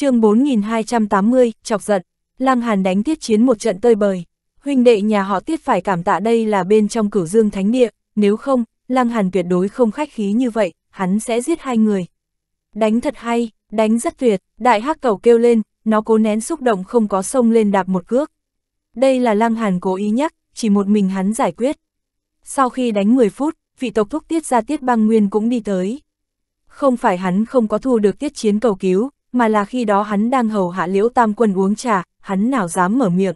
chương 4280, chọc giận, Lăng Hàn đánh tiết chiến một trận tơi bời. Huynh đệ nhà họ tiết phải cảm tạ đây là bên trong cửu dương thánh địa, nếu không, Lăng Hàn tuyệt đối không khách khí như vậy, hắn sẽ giết hai người. Đánh thật hay, đánh rất tuyệt, đại hắc cầu kêu lên, nó cố nén xúc động không có sông lên đạp một cước. Đây là Lăng Hàn cố ý nhắc, chỉ một mình hắn giải quyết. Sau khi đánh 10 phút, vị tộc thúc tiết ra tiết băng nguyên cũng đi tới. Không phải hắn không có thu được tiết chiến cầu cứu, mà là khi đó hắn đang hầu hạ Liễu Tam Quân uống trà, hắn nào dám mở miệng.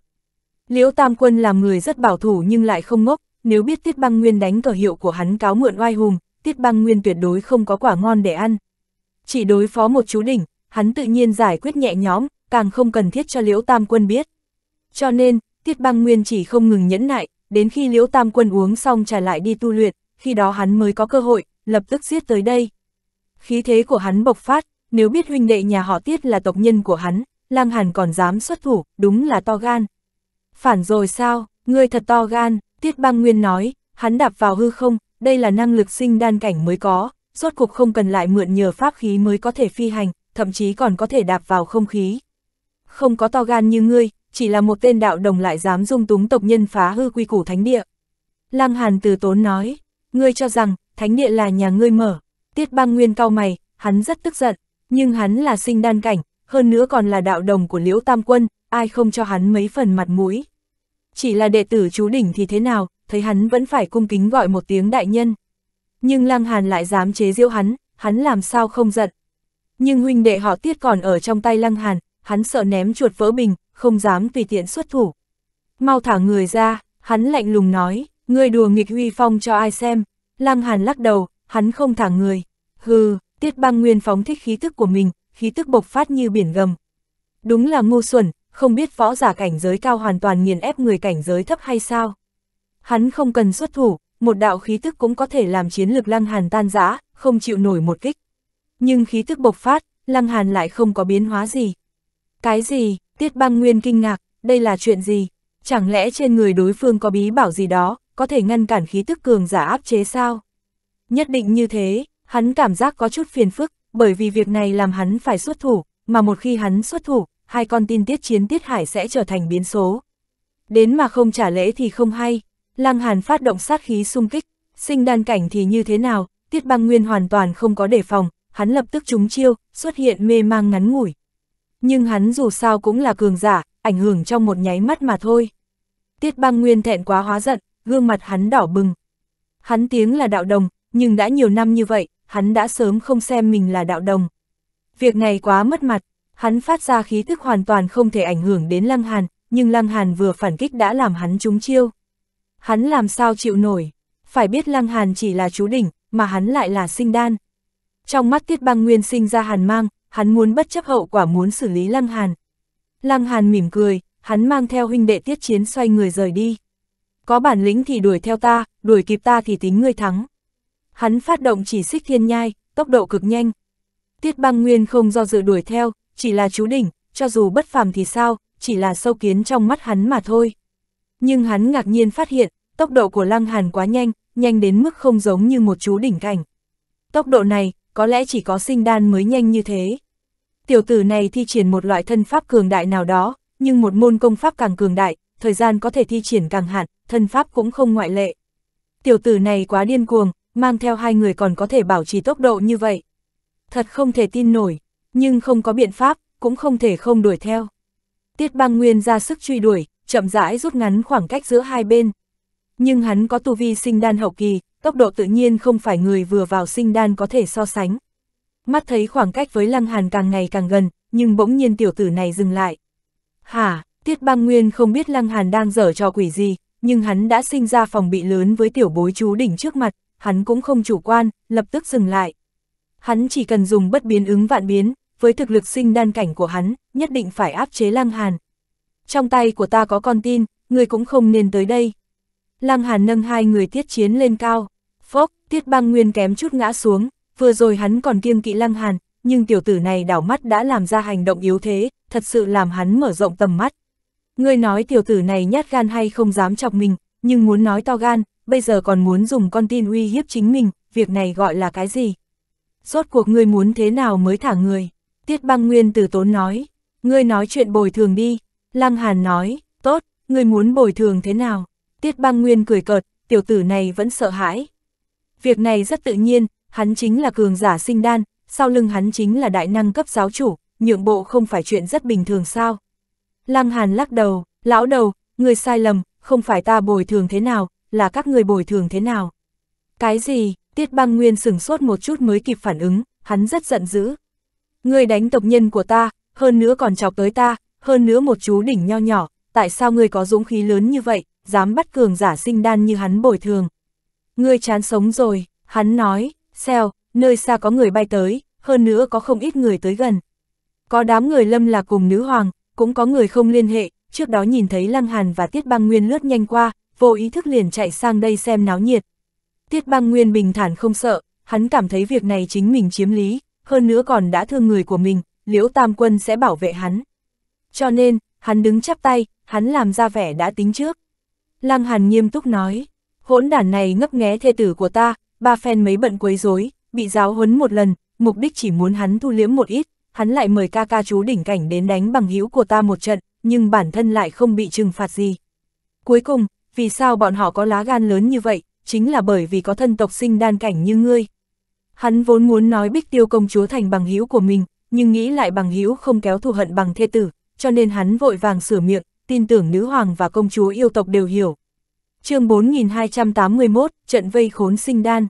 Liễu Tam Quân là người rất bảo thủ nhưng lại không ngốc, nếu biết Tiết Băng Nguyên đánh cờ hiệu của hắn cáo mượn oai hùng, Tiết Băng Nguyên tuyệt đối không có quả ngon để ăn. Chỉ đối phó một chú đỉnh, hắn tự nhiên giải quyết nhẹ nhõm, càng không cần thiết cho Liễu Tam Quân biết. Cho nên, Tiết Băng Nguyên chỉ không ngừng nhẫn nại, đến khi Liễu Tam Quân uống xong trả lại đi tu luyện, khi đó hắn mới có cơ hội, lập tức giết tới đây. Khí thế của hắn bộc phát, nếu biết huynh đệ nhà họ tiết là tộc nhân của hắn, lang hàn còn dám xuất thủ, đúng là to gan. Phản rồi sao, ngươi thật to gan, tiết Bang nguyên nói, hắn đạp vào hư không, đây là năng lực sinh đan cảnh mới có, rốt cuộc không cần lại mượn nhờ pháp khí mới có thể phi hành, thậm chí còn có thể đạp vào không khí. Không có to gan như ngươi, chỉ là một tên đạo đồng lại dám dung túng tộc nhân phá hư quy củ thánh địa. Lăng Hàn từ tốn nói, ngươi cho rằng, thánh địa là nhà ngươi mở, tiết Bang nguyên cau mày, hắn rất tức giận, nhưng hắn là sinh đan cảnh, hơn nữa còn là đạo đồng của Liễu Tam Quân, ai không cho hắn mấy phần mặt mũi. Chỉ là đệ tử chú đỉnh thì thế nào, thấy hắn vẫn phải cung kính gọi một tiếng đại nhân. Nhưng Lăng Hàn lại dám chế giễu hắn, hắn làm sao không giận. Nhưng huynh đệ họ tiết còn ở trong tay Lăng Hàn, hắn sợ ném chuột vỡ bình, không dám tùy tiện xuất thủ. Mau thả người ra, hắn lạnh lùng nói, ngươi đùa nghịch huy phong cho ai xem. Lăng Hàn lắc đầu, hắn không thả người. Hừ, Tiết băng nguyên phóng thích khí tức của mình, khí tức bộc phát như biển gầm. Đúng là ngu xuẩn, không biết võ giả cảnh giới cao hoàn toàn nghiền ép người cảnh giới thấp hay sao. Hắn không cần xuất thủ, một đạo khí tức cũng có thể làm chiến lực lăng hàn tan rã, không chịu nổi một kích. Nhưng khí tức bộc phát, lăng hàn lại không có biến hóa gì. Cái gì, tiết băng nguyên kinh ngạc, đây là chuyện gì? Chẳng lẽ trên người đối phương có bí bảo gì đó, có thể ngăn cản khí tức cường giả áp chế sao? Nhất định như thế, Hắn cảm giác có chút phiền phức, bởi vì việc này làm hắn phải xuất thủ, mà một khi hắn xuất thủ, hai con tin tiết chiến tiết hải sẽ trở thành biến số. Đến mà không trả lễ thì không hay, Lăng Hàn phát động sát khí xung kích, sinh đan cảnh thì như thế nào, tiết băng nguyên hoàn toàn không có đề phòng, hắn lập tức trúng chiêu, xuất hiện mê mang ngắn ngủi. Nhưng hắn dù sao cũng là cường giả, ảnh hưởng trong một nháy mắt mà thôi. Tiết băng nguyên thẹn quá hóa giận, gương mặt hắn đỏ bừng. Hắn tiếng là đạo đồng, nhưng đã nhiều năm như vậy, hắn đã sớm không xem mình là đạo đồng. Việc này quá mất mặt, hắn phát ra khí thức hoàn toàn không thể ảnh hưởng đến Lăng Hàn, nhưng Lăng Hàn vừa phản kích đã làm hắn trúng chiêu. Hắn làm sao chịu nổi, phải biết Lăng Hàn chỉ là chú đỉnh, mà hắn lại là sinh đan. Trong mắt Tiết Băng Nguyên sinh ra hàn mang, hắn muốn bất chấp hậu quả muốn xử lý Lăng Hàn. Lăng Hàn mỉm cười, hắn mang theo huynh đệ Tiết Chiến xoay người rời đi. Có bản lĩnh thì đuổi theo ta, đuổi kịp ta thì tính ngươi thắng hắn phát động chỉ xích thiên nhai, tốc độ cực nhanh. Tiết băng nguyên không do dự đuổi theo, chỉ là chú đỉnh, cho dù bất phàm thì sao, chỉ là sâu kiến trong mắt hắn mà thôi. Nhưng hắn ngạc nhiên phát hiện, tốc độ của lăng hàn quá nhanh, nhanh đến mức không giống như một chú đỉnh cảnh. Tốc độ này, có lẽ chỉ có sinh đan mới nhanh như thế. Tiểu tử này thi triển một loại thân pháp cường đại nào đó, nhưng một môn công pháp càng cường đại, thời gian có thể thi triển càng hạn, thân pháp cũng không ngoại lệ. Tiểu tử này quá điên cuồng, mang theo hai người còn có thể bảo trì tốc độ như vậy. Thật không thể tin nổi, nhưng không có biện pháp, cũng không thể không đuổi theo. Tiết băng nguyên ra sức truy đuổi, chậm rãi rút ngắn khoảng cách giữa hai bên. Nhưng hắn có tu vi sinh đan hậu kỳ, tốc độ tự nhiên không phải người vừa vào sinh đan có thể so sánh. Mắt thấy khoảng cách với lăng hàn càng ngày càng gần, nhưng bỗng nhiên tiểu tử này dừng lại. Hả, tiết băng nguyên không biết lăng hàn đang dở trò quỷ gì, nhưng hắn đã sinh ra phòng bị lớn với tiểu bối chú đỉnh trước mặt, hắn cũng không chủ quan, lập tức dừng lại. Hắn chỉ cần dùng bất biến ứng vạn biến, với thực lực sinh đan cảnh của hắn, nhất định phải áp chế Lăng Hàn. Trong tay của ta có con tin, người cũng không nên tới đây. Lăng Hàn nâng hai người tiết chiến lên cao. Phốc, tiết băng nguyên kém chút ngã xuống, vừa rồi hắn còn kiêng kỵ Lăng Hàn, nhưng tiểu tử này đảo mắt đã làm ra hành động yếu thế, thật sự làm hắn mở rộng tầm mắt. Ngươi nói tiểu tử này nhát gan hay không dám chọc mình, nhưng muốn nói to gan, bây giờ còn muốn dùng con tin uy hiếp chính mình, việc này gọi là cái gì? Rốt cuộc ngươi muốn thế nào mới thả người? Tiết băng nguyên từ tốn nói, ngươi nói chuyện bồi thường đi. Lăng Hàn nói, tốt, ngươi muốn bồi thường thế nào? Tiết băng nguyên cười cợt, tiểu tử này vẫn sợ hãi. Việc này rất tự nhiên, hắn chính là cường giả sinh đan, sau lưng hắn chính là đại năng cấp giáo chủ, nhượng bộ không phải chuyện rất bình thường sao? Lăng Hàn lắc đầu, lão đầu, ngươi sai lầm, không phải ta bồi thường thế nào, là các người bồi thường thế nào? Cái gì? Tiết băng nguyên sửng sốt một chút mới kịp phản ứng, hắn rất giận dữ. Ngươi đánh tộc nhân của ta, hơn nữa còn chọc tới ta, hơn nữa một chú đỉnh nho nhỏ, tại sao ngươi có dũng khí lớn như vậy, dám bắt cường giả sinh đan như hắn bồi thường? Ngươi chán sống rồi, hắn nói, xeo, nơi xa có người bay tới, hơn nữa có không ít người tới gần. Có đám người lâm là cùng nữ hoàng, cũng có người không liên hệ, trước đó nhìn thấy Lăng Hàn và Tiết Băng Nguyên lướt nhanh qua, vô ý thức liền chạy sang đây xem náo nhiệt. Tiết băng nguyên bình thản không sợ, hắn cảm thấy việc này chính mình chiếm lý, hơn nữa còn đã thương người của mình, liễu tam quân sẽ bảo vệ hắn. Cho nên, hắn đứng chắp tay, hắn làm ra vẻ đã tính trước. Lăng hàn nghiêm túc nói, hỗn đản này ngấp nghé thê tử của ta, ba phen mấy bận quấy rối, bị giáo huấn một lần, mục đích chỉ muốn hắn thu liễm một ít, hắn lại mời ca ca chú đỉnh cảnh đến đánh bằng hữu của ta một trận, nhưng bản thân lại không bị trừng phạt gì. Cuối cùng, vì sao bọn họ có lá gan lớn như vậy, chính là bởi vì có thân tộc sinh đan cảnh như ngươi. Hắn vốn muốn nói bích tiêu công chúa thành bằng hữu của mình, nhưng nghĩ lại bằng hữu không kéo thù hận bằng thê tử, cho nên hắn vội vàng sửa miệng, tin tưởng nữ hoàng và công chúa yêu tộc đều hiểu. chương 4281, trận vây khốn sinh đan.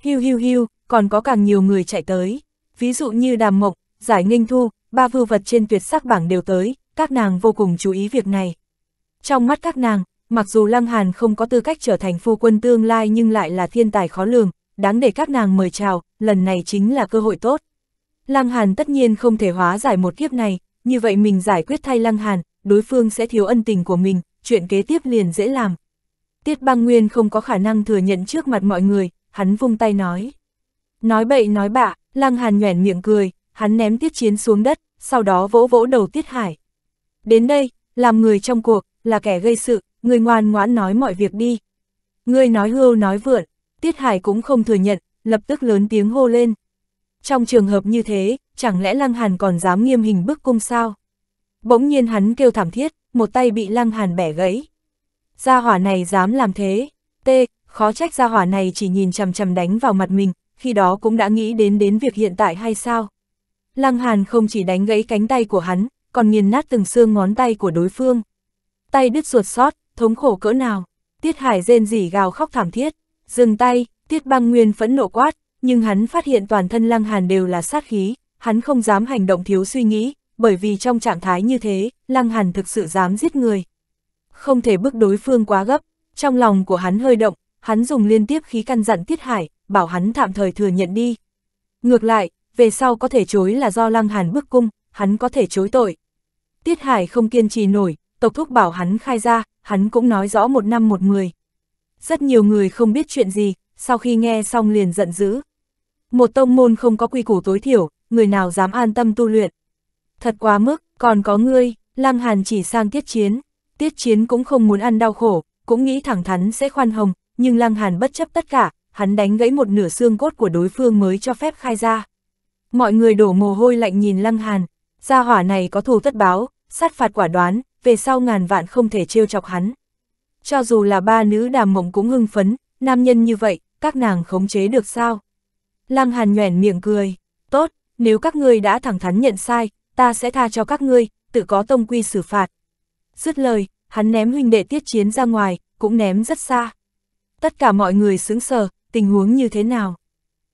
Hiu hiu hiu, còn có càng nhiều người chạy tới. Ví dụ như đàm mộc, giải nghênh thu, ba vưu vật trên tuyệt sắc bảng đều tới, các nàng vô cùng chú ý việc này. Trong mắt các nàng, mặc dù Lăng Hàn không có tư cách trở thành phu quân tương lai nhưng lại là thiên tài khó lường, đáng để các nàng mời chào, lần này chính là cơ hội tốt. Lăng Hàn tất nhiên không thể hóa giải một kiếp này, như vậy mình giải quyết thay Lăng Hàn, đối phương sẽ thiếu ân tình của mình, chuyện kế tiếp liền dễ làm. Tiết băng nguyên không có khả năng thừa nhận trước mặt mọi người, hắn vung tay nói. Nói bậy nói bạ, Lăng Hàn nhoẻn miệng cười, hắn ném tiết chiến xuống đất, sau đó vỗ vỗ đầu tiết hải. Đến đây, làm người trong cuộc, là kẻ gây sự, người ngoan ngoãn nói mọi việc đi. Người nói hưu nói vượn, Tiết Hải cũng không thừa nhận, lập tức lớn tiếng hô lên. Trong trường hợp như thế, chẳng lẽ Lăng Hàn còn dám nghiêm hình bức cung sao? Bỗng nhiên hắn kêu thảm thiết, một tay bị Lăng Hàn bẻ gãy. Gia hỏa này dám làm thế, tê, khó trách gia hỏa này chỉ nhìn chầm chầm đánh vào mặt mình, khi đó cũng đã nghĩ đến đến việc hiện tại hay sao? Lăng Hàn không chỉ đánh gãy cánh tay của hắn, còn nghiền nát từng xương ngón tay của đối phương. Tay đứt ruột sót, thống khổ cỡ nào. Tiết Hải rên rỉ gào khóc thảm thiết, dừng tay, Tiết Băng Nguyên phẫn nộ quát, nhưng hắn phát hiện toàn thân Lăng Hàn đều là sát khí, hắn không dám hành động thiếu suy nghĩ, bởi vì trong trạng thái như thế, Lăng Hàn thực sự dám giết người. Không thể bức đối phương quá gấp, trong lòng của hắn hơi động, hắn dùng liên tiếp khí căn dặn Tiết Hải, bảo hắn tạm thời thừa nhận đi. Ngược lại, về sau có thể chối là do Lăng Hàn bức cung, hắn có thể chối tội. Tiết Hải không kiên trì nổi, tộc thúc bảo hắn khai ra, hắn cũng nói rõ một năm một mười. Rất nhiều người không biết chuyện gì, sau khi nghe xong liền giận dữ. Một tông môn không có quy củ tối thiểu, người nào dám an tâm tu luyện. Thật quá mức, còn có ngươi, Lăng Hàn chỉ sang tiết chiến. Tiết chiến cũng không muốn ăn đau khổ, cũng nghĩ thẳng thắn sẽ khoan hồng, nhưng Lăng Hàn bất chấp tất cả, hắn đánh gãy một nửa xương cốt của đối phương mới cho phép khai ra. Mọi người đổ mồ hôi lạnh nhìn Lăng Hàn, gia hỏa này có thù tất báo, sát phạt quả đoán, về sau ngàn vạn không thể trêu chọc hắn. Cho dù là ba nữ đàm mộng cũng hưng phấn, nam nhân như vậy, các nàng khống chế được sao? Lăng Hàn nhoẻn miệng cười, tốt, nếu các ngươi đã thẳng thắn nhận sai, ta sẽ tha cho các ngươi, tự có tông quy xử phạt. Dứt lời, hắn ném huynh đệ tiết chiến ra ngoài, cũng ném rất xa. Tất cả mọi người sững sờ, tình huống như thế nào?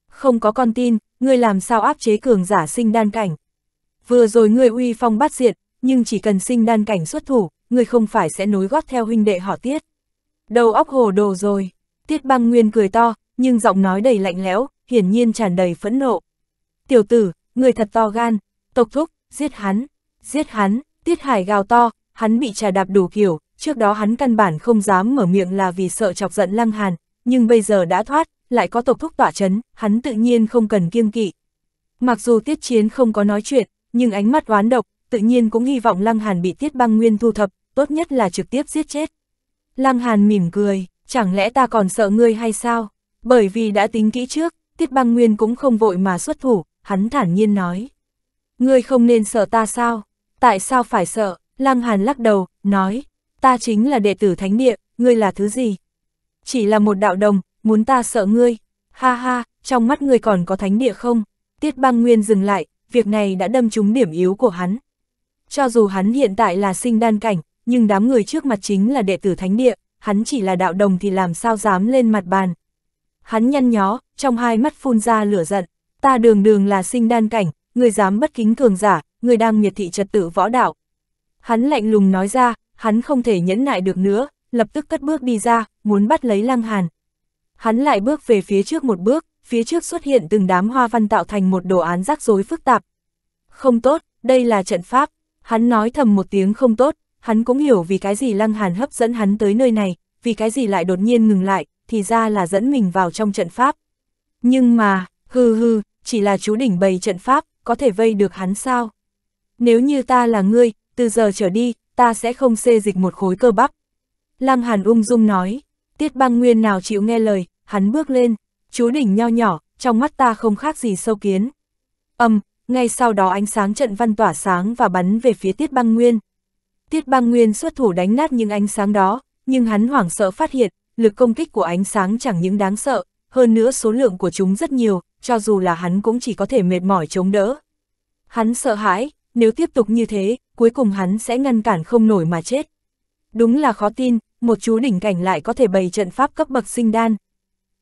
Không có con tin, ngươi làm sao áp chế cường giả sinh đan cảnh? Vừa rồi ngươi uy phong bắt diện, nhưng chỉ cần sinh đan cảnh xuất thủ, người không phải sẽ nối gót theo huynh đệ họ tiết. Đầu óc hồ đồ rồi, tiết băng nguyên cười to, nhưng giọng nói đầy lạnh lẽo, hiển nhiên tràn đầy phẫn nộ. Tiểu tử, người thật to gan, tộc thúc, giết hắn, giết hắn, tiết hải gào to, hắn bị trà đạp đủ kiểu, trước đó hắn căn bản không dám mở miệng là vì sợ chọc giận lăng hàn, nhưng bây giờ đã thoát, lại có tộc thúc tỏa chấn, hắn tự nhiên không cần kiêng kỵ. Mặc dù tiết chiến không có nói chuyện, nhưng ánh mắt oán độc, tự nhiên cũng hy vọng Lăng Hàn bị Tiết Băng Nguyên thu thập, tốt nhất là trực tiếp giết chết. Lăng Hàn mỉm cười, chẳng lẽ ta còn sợ ngươi hay sao? Bởi vì đã tính kỹ trước, Tiết Băng Nguyên cũng không vội mà xuất thủ, hắn thản nhiên nói. Ngươi không nên sợ ta sao? Tại sao phải sợ? Lăng Hàn lắc đầu, nói, ta chính là đệ tử thánh địa, ngươi là thứ gì? Chỉ là một đạo đồng, muốn ta sợ ngươi? Ha ha, trong mắt ngươi còn có thánh địa không? Tiết Băng Nguyên dừng lại, việc này đã đâm trúng điểm yếu của hắn, cho dù hắn hiện tại là sinh đan cảnh, nhưng đám người trước mặt chính là đệ tử thánh địa, hắn chỉ là đạo đồng thì làm sao dám lên mặt bàn. Hắn nhăn nhó, trong hai mắt phun ra lửa giận, ta đường đường là sinh đan cảnh, người dám bất kính cường giả, người đang miệt thị trật tự võ đạo. Hắn lạnh lùng nói ra, hắn không thể nhẫn nại được nữa, lập tức cất bước đi ra, muốn bắt lấy lăng hàn. Hắn lại bước về phía trước một bước, phía trước xuất hiện từng đám hoa văn tạo thành một đồ án rắc rối phức tạp. Không tốt, đây là trận pháp, Hắn nói thầm một tiếng không tốt, hắn cũng hiểu vì cái gì Lăng Hàn hấp dẫn hắn tới nơi này, vì cái gì lại đột nhiên ngừng lại, thì ra là dẫn mình vào trong trận pháp. Nhưng mà, hư hư, chỉ là chú đỉnh bày trận pháp, có thể vây được hắn sao? Nếu như ta là ngươi, từ giờ trở đi, ta sẽ không xê dịch một khối cơ bắp. Lăng Hàn ung dung nói, tiết băng nguyên nào chịu nghe lời, hắn bước lên, chú đỉnh nho nhỏ, trong mắt ta không khác gì sâu kiến. Âm, ngay sau đó ánh sáng trận văn tỏa sáng và bắn về phía Tiết Băng Nguyên. Tiết Băng Nguyên xuất thủ đánh nát những ánh sáng đó, nhưng hắn hoảng sợ phát hiện, lực công kích của ánh sáng chẳng những đáng sợ, hơn nữa số lượng của chúng rất nhiều, cho dù là hắn cũng chỉ có thể mệt mỏi chống đỡ. Hắn sợ hãi, nếu tiếp tục như thế, cuối cùng hắn sẽ ngăn cản không nổi mà chết. Đúng là khó tin, một chú đỉnh cảnh lại có thể bày trận pháp cấp bậc sinh đan.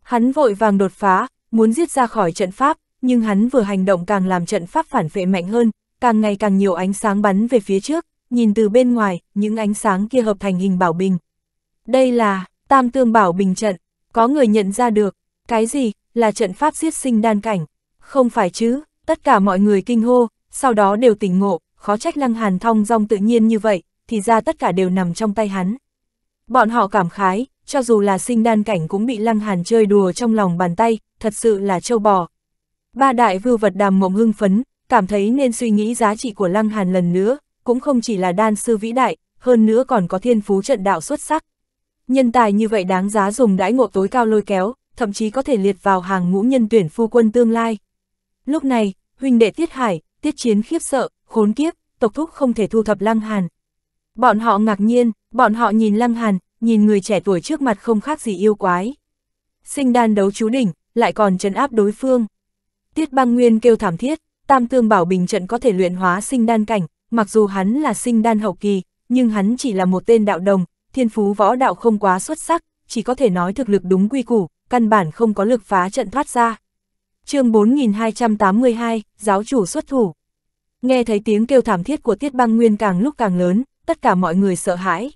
Hắn vội vàng đột phá, muốn giết ra khỏi trận pháp, nhưng hắn vừa hành động càng làm trận pháp phản vệ mạnh hơn, càng ngày càng nhiều ánh sáng bắn về phía trước, nhìn từ bên ngoài, những ánh sáng kia hợp thành hình bảo bình. Đây là Tam Tương Bảo Bình Trận, có người nhận ra được, cái gì, là trận pháp giết sinh đan cảnh, không phải chứ, tất cả mọi người kinh hô, sau đó đều tỉnh ngộ, khó trách lăng hàn thong dong tự nhiên như vậy, thì ra tất cả đều nằm trong tay hắn. Bọn họ cảm khái, cho dù là sinh đan cảnh cũng bị lăng hàn chơi đùa trong lòng bàn tay, thật sự là châu bò, Ba đại vưu vật đàm mộng hưng phấn, cảm thấy nên suy nghĩ giá trị của Lăng Hàn lần nữa, cũng không chỉ là đan sư vĩ đại, hơn nữa còn có thiên phú trận đạo xuất sắc. Nhân tài như vậy đáng giá dùng đãi ngộ tối cao lôi kéo, thậm chí có thể liệt vào hàng ngũ nhân tuyển phu quân tương lai. Lúc này, huynh đệ Tiết Hải, Tiết Chiến khiếp sợ, khốn kiếp, tộc thúc không thể thu thập Lăng Hàn. Bọn họ ngạc nhiên, bọn họ nhìn Lăng Hàn, nhìn người trẻ tuổi trước mặt không khác gì yêu quái. Sinh đan đấu chú đỉnh, lại còn trấn áp đối phương. Tiết băng nguyên kêu thảm thiết, tam tương bảo bình trận có thể luyện hóa sinh đan cảnh, mặc dù hắn là sinh đan hậu kỳ, nhưng hắn chỉ là một tên đạo đồng, thiên phú võ đạo không quá xuất sắc, chỉ có thể nói thực lực đúng quy củ, căn bản không có lực phá trận thoát ra. chương 4282, giáo chủ xuất thủ. Nghe thấy tiếng kêu thảm thiết của Tiết Băng Nguyên càng lúc càng lớn, tất cả mọi người sợ hãi.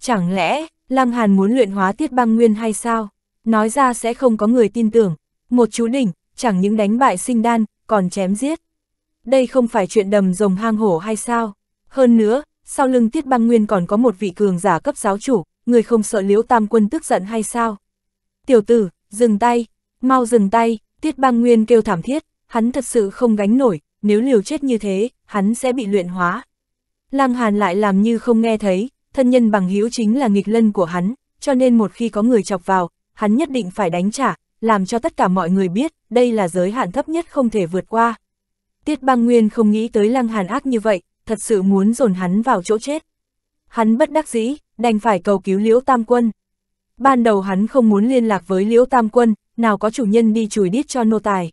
Chẳng lẽ, Lăng Hàn muốn luyện hóa Tiết Băng Nguyên hay sao? Nói ra sẽ không có người tin tưởng. Một chú đỉnh, chẳng những đánh bại sinh đan, còn chém giết. Đây không phải chuyện đầm rồng hang hổ hay sao? Hơn nữa, sau lưng Tiết Băng Nguyên còn có một vị cường giả cấp giáo chủ, người không sợ Liễu Tam Quân tức giận hay sao? Tiểu tử, dừng tay, mau dừng tay, Tiết Băng Nguyên kêu thảm thiết, hắn thật sự không gánh nổi, nếu liều chết như thế, hắn sẽ bị luyện hóa. Lăng Hàn lại làm như không nghe thấy, thân nhân bằng hữu chính là nghịch lân của hắn, cho nên một khi có người chọc vào, hắn nhất định phải đánh trả, làm cho tất cả mọi người biết, đây là giới hạn thấp nhất không thể vượt qua. Tiết băng nguyên không nghĩ tới lăng hàn ác như vậy, thật sự muốn dồn hắn vào chỗ chết. Hắn bất đắc dĩ, đành phải cầu cứu Liễu Tam Quân. Ban đầu hắn không muốn liên lạc với Liễu Tam Quân, nào có chủ nhân đi chùi đít cho nô tài.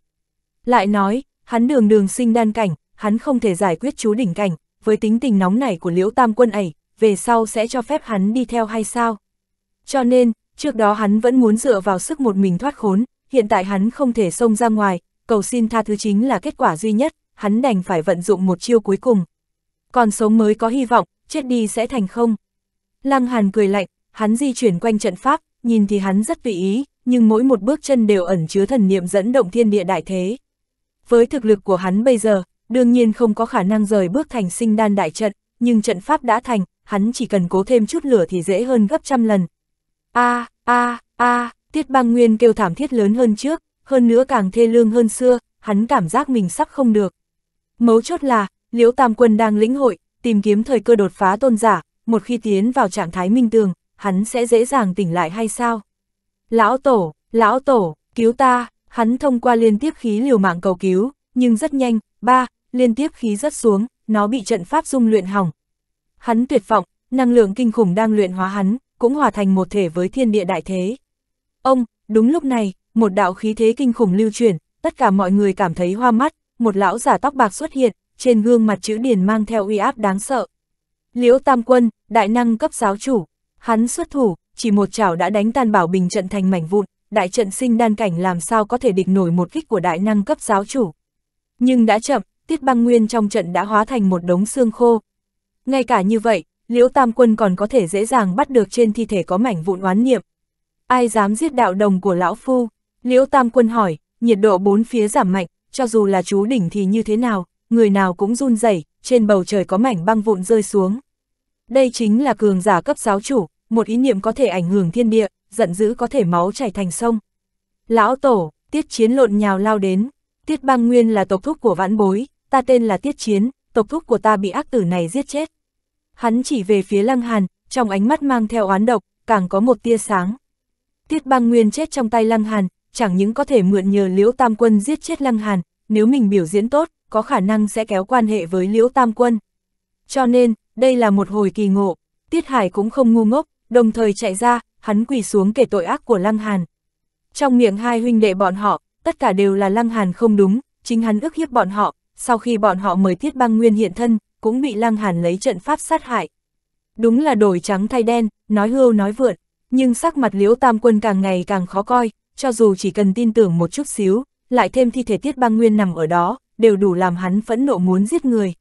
Lại nói, hắn đường đường sinh đan cảnh, hắn không thể giải quyết chú đỉnh cảnh, với tính tình nóng này của Liễu Tam Quân ấy, về sau sẽ cho phép hắn đi theo hay sao? Cho nên, Trước đó hắn vẫn muốn dựa vào sức một mình thoát khốn, hiện tại hắn không thể xông ra ngoài, cầu xin tha thứ chính là kết quả duy nhất, hắn đành phải vận dụng một chiêu cuối cùng. Còn sống mới có hy vọng, chết đi sẽ thành không. Lăng Hàn cười lạnh, hắn di chuyển quanh trận pháp, nhìn thì hắn rất vị ý, nhưng mỗi một bước chân đều ẩn chứa thần niệm dẫn động thiên địa đại thế. Với thực lực của hắn bây giờ, đương nhiên không có khả năng rời bước thành sinh đan đại trận, nhưng trận pháp đã thành, hắn chỉ cần cố thêm chút lửa thì dễ hơn gấp trăm lần. A, à, a à, a à, Tiết băng nguyên kêu thảm thiết lớn hơn trước, hơn nữa càng thê lương hơn xưa, hắn cảm giác mình sắp không được. Mấu chốt là, Liễu Tam Quân đang lĩnh hội, tìm kiếm thời cơ đột phá tôn giả, một khi tiến vào trạng thái minh tường, hắn sẽ dễ dàng tỉnh lại hay sao? Lão Tổ, Lão Tổ, cứu ta, hắn thông qua liên tiếp khí liều mạng cầu cứu, nhưng rất nhanh, ba, liên tiếp khí rất xuống, nó bị trận pháp dung luyện hỏng. Hắn tuyệt vọng, năng lượng kinh khủng đang luyện hóa hắn, cũng hòa thành một thể với thiên địa đại thế. Ông, đúng lúc này, một đạo khí thế kinh khủng lưu chuyển, tất cả mọi người cảm thấy hoa mắt, một lão giả tóc bạc xuất hiện, trên gương mặt chữ điền mang theo uy áp đáng sợ. Liễu Tam Quân, đại năng cấp giáo chủ, hắn xuất thủ, chỉ một chảo đã đánh tan bảo bình trận thành mảnh vụn, đại trận sinh đan cảnh làm sao có thể địch nổi một kích của đại năng cấp giáo chủ. Nhưng đã chậm, tiết băng nguyên trong trận đã hóa thành một đống xương khô. Ngay cả như vậy, Liễu Tam Quân còn có thể dễ dàng bắt được trên thi thể có mảnh vụn oán niệm. Ai dám giết đạo đồng của lão phu? Liễu Tam Quân hỏi, nhiệt độ bốn phía giảm mạnh, cho dù là chú đỉnh thì như thế nào, người nào cũng run rẩy, trên bầu trời có mảnh băng vụn rơi xuống. Đây chính là cường giả cấp giáo chủ, một ý niệm có thể ảnh hưởng thiên địa, giận dữ có thể máu chảy thành sông. Lão tổ, tiết chiến lộn nhào lao đến, tiết băng nguyên là tộc thúc của vãn bối, ta tên là tiết chiến, tộc thúc của ta bị ác tử này giết chết, Hắn chỉ về phía Lăng Hàn, trong ánh mắt mang theo oán độc, càng có một tia sáng. Tiết băng nguyên chết trong tay Lăng Hàn, chẳng những có thể mượn nhờ Liễu Tam Quân giết chết Lăng Hàn, nếu mình biểu diễn tốt, có khả năng sẽ kéo quan hệ với Liễu Tam Quân. Cho nên, đây là một hồi kỳ ngộ, Tiết Hải cũng không ngu ngốc, đồng thời chạy ra, hắn quỳ xuống kể tội ác của Lăng Hàn. Trong miệng hai huynh đệ bọn họ, tất cả đều là Lăng Hàn không đúng, chính hắn ức hiếp bọn họ, sau khi bọn họ mời Tiết Băng Nguyên hiện thân, cũng bị Lăng Hàn lấy trận pháp sát hại. Đúng là đổi trắng thay đen, nói hưu nói vượn, nhưng sắc mặt Liễu Tam Quân càng ngày càng khó coi, cho dù chỉ cần tin tưởng một chút xíu, lại thêm thi thể Tiết Băng Nguyên nằm ở đó, đều đủ làm hắn phẫn nộ muốn giết người.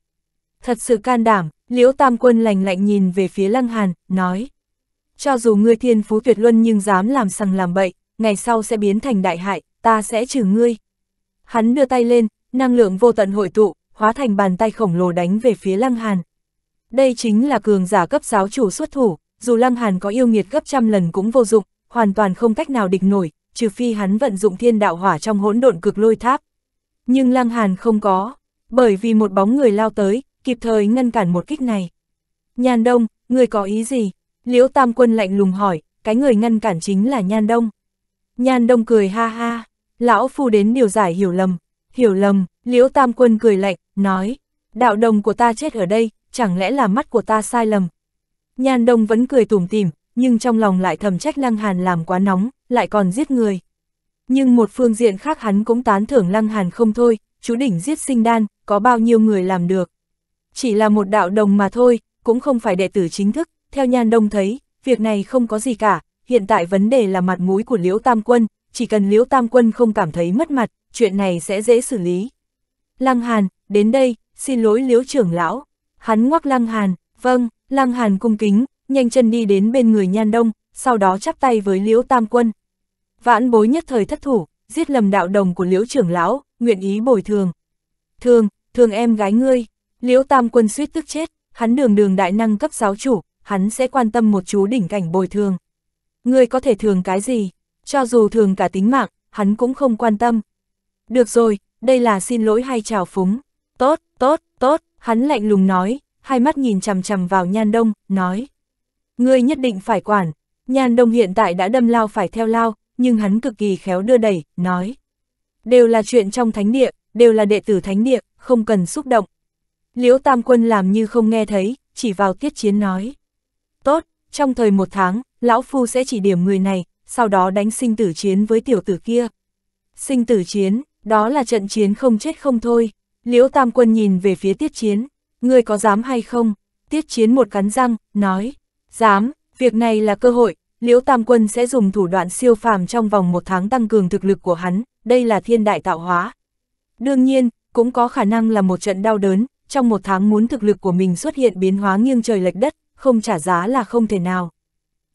Thật sự can đảm, Liễu Tam Quân lành lạnh nhìn về phía Lăng Hàn, nói. Cho dù ngươi thiên phú tuyệt luân nhưng dám làm sằng làm bậy, ngày sau sẽ biến thành đại hại, ta sẽ trừ ngươi. Hắn đưa tay lên, năng lượng vô tận hội tụ, hóa thành bàn tay khổng lồ đánh về phía Lăng Hàn. Đây chính là cường giả cấp giáo chủ xuất thủ, dù Lăng Hàn có yêu nghiệt gấp trăm lần cũng vô dụng, hoàn toàn không cách nào địch nổi, trừ phi hắn vận dụng thiên đạo hỏa trong hỗn độn cực lôi tháp. Nhưng Lăng Hàn không có, bởi vì một bóng người lao tới, kịp thời ngăn cản một kích này. Nhan Đông, người có ý gì? Liễu Tam Quân lạnh lùng hỏi, cái người ngăn cản chính là Nhan Đông. Nhan Đông cười ha ha, lão phu đến điều giải hiểu lầm. Hiểu lầm, Liễu Tam Quân cười lạnh, nói, đạo đồng của ta chết ở đây, chẳng lẽ là mắt của ta sai lầm. Nhàn đồng vẫn cười tủm tỉm, nhưng trong lòng lại thầm trách Lăng Hàn làm quá nóng, lại còn giết người. Nhưng một phương diện khác hắn cũng tán thưởng Lăng Hàn không thôi, chú đỉnh giết sinh đan, có bao nhiêu người làm được. Chỉ là một đạo đồng mà thôi, cũng không phải đệ tử chính thức, theo Nhan Đông thấy, việc này không có gì cả, hiện tại vấn đề là mặt mũi của Liễu Tam Quân, chỉ cần Liễu Tam Quân không cảm thấy mất mặt, chuyện này sẽ dễ xử lý. Lăng Hàn, đến đây, xin lỗi liễu trưởng lão. Hắn ngoắc Lăng Hàn, vâng, Lăng Hàn cung kính, nhanh chân đi đến bên người Nhan Đông, sau đó chắp tay với liễu tam quân. Vãn bối nhất thời thất thủ, giết lầm đạo đồng của liễu trưởng lão, nguyện ý bồi thường. Thường, thường em gái ngươi, liễu tam quân suýt tức chết, hắn đường đường đại năng cấp giáo chủ, hắn sẽ quan tâm một chú đỉnh cảnh bồi thường. Ngươi có thể thường cái gì, cho dù thường cả tính mạng, hắn cũng không quan tâm. Được rồi, đây là xin lỗi hay trào phúng. Tốt, tốt, tốt, hắn lạnh lùng nói, hai mắt nhìn chằm chằm vào Nhan Đông, nói. Ngươi nhất định phải quản, Nhan Đông hiện tại đã đâm lao phải theo lao, nhưng hắn cực kỳ khéo đưa đẩy, nói. Đều là chuyện trong thánh địa, đều là đệ tử thánh địa, không cần xúc động. Liễu Tam Quân làm như không nghe thấy, chỉ vào tiết chiến nói. Tốt, trong thời một tháng, Lão Phu sẽ chỉ điểm người này, sau đó đánh sinh tử chiến với tiểu tử kia. Sinh tử chiến, đó là trận chiến không chết không thôi. Liễu Tam Quân nhìn về phía Tiết Chiến, ngươi có dám hay không? Tiết Chiến một cắn răng, nói, dám, việc này là cơ hội, Liễu Tam Quân sẽ dùng thủ đoạn siêu phàm trong vòng một tháng tăng cường thực lực của hắn, đây là thiên đại tạo hóa. Đương nhiên, cũng có khả năng là một trận đau đớn, trong một tháng muốn thực lực của mình xuất hiện biến hóa nghiêng trời lệch đất, không trả giá là không thể nào.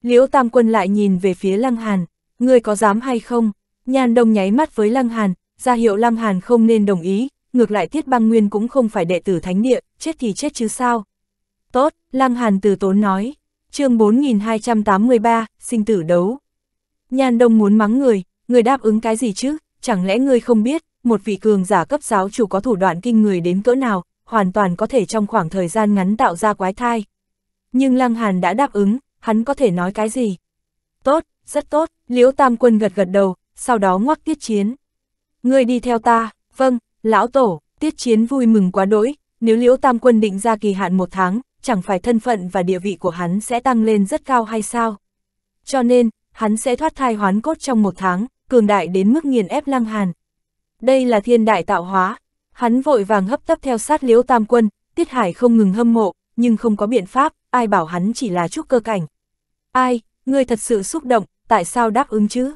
Liễu Tam Quân lại nhìn về phía Lăng Hàn, ngươi có dám hay không? Nhan Đông nháy mắt với Lăng Hàn, ra hiệu Lăng Hàn không nên đồng ý, ngược lại Tiết Băng Nguyên cũng không phải đệ tử thánh địa, chết thì chết chứ sao. Tốt, Lăng Hàn từ tốn nói, chương 4283, sinh tử đấu. nhàn Đông muốn mắng người, người đáp ứng cái gì chứ, chẳng lẽ ngươi không biết, một vị cường giả cấp giáo chủ có thủ đoạn kinh người đến cỡ nào, hoàn toàn có thể trong khoảng thời gian ngắn tạo ra quái thai. Nhưng Lăng Hàn đã đáp ứng, hắn có thể nói cái gì? Tốt, rất tốt, Liễu Tam Quân gật gật đầu, sau đó ngoắc tiết chiến. Ngươi đi theo ta, vâng, Lão Tổ, Tiết Chiến vui mừng quá đỗi, nếu Liễu Tam Quân định ra kỳ hạn một tháng, chẳng phải thân phận và địa vị của hắn sẽ tăng lên rất cao hay sao? Cho nên, hắn sẽ thoát thai hoán cốt trong một tháng, cường đại đến mức nghiền ép Lăng Hàn. Đây là thiên đại tạo hóa, hắn vội vàng hấp tấp theo sát Liễu Tam Quân, Tiết Hải không ngừng hâm mộ, nhưng không có biện pháp, ai bảo hắn chỉ là chút cơ cảnh. Ai, ngươi thật sự xúc động, tại sao đáp ứng chứ?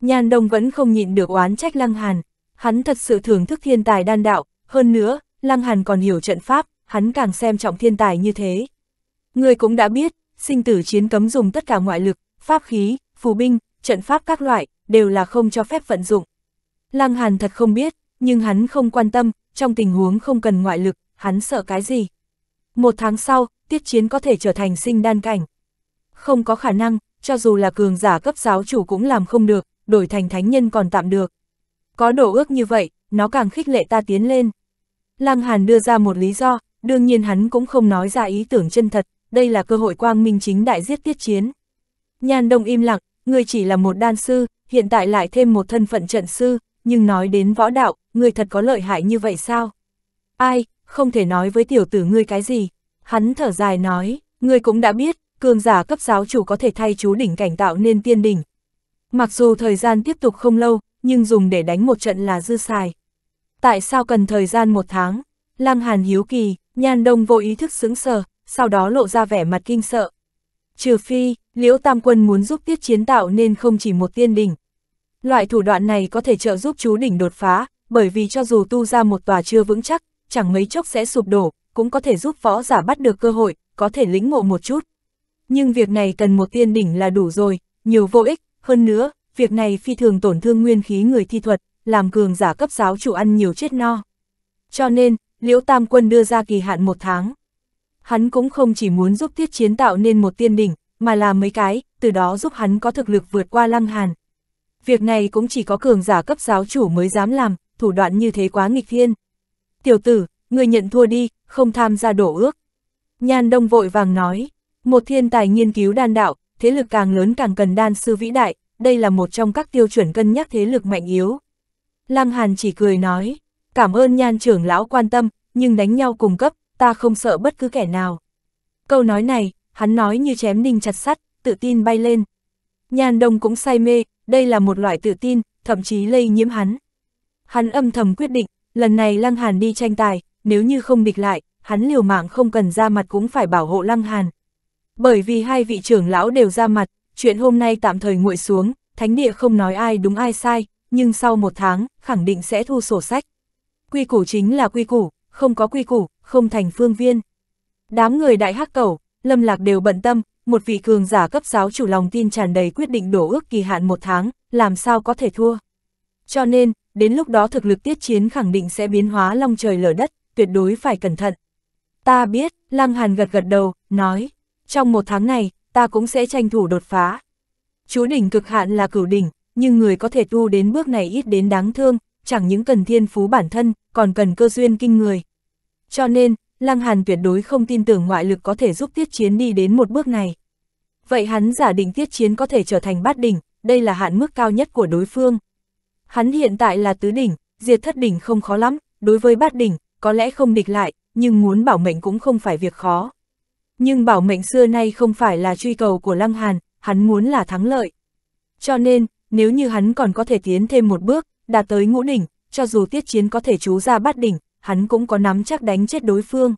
nhàn đồng vẫn không nhịn được oán trách Lăng Hàn hắn thật sự thưởng thức thiên tài đan đạo, hơn nữa, Lăng Hàn còn hiểu trận pháp, hắn càng xem trọng thiên tài như thế. Người cũng đã biết, sinh tử chiến cấm dùng tất cả ngoại lực, pháp khí, phù binh, trận pháp các loại, đều là không cho phép vận dụng. Lăng Hàn thật không biết, nhưng hắn không quan tâm, trong tình huống không cần ngoại lực, hắn sợ cái gì. Một tháng sau, tiết chiến có thể trở thành sinh đan cảnh. Không có khả năng, cho dù là cường giả cấp giáo chủ cũng làm không được, đổi thành thánh nhân còn tạm được có đổ ước như vậy, nó càng khích lệ ta tiến lên. Lăng Hàn đưa ra một lý do, đương nhiên hắn cũng không nói ra ý tưởng chân thật, đây là cơ hội quang minh chính đại giết tiết chiến. Nhan Đông im lặng, người chỉ là một đan sư, hiện tại lại thêm một thân phận trận sư, nhưng nói đến võ đạo, người thật có lợi hại như vậy sao? Ai, không thể nói với tiểu tử ngươi cái gì. Hắn thở dài nói, ngươi cũng đã biết, cường giả cấp giáo chủ có thể thay chú đỉnh cảnh tạo nên tiên đỉnh. Mặc dù thời gian tiếp tục không lâu, nhưng dùng để đánh một trận là dư xài. Tại sao cần thời gian một tháng? Lăng Hàn hiếu kỳ, Nhan Đông vô ý thức sững sờ, sau đó lộ ra vẻ mặt kinh sợ. Trừ phi, Liễu Tam Quân muốn giúp tiết chiến tạo nên không chỉ một tiên đỉnh. Loại thủ đoạn này có thể trợ giúp chú đỉnh đột phá, bởi vì cho dù tu ra một tòa chưa vững chắc, chẳng mấy chốc sẽ sụp đổ, cũng có thể giúp võ giả bắt được cơ hội, có thể lĩnh ngộ một chút. Nhưng việc này cần một tiên đỉnh là đủ rồi, nhiều vô ích, hơn nữa, việc này phi thường tổn thương nguyên khí người thi thuật, làm cường giả cấp giáo chủ ăn nhiều chết no. Cho nên, Liễu Tam Quân đưa ra kỳ hạn một tháng. Hắn cũng không chỉ muốn giúp Tiết Chiến tạo nên một tiên đỉnh, mà là mấy cái, từ đó giúp hắn có thực lực vượt qua Lăng Hàn. Việc này cũng chỉ có cường giả cấp giáo chủ mới dám làm, thủ đoạn như thế quá nghịch thiên. Tiểu tử, người nhận thua đi, không tham gia đổ ước. Nhan Đông vội vàng nói, một thiên tài nghiên cứu đan đạo, thế lực càng lớn càng cần đan sư vĩ đại, đây là một trong các tiêu chuẩn cân nhắc thế lực mạnh yếu. Lăng Hàn chỉ cười nói, cảm ơn nhan trưởng lão quan tâm, nhưng đánh nhau cùng cấp, ta không sợ bất cứ kẻ nào. Câu nói này, hắn nói như chém đinh chặt sắt, tự tin bay lên. Nhan đông cũng say mê, đây là một loại tự tin, thậm chí lây nhiễm hắn. Hắn âm thầm quyết định, lần này Lăng Hàn đi tranh tài, nếu như không địch lại, hắn liều mạng không cần ra mặt cũng phải bảo hộ Lăng Hàn. Bởi vì hai vị trưởng lão đều ra mặt, chuyện hôm nay tạm thời nguội xuống, thánh địa không nói ai đúng ai sai, nhưng sau một tháng, khẳng định sẽ thu sổ sách. Quy củ chính là quy củ, không có quy củ, không thành phương viên. Đám người đại hắc cẩu, lâm lạc đều bận tâm, một vị cường giả cấp giáo chủ lòng tin tràn đầy quyết định đổ ước kỳ hạn một tháng, làm sao có thể thua. Cho nên, đến lúc đó thực lực tiết chiến khẳng định sẽ biến hóa long trời lở đất, tuyệt đối phải cẩn thận. Ta biết, Lăng Hàn gật gật đầu, nói, trong một tháng này, ta cũng sẽ tranh thủ đột phá. Chú đỉnh cực hạn là cửu đỉnh, nhưng người có thể tu đến bước này ít đến đáng thương, chẳng những cần thiên phú bản thân, còn cần cơ duyên kinh người. Cho nên, Lăng Hàn tuyệt đối không tin tưởng ngoại lực có thể giúp Tiết Chiến đi đến một bước này. Vậy hắn giả định Tiết Chiến có thể trở thành bát đỉnh, đây là hạn mức cao nhất của đối phương. Hắn hiện tại là tứ đỉnh, diệt thất đỉnh không khó lắm, đối với bát đỉnh, có lẽ không địch lại, nhưng muốn bảo mệnh cũng không phải việc khó. Nhưng bảo mệnh xưa nay không phải là truy cầu của Lăng Hàn, hắn muốn là thắng lợi. Cho nên, nếu như hắn còn có thể tiến thêm một bước, đạt tới ngũ đỉnh, cho dù tiết chiến có thể chú ra bát đỉnh, hắn cũng có nắm chắc đánh chết đối phương.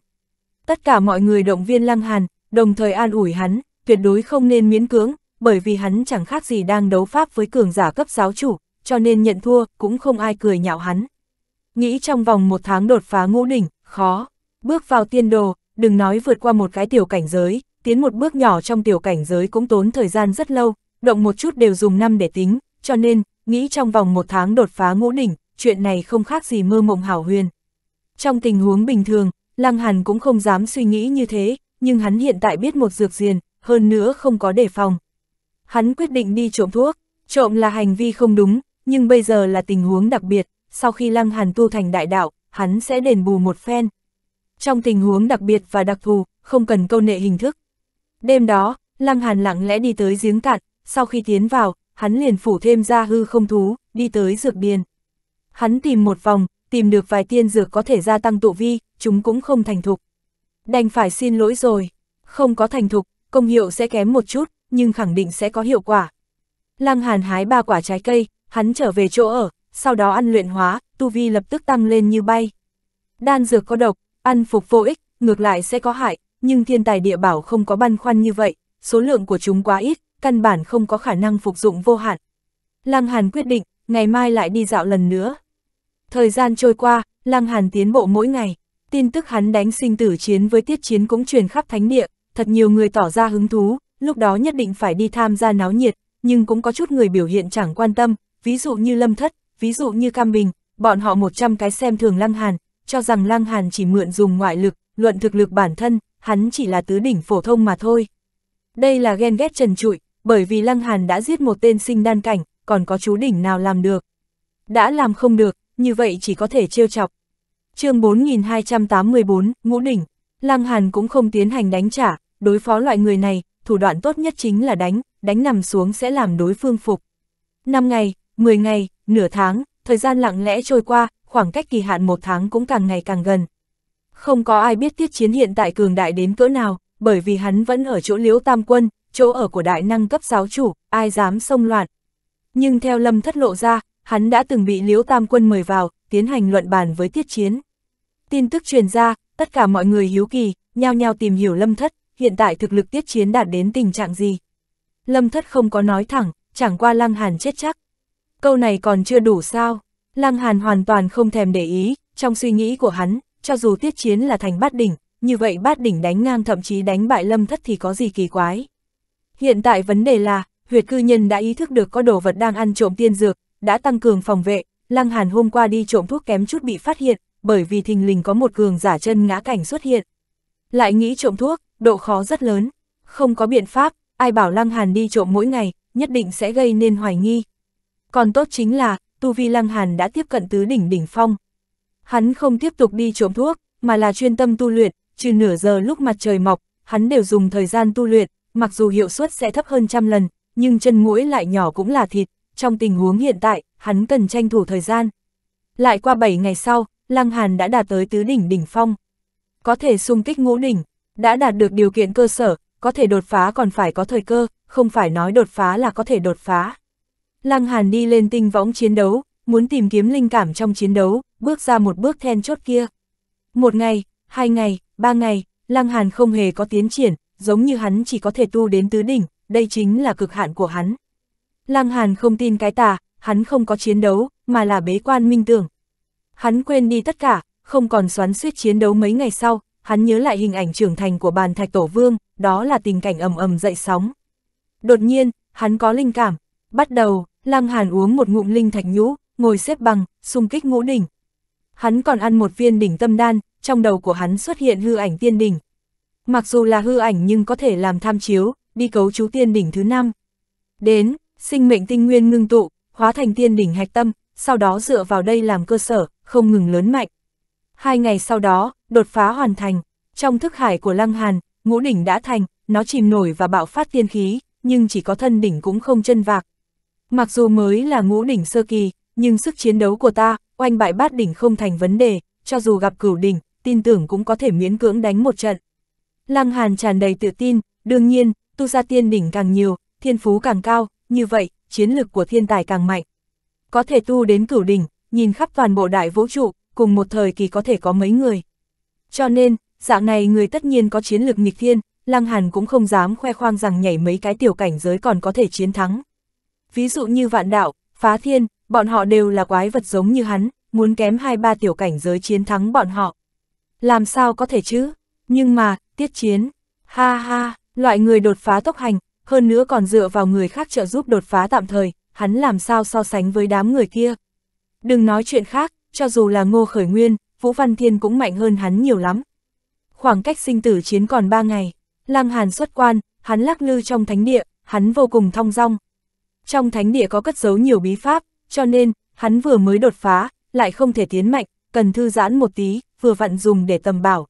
Tất cả mọi người động viên Lăng Hàn, đồng thời an ủi hắn, tuyệt đối không nên miễn cưỡng, bởi vì hắn chẳng khác gì đang đấu pháp với cường giả cấp giáo chủ, cho nên nhận thua cũng không ai cười nhạo hắn. Nghĩ trong vòng một tháng đột phá ngũ đỉnh, khó. Bước vào tiên đồ, đừng nói vượt qua một cái tiểu cảnh giới, tiến một bước nhỏ trong tiểu cảnh giới cũng tốn thời gian rất lâu, động một chút đều dùng năm để tính, cho nên, nghĩ trong vòng một tháng đột phá ngũ đỉnh, chuyện này không khác gì mơ mộng hảo huyền. Trong tình huống bình thường, Lăng Hàn cũng không dám suy nghĩ như thế, nhưng hắn hiện tại biết một dược diền, hơn nữa không có đề phòng. Hắn quyết định đi trộm thuốc, trộm là hành vi không đúng, nhưng bây giờ là tình huống đặc biệt, sau khi Lăng Hàn tu thành đại đạo, hắn sẽ đền bù một phen, trong tình huống đặc biệt và đặc thù, không cần câu nệ hình thức. Đêm đó, Lăng Hàn lặng lẽ đi tới giếng cạn, sau khi tiến vào, hắn liền phủ thêm ra hư không thú, đi tới dược điền. Hắn tìm một vòng, tìm được vài tiên dược có thể gia tăng tụ vi, chúng cũng không thành thục. Đành phải xin lỗi rồi, không có thành thục, công hiệu sẽ kém một chút, nhưng khẳng định sẽ có hiệu quả. Lăng Hàn hái ba quả trái cây, hắn trở về chỗ ở, sau đó ăn luyện hóa, tu vi lập tức tăng lên như bay. Đan dược có độc, Ăn phục vô ích, ngược lại sẽ có hại, nhưng thiên tài địa bảo không có băn khoăn như vậy, số lượng của chúng quá ít, căn bản không có khả năng phục dụng vô hạn. Lăng Hàn quyết định, ngày mai lại đi dạo lần nữa. Thời gian trôi qua, Lăng Hàn tiến bộ mỗi ngày, tin tức hắn đánh sinh tử chiến với tiết chiến cũng truyền khắp thánh địa, thật nhiều người tỏ ra hứng thú, lúc đó nhất định phải đi tham gia náo nhiệt, nhưng cũng có chút người biểu hiện chẳng quan tâm, ví dụ như Lâm Thất, ví dụ như Cam Bình, bọn họ 100 cái xem thường Lăng Hàn, cho rằng Lăng Hàn chỉ mượn dùng ngoại lực, luận thực lực bản thân, hắn chỉ là tứ đỉnh phổ thông mà thôi. Đây là ghen ghét trần trụi, bởi vì Lăng Hàn đã giết một tên sinh đan cảnh, còn có chú đỉnh nào làm được. Đã làm không được, như vậy chỉ có thể trêu chọc. chương 4284, Ngũ Đỉnh, Lăng Hàn cũng không tiến hành đánh trả, đối phó loại người này, thủ đoạn tốt nhất chính là đánh, đánh nằm xuống sẽ làm đối phương phục. 5 ngày, 10 ngày, nửa tháng, thời gian lặng lẽ trôi qua, khoảng cách kỳ hạn một tháng cũng càng ngày càng gần. Không có ai biết tiết chiến hiện tại cường đại đến cỡ nào, bởi vì hắn vẫn ở chỗ liễu tam quân, chỗ ở của đại năng cấp giáo chủ, ai dám xông loạn. Nhưng theo lâm thất lộ ra, hắn đã từng bị liễu tam quân mời vào, tiến hành luận bàn với tiết chiến. Tin tức truyền ra, tất cả mọi người hiếu kỳ, nhao nhao tìm hiểu lâm thất, hiện tại thực lực tiết chiến đạt đến tình trạng gì. Lâm thất không có nói thẳng, chẳng qua lăng hàn chết chắc. Câu này còn chưa đủ sao? Lăng Hàn hoàn toàn không thèm để ý, trong suy nghĩ của hắn, cho dù tiết chiến là thành bát đỉnh, như vậy bát đỉnh đánh ngang thậm chí đánh bại lâm thất thì có gì kỳ quái. Hiện tại vấn đề là, huyệt cư nhân đã ý thức được có đồ vật đang ăn trộm tiên dược, đã tăng cường phòng vệ, Lăng Hàn hôm qua đi trộm thuốc kém chút bị phát hiện, bởi vì thình lình có một cường giả chân ngã cảnh xuất hiện. Lại nghĩ trộm thuốc, độ khó rất lớn, không có biện pháp, ai bảo Lăng Hàn đi trộm mỗi ngày, nhất định sẽ gây nên hoài nghi. Còn tốt chính là, tu vi Lăng Hàn đã tiếp cận tứ đỉnh đỉnh phong. Hắn không tiếp tục đi trộm thuốc, mà là chuyên tâm tu luyện, trừ nửa giờ lúc mặt trời mọc, hắn đều dùng thời gian tu luyện, mặc dù hiệu suất sẽ thấp hơn trăm lần, nhưng chân mũi lại nhỏ cũng là thịt, trong tình huống hiện tại, hắn cần tranh thủ thời gian. Lại qua 7 ngày sau, Lăng Hàn đã đạt tới tứ đỉnh đỉnh phong. Có thể xung kích ngũ đỉnh, đã đạt được điều kiện cơ sở, có thể đột phá còn phải có thời cơ, không phải nói đột phá là có thể đột phá. Lăng Hàn đi lên tinh võng chiến đấu, muốn tìm kiếm linh cảm trong chiến đấu, bước ra một bước then chốt kia. Một ngày, hai ngày, ba ngày, Lăng Hàn không hề có tiến triển, giống như hắn chỉ có thể tu đến tứ đỉnh, đây chính là cực hạn của hắn. Lăng Hàn không tin cái tà, hắn không có chiến đấu, mà là bế quan minh tưởng. Hắn quên đi tất cả, không còn xoắn suýt chiến đấu mấy ngày sau, hắn nhớ lại hình ảnh trưởng thành của bàn thạch tổ vương, đó là tình cảnh ầm ầm dậy sóng. Đột nhiên, hắn có linh cảm, bắt đầu, Lăng Hàn uống một ngụm linh thạch nhũ, ngồi xếp bằng, xung kích ngũ đỉnh. Hắn còn ăn một viên đỉnh tâm đan, trong đầu của hắn xuất hiện hư ảnh tiên đỉnh. Mặc dù là hư ảnh nhưng có thể làm tham chiếu, đi cấu chú tiên đỉnh thứ năm. Đến, sinh mệnh tinh nguyên ngưng tụ, hóa thành tiên đỉnh hạch tâm, sau đó dựa vào đây làm cơ sở, không ngừng lớn mạnh. Hai ngày sau đó, đột phá hoàn thành. Trong thức hải của Lăng Hàn, ngũ đỉnh đã thành, nó chìm nổi và bạo phát tiên khí, nhưng chỉ có thân đỉnh cũng không chân vạc, Mặc dù mới là ngũ đỉnh sơ kỳ, nhưng sức chiến đấu của ta, oanh bại bát đỉnh không thành vấn đề, cho dù gặp cửu đỉnh, tin tưởng cũng có thể miễn cưỡng đánh một trận. Lăng Hàn tràn đầy tự tin, đương nhiên, tu ra tiên đỉnh càng nhiều, thiên phú càng cao, như vậy, chiến lực của thiên tài càng mạnh. Có thể tu đến cửu đỉnh, nhìn khắp toàn bộ đại vũ trụ, cùng một thời kỳ có thể có mấy người. Cho nên, dạng này người tất nhiên có chiến lực nghịch thiên, Lăng Hàn cũng không dám khoe khoang rằng nhảy mấy cái tiểu cảnh giới còn có thể chiến thắng ví dụ như vạn đạo, phá thiên, bọn họ đều là quái vật giống như hắn, muốn kém hai ba tiểu cảnh giới chiến thắng bọn họ. Làm sao có thể chứ? Nhưng mà, tiết chiến, ha ha, loại người đột phá tốc hành, hơn nữa còn dựa vào người khác trợ giúp đột phá tạm thời, hắn làm sao so sánh với đám người kia. Đừng nói chuyện khác, cho dù là ngô khởi nguyên, Vũ Văn Thiên cũng mạnh hơn hắn nhiều lắm. Khoảng cách sinh tử chiến còn ba ngày, lang Hàn xuất quan, hắn lắc lư trong thánh địa, hắn vô cùng thong dong, trong thánh địa có cất giấu nhiều bí pháp, cho nên, hắn vừa mới đột phá, lại không thể tiến mạnh, cần thư giãn một tí, vừa vặn dùng để tầm bảo.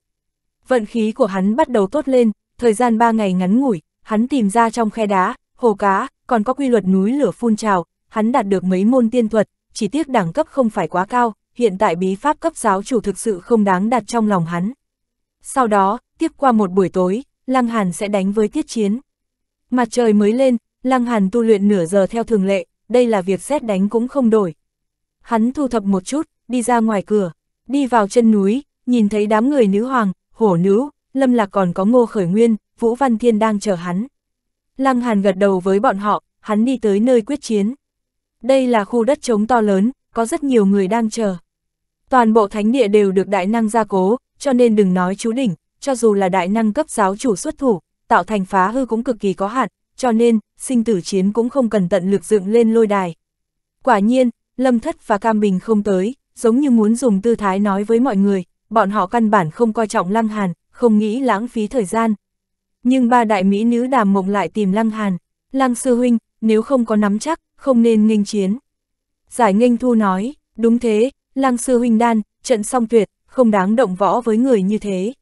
Vận khí của hắn bắt đầu tốt lên, thời gian 3 ngày ngắn ngủi, hắn tìm ra trong khe đá, hồ cá, còn có quy luật núi lửa phun trào, hắn đạt được mấy môn tiên thuật, chỉ tiếc đẳng cấp không phải quá cao, hiện tại bí pháp cấp giáo chủ thực sự không đáng đặt trong lòng hắn. Sau đó, tiếp qua một buổi tối, Lăng Hàn sẽ đánh với tiết chiến. Mặt trời mới lên, Lăng Hàn tu luyện nửa giờ theo thường lệ, đây là việc xét đánh cũng không đổi. Hắn thu thập một chút, đi ra ngoài cửa, đi vào chân núi, nhìn thấy đám người nữ hoàng, hổ nữ, lâm lạc còn có ngô khởi nguyên, Vũ Văn Thiên đang chờ hắn. Lăng Hàn gật đầu với bọn họ, hắn đi tới nơi quyết chiến. Đây là khu đất trống to lớn, có rất nhiều người đang chờ. Toàn bộ thánh địa đều được đại năng gia cố, cho nên đừng nói chú đỉnh, cho dù là đại năng cấp giáo chủ xuất thủ, tạo thành phá hư cũng cực kỳ có hạn, cho nên, sinh tử chiến cũng không cần tận lực dựng lên lôi đài. Quả nhiên, Lâm Thất và Cam Bình không tới, giống như muốn dùng tư thái nói với mọi người, bọn họ căn bản không coi trọng Lăng Hàn, không nghĩ lãng phí thời gian. Nhưng ba đại mỹ nữ đàm mộng lại tìm Lăng Hàn, Lăng Sư Huynh, nếu không có nắm chắc, không nên nghênh chiến. Giải nghênh thu nói, đúng thế, Lăng Sư Huynh đan, trận song tuyệt, không đáng động võ với người như thế.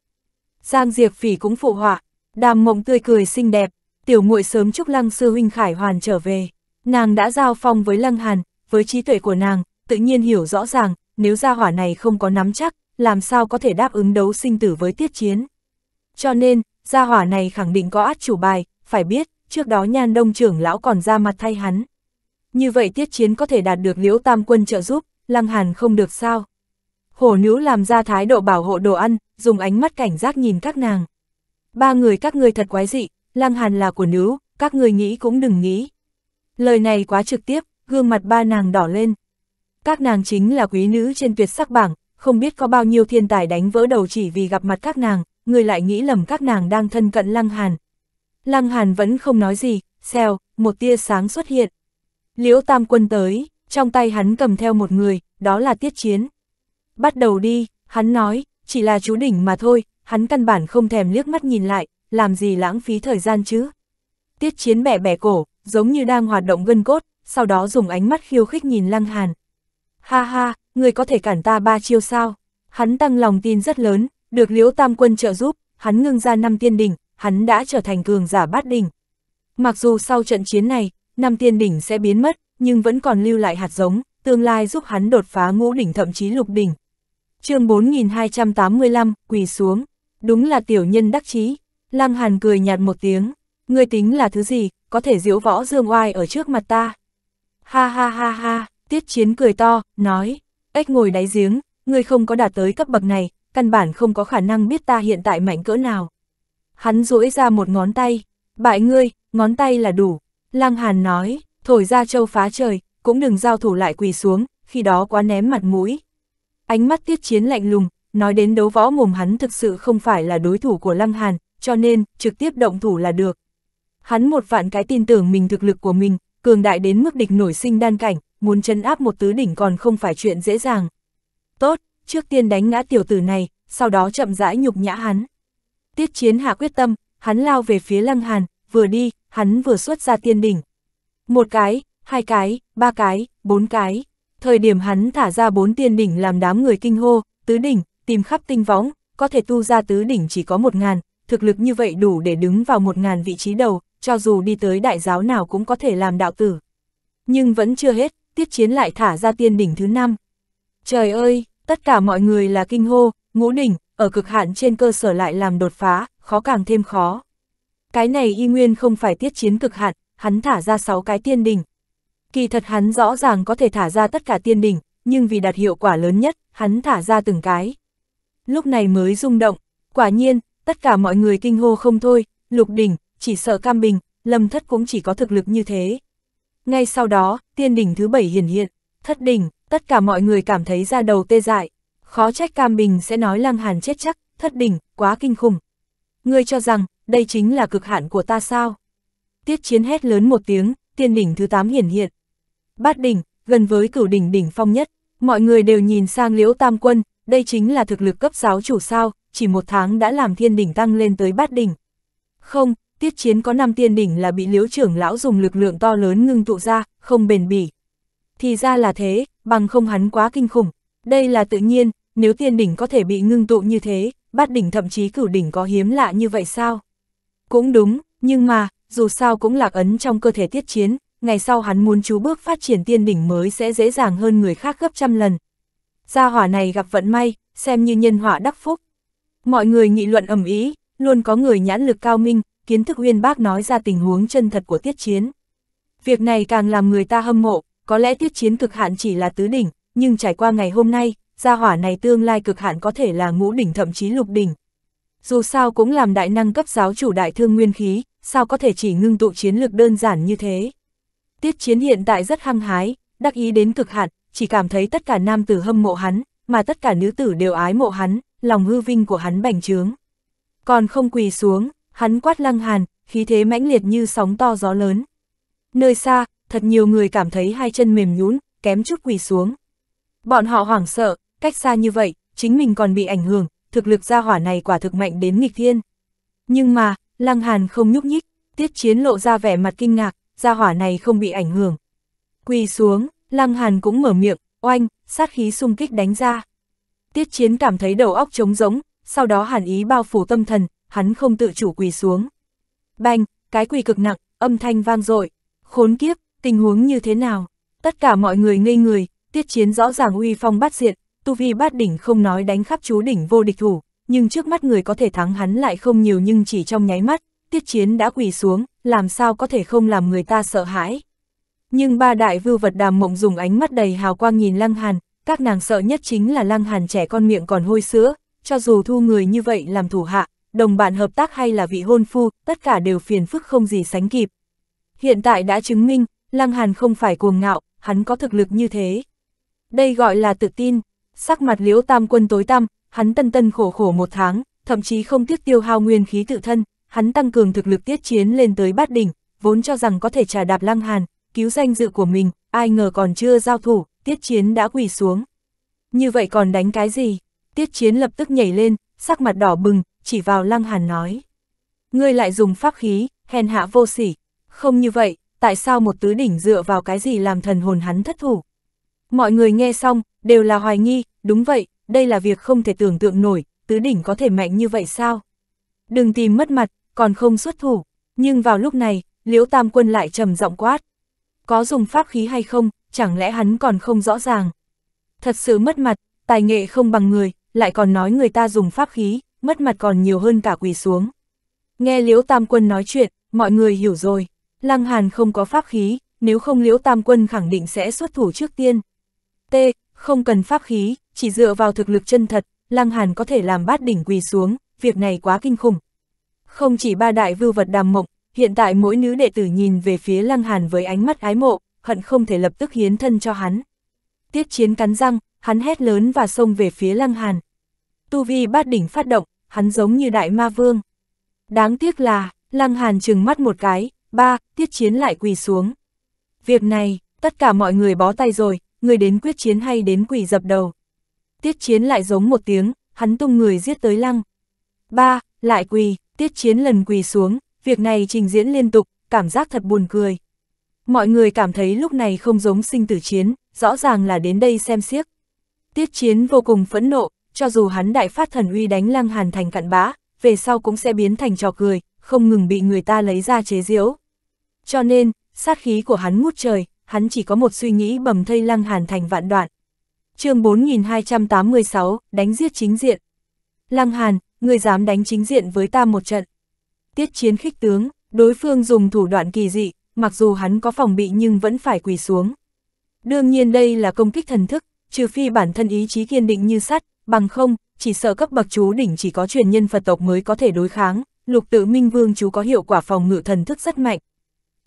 Giang Diệp Phỉ cũng phụ họa, đàm mộng tươi cười xinh đẹp, tiểu muội sớm chúc Lăng Sư Huynh Khải Hoàn trở về. Nàng đã giao phong với Lăng Hàn, với trí tuệ của nàng, tự nhiên hiểu rõ ràng, nếu gia hỏa này không có nắm chắc, làm sao có thể đáp ứng đấu sinh tử với tiết chiến. Cho nên, gia hỏa này khẳng định có át chủ bài, phải biết, trước đó nhan đông trưởng lão còn ra mặt thay hắn. Như vậy tiết chiến có thể đạt được liễu tam quân trợ giúp, lăng hàn không được sao. Hổ nữ làm ra thái độ bảo hộ đồ ăn, dùng ánh mắt cảnh giác nhìn các nàng. Ba người các ngươi thật quái dị, Lăng Hàn là của nữ, các người nghĩ cũng đừng nghĩ. Lời này quá trực tiếp, gương mặt ba nàng đỏ lên. Các nàng chính là quý nữ trên tuyệt sắc bảng, không biết có bao nhiêu thiên tài đánh vỡ đầu chỉ vì gặp mặt các nàng, người lại nghĩ lầm các nàng đang thân cận Lăng Hàn. Lăng Hàn vẫn không nói gì, xèo, một tia sáng xuất hiện. Liễu Tam Quân tới, trong tay hắn cầm theo một người, đó là Tiết Chiến. Bắt đầu đi, hắn nói, chỉ là chú đỉnh mà thôi, hắn căn bản không thèm liếc mắt nhìn lại, làm gì lãng phí thời gian chứ? Tiết chiến bẻ bẻ cổ, giống như đang hoạt động gân cốt, sau đó dùng ánh mắt khiêu khích nhìn Lăng Hàn. Ha ha, người có thể cản ta ba chiêu sao? Hắn tăng lòng tin rất lớn, được liễu tam quân trợ giúp, hắn ngưng ra năm tiên đỉnh, hắn đã trở thành cường giả bát đỉnh. Mặc dù sau trận chiến này, năm tiên đỉnh sẽ biến mất, nhưng vẫn còn lưu lại hạt giống, tương lai giúp hắn đột phá ngũ đỉnh thậm chí lục đỉnh. chương 4285, quỳ xuống, đúng là tiểu nhân đắc chí Lăng Hàn cười nhạt một tiếng, ngươi tính là thứ gì, có thể diễu võ dương oai ở trước mặt ta. Ha ha ha ha, tiết chiến cười to, nói, ếch ngồi đáy giếng, ngươi không có đạt tới cấp bậc này, căn bản không có khả năng biết ta hiện tại mạnh cỡ nào. Hắn duỗi ra một ngón tay, bại ngươi, ngón tay là đủ. Lăng Hàn nói, thổi ra châu phá trời, cũng đừng giao thủ lại quỳ xuống, khi đó quá ném mặt mũi. Ánh mắt tiết chiến lạnh lùng, nói đến đấu võ mồm hắn thực sự không phải là đối thủ của Lăng Hàn, cho nên, trực tiếp động thủ là được. Hắn một vạn cái tin tưởng mình thực lực của mình, cường đại đến mức địch nổi sinh đan cảnh, muốn chấn áp một tứ đỉnh còn không phải chuyện dễ dàng. Tốt, trước tiên đánh ngã tiểu tử này, sau đó chậm rãi nhục nhã hắn. Tiết chiến hạ quyết tâm, hắn lao về phía lăng hàn, vừa đi, hắn vừa xuất ra tiên đỉnh. Một cái, hai cái, ba cái, bốn cái. Thời điểm hắn thả ra bốn tiên đỉnh làm đám người kinh hô, tứ đỉnh, tìm khắp tinh võng, có thể tu ra tứ đỉnh chỉ có một ngàn, thực lực như vậy đủ để đứng vào một ngàn vị trí đầu, cho dù đi tới đại giáo nào cũng có thể làm đạo tử. Nhưng vẫn chưa hết, tiết chiến lại thả ra tiên đỉnh thứ năm. Trời ơi, tất cả mọi người là kinh hô, ngũ đỉnh, ở cực hạn trên cơ sở lại làm đột phá, khó càng thêm khó. Cái này y nguyên không phải tiết chiến cực hạn, hắn thả ra 6 cái tiên đỉnh. Kỳ thật hắn rõ ràng có thể thả ra tất cả tiên đỉnh, nhưng vì đạt hiệu quả lớn nhất, hắn thả ra từng cái. Lúc này mới rung động, quả nhiên, tất cả mọi người kinh hô không thôi, lục đỉnh, chỉ sợ cam bình, lâm thất cũng chỉ có thực lực như thế. Ngay sau đó, tiên đỉnh thứ bảy hiển hiện, thất đỉnh, tất cả mọi người cảm thấy ra đầu tê dại, khó trách cam bình sẽ nói lăng hàn chết chắc, thất đỉnh, quá kinh khủng. Ngươi cho rằng, đây chính là cực hạn của ta sao? Tiết chiến hét lớn một tiếng, tiên đỉnh thứ tám hiển hiện. Bát đỉnh, gần với cửu đỉnh đỉnh phong nhất, mọi người đều nhìn sang liễu tam quân, đây chính là thực lực cấp giáo chủ sao, chỉ một tháng đã làm thiên đỉnh tăng lên tới bát đỉnh. Không, tiết chiến có năm thiên đỉnh là bị liếu trưởng lão dùng lực lượng to lớn ngưng tụ ra, không bền bỉ. Thì ra là thế, bằng không hắn quá kinh khủng. Đây là tự nhiên, nếu thiên đỉnh có thể bị ngưng tụ như thế, bát đỉnh thậm chí cửu đỉnh có hiếm lạ như vậy sao? Cũng đúng, nhưng mà, dù sao cũng lạc ấn trong cơ thể tiết chiến, ngày sau hắn muốn chú bước phát triển thiên đỉnh mới sẽ dễ dàng hơn người khác gấp trăm lần. Gia hỏa này gặp vận may, xem như nhân họa đắc phúc, Mọi người nghị luận ầm ý, luôn có người nhãn lực cao minh, kiến thức uyên bác nói ra tình huống chân thật của tiết chiến. Việc này càng làm người ta hâm mộ, có lẽ tiết chiến cực hạn chỉ là tứ đỉnh, nhưng trải qua ngày hôm nay, gia hỏa này tương lai cực hạn có thể là ngũ đỉnh thậm chí lục đỉnh. Dù sao cũng làm đại năng cấp giáo chủ đại thương nguyên khí, sao có thể chỉ ngưng tụ chiến lược đơn giản như thế. Tiết chiến hiện tại rất hăng hái, đắc ý đến cực hạn, chỉ cảm thấy tất cả nam tử hâm mộ hắn, mà tất cả nữ tử đều ái mộ hắn, lòng hư vinh của hắn bành trướng. Còn không quỳ xuống, hắn quát lăng hàn, khí thế mãnh liệt như sóng to gió lớn. Nơi xa, thật nhiều người cảm thấy hai chân mềm nhũn, kém chút quỳ xuống. Bọn họ hoảng sợ, cách xa như vậy, chính mình còn bị ảnh hưởng, thực lực gia hỏa này quả thực mạnh đến nghịch thiên. Nhưng mà, Lăng Hàn không nhúc nhích, tiết chiến lộ ra vẻ mặt kinh ngạc, gia hỏa này không bị ảnh hưởng. Quỳ xuống, Lăng Hàn cũng mở miệng, oanh, sát khí xung kích đánh ra. Tiết chiến cảm thấy đầu óc trống rỗng, sau đó hàn ý bao phủ tâm thần, hắn không tự chủ quỳ xuống. Bành, cái quỳ cực nặng, âm thanh vang dội Khốn kiếp, tình huống như thế nào? Tất cả mọi người ngây người, tiết chiến rõ ràng uy phong bát diện, tu vi bát đỉnh không nói đánh khắp chú đỉnh vô địch thủ, nhưng trước mắt người có thể thắng hắn lại không nhiều nhưng chỉ trong nháy mắt, tiết chiến đã quỳ xuống, làm sao có thể không làm người ta sợ hãi. Nhưng ba đại vưu vật đàm mộng dùng ánh mắt đầy hào quang nhìn lăng hàn, các nàng sợ nhất chính là lăng hàn trẻ con miệng còn hôi sữa, cho dù thu người như vậy làm thủ hạ, đồng bạn hợp tác hay là vị hôn phu, tất cả đều phiền phức không gì sánh kịp. Hiện tại đã chứng minh, lăng hàn không phải cuồng ngạo, hắn có thực lực như thế. Đây gọi là tự tin, sắc mặt liễu tam quân tối tăm, hắn tân tân khổ khổ một tháng, thậm chí không tiếc tiêu hao nguyên khí tự thân, hắn tăng cường thực lực tiết chiến lên tới bát đỉnh, vốn cho rằng có thể trả đạp lăng hàn, cứu danh dự của mình, ai ngờ còn chưa giao thủ, tiết chiến đã quỳ xuống. Như vậy còn đánh cái gì? Tiết chiến lập tức nhảy lên, sắc mặt đỏ bừng, chỉ vào lăng hàn nói. Ngươi lại dùng pháp khí, hèn hạ vô sỉ. Không như vậy, tại sao một tứ đỉnh dựa vào cái gì làm thần hồn hắn thất thủ? Mọi người nghe xong, đều là hoài nghi, đúng vậy, đây là việc không thể tưởng tượng nổi, tứ đỉnh có thể mạnh như vậy sao? Đừng tìm mất mặt, còn không xuất thủ. Nhưng vào lúc này, Liễu Tam Quân lại trầm giọng quát. Có dùng pháp khí hay không, chẳng lẽ hắn còn không rõ ràng. Thật sự mất mặt, tài nghệ không bằng người, lại còn nói người ta dùng pháp khí, mất mặt còn nhiều hơn cả quỳ xuống. Nghe Liễu Tam Quân nói chuyện, mọi người hiểu rồi, Lăng Hàn không có pháp khí, nếu không Liễu Tam Quân khẳng định sẽ xuất thủ trước tiên. T. Không cần pháp khí, chỉ dựa vào thực lực chân thật, Lăng Hàn có thể làm bát đỉnh quỳ xuống, việc này quá kinh khủng. Không chỉ ba đại vưu vật đàm mộng, hiện tại mỗi nữ đệ tử nhìn về phía Lăng Hàn với ánh mắt ái mộ, hận không thể lập tức hiến thân cho hắn. Tiết chiến cắn răng, hắn hét lớn và xông về phía Lăng Hàn. Tu vi bát đỉnh phát động, hắn giống như đại ma vương. Đáng tiếc là, Lăng Hàn chừng mắt một cái, ba, tiết chiến lại quỳ xuống. Việc này, tất cả mọi người bó tay rồi, người đến quyết chiến hay đến quỳ dập đầu. Tiết chiến lại giống một tiếng, hắn tung người giết tới Lăng. Ba, lại quỳ, tiết chiến lần quỳ xuống, việc này trình diễn liên tục, cảm giác thật buồn cười. Mọi người cảm thấy lúc này không giống sinh tử chiến, rõ ràng là đến đây xem xiếc. Tiết chiến vô cùng phẫn nộ, cho dù hắn đại phát thần uy đánh lăng hàn thành cặn bã, về sau cũng sẽ biến thành trò cười, không ngừng bị người ta lấy ra chế giễu. Cho nên, sát khí của hắn ngút trời, hắn chỉ có một suy nghĩ bầm thây lăng hàn thành vạn đoạn. chương 4286, đánh giết chính diện. Lăng hàn, người dám đánh chính diện với ta một trận. Tiết chiến khích tướng, đối phương dùng thủ đoạn kỳ dị, mặc dù hắn có phòng bị nhưng vẫn phải quỳ xuống. Đương nhiên đây là công kích thần thức, trừ phi bản thân ý chí kiên định như sắt, bằng không, chỉ sợ cấp bậc chú đỉnh chỉ có truyền nhân Phật tộc mới có thể đối kháng, lục tự minh vương chú có hiệu quả phòng ngự thần thức rất mạnh.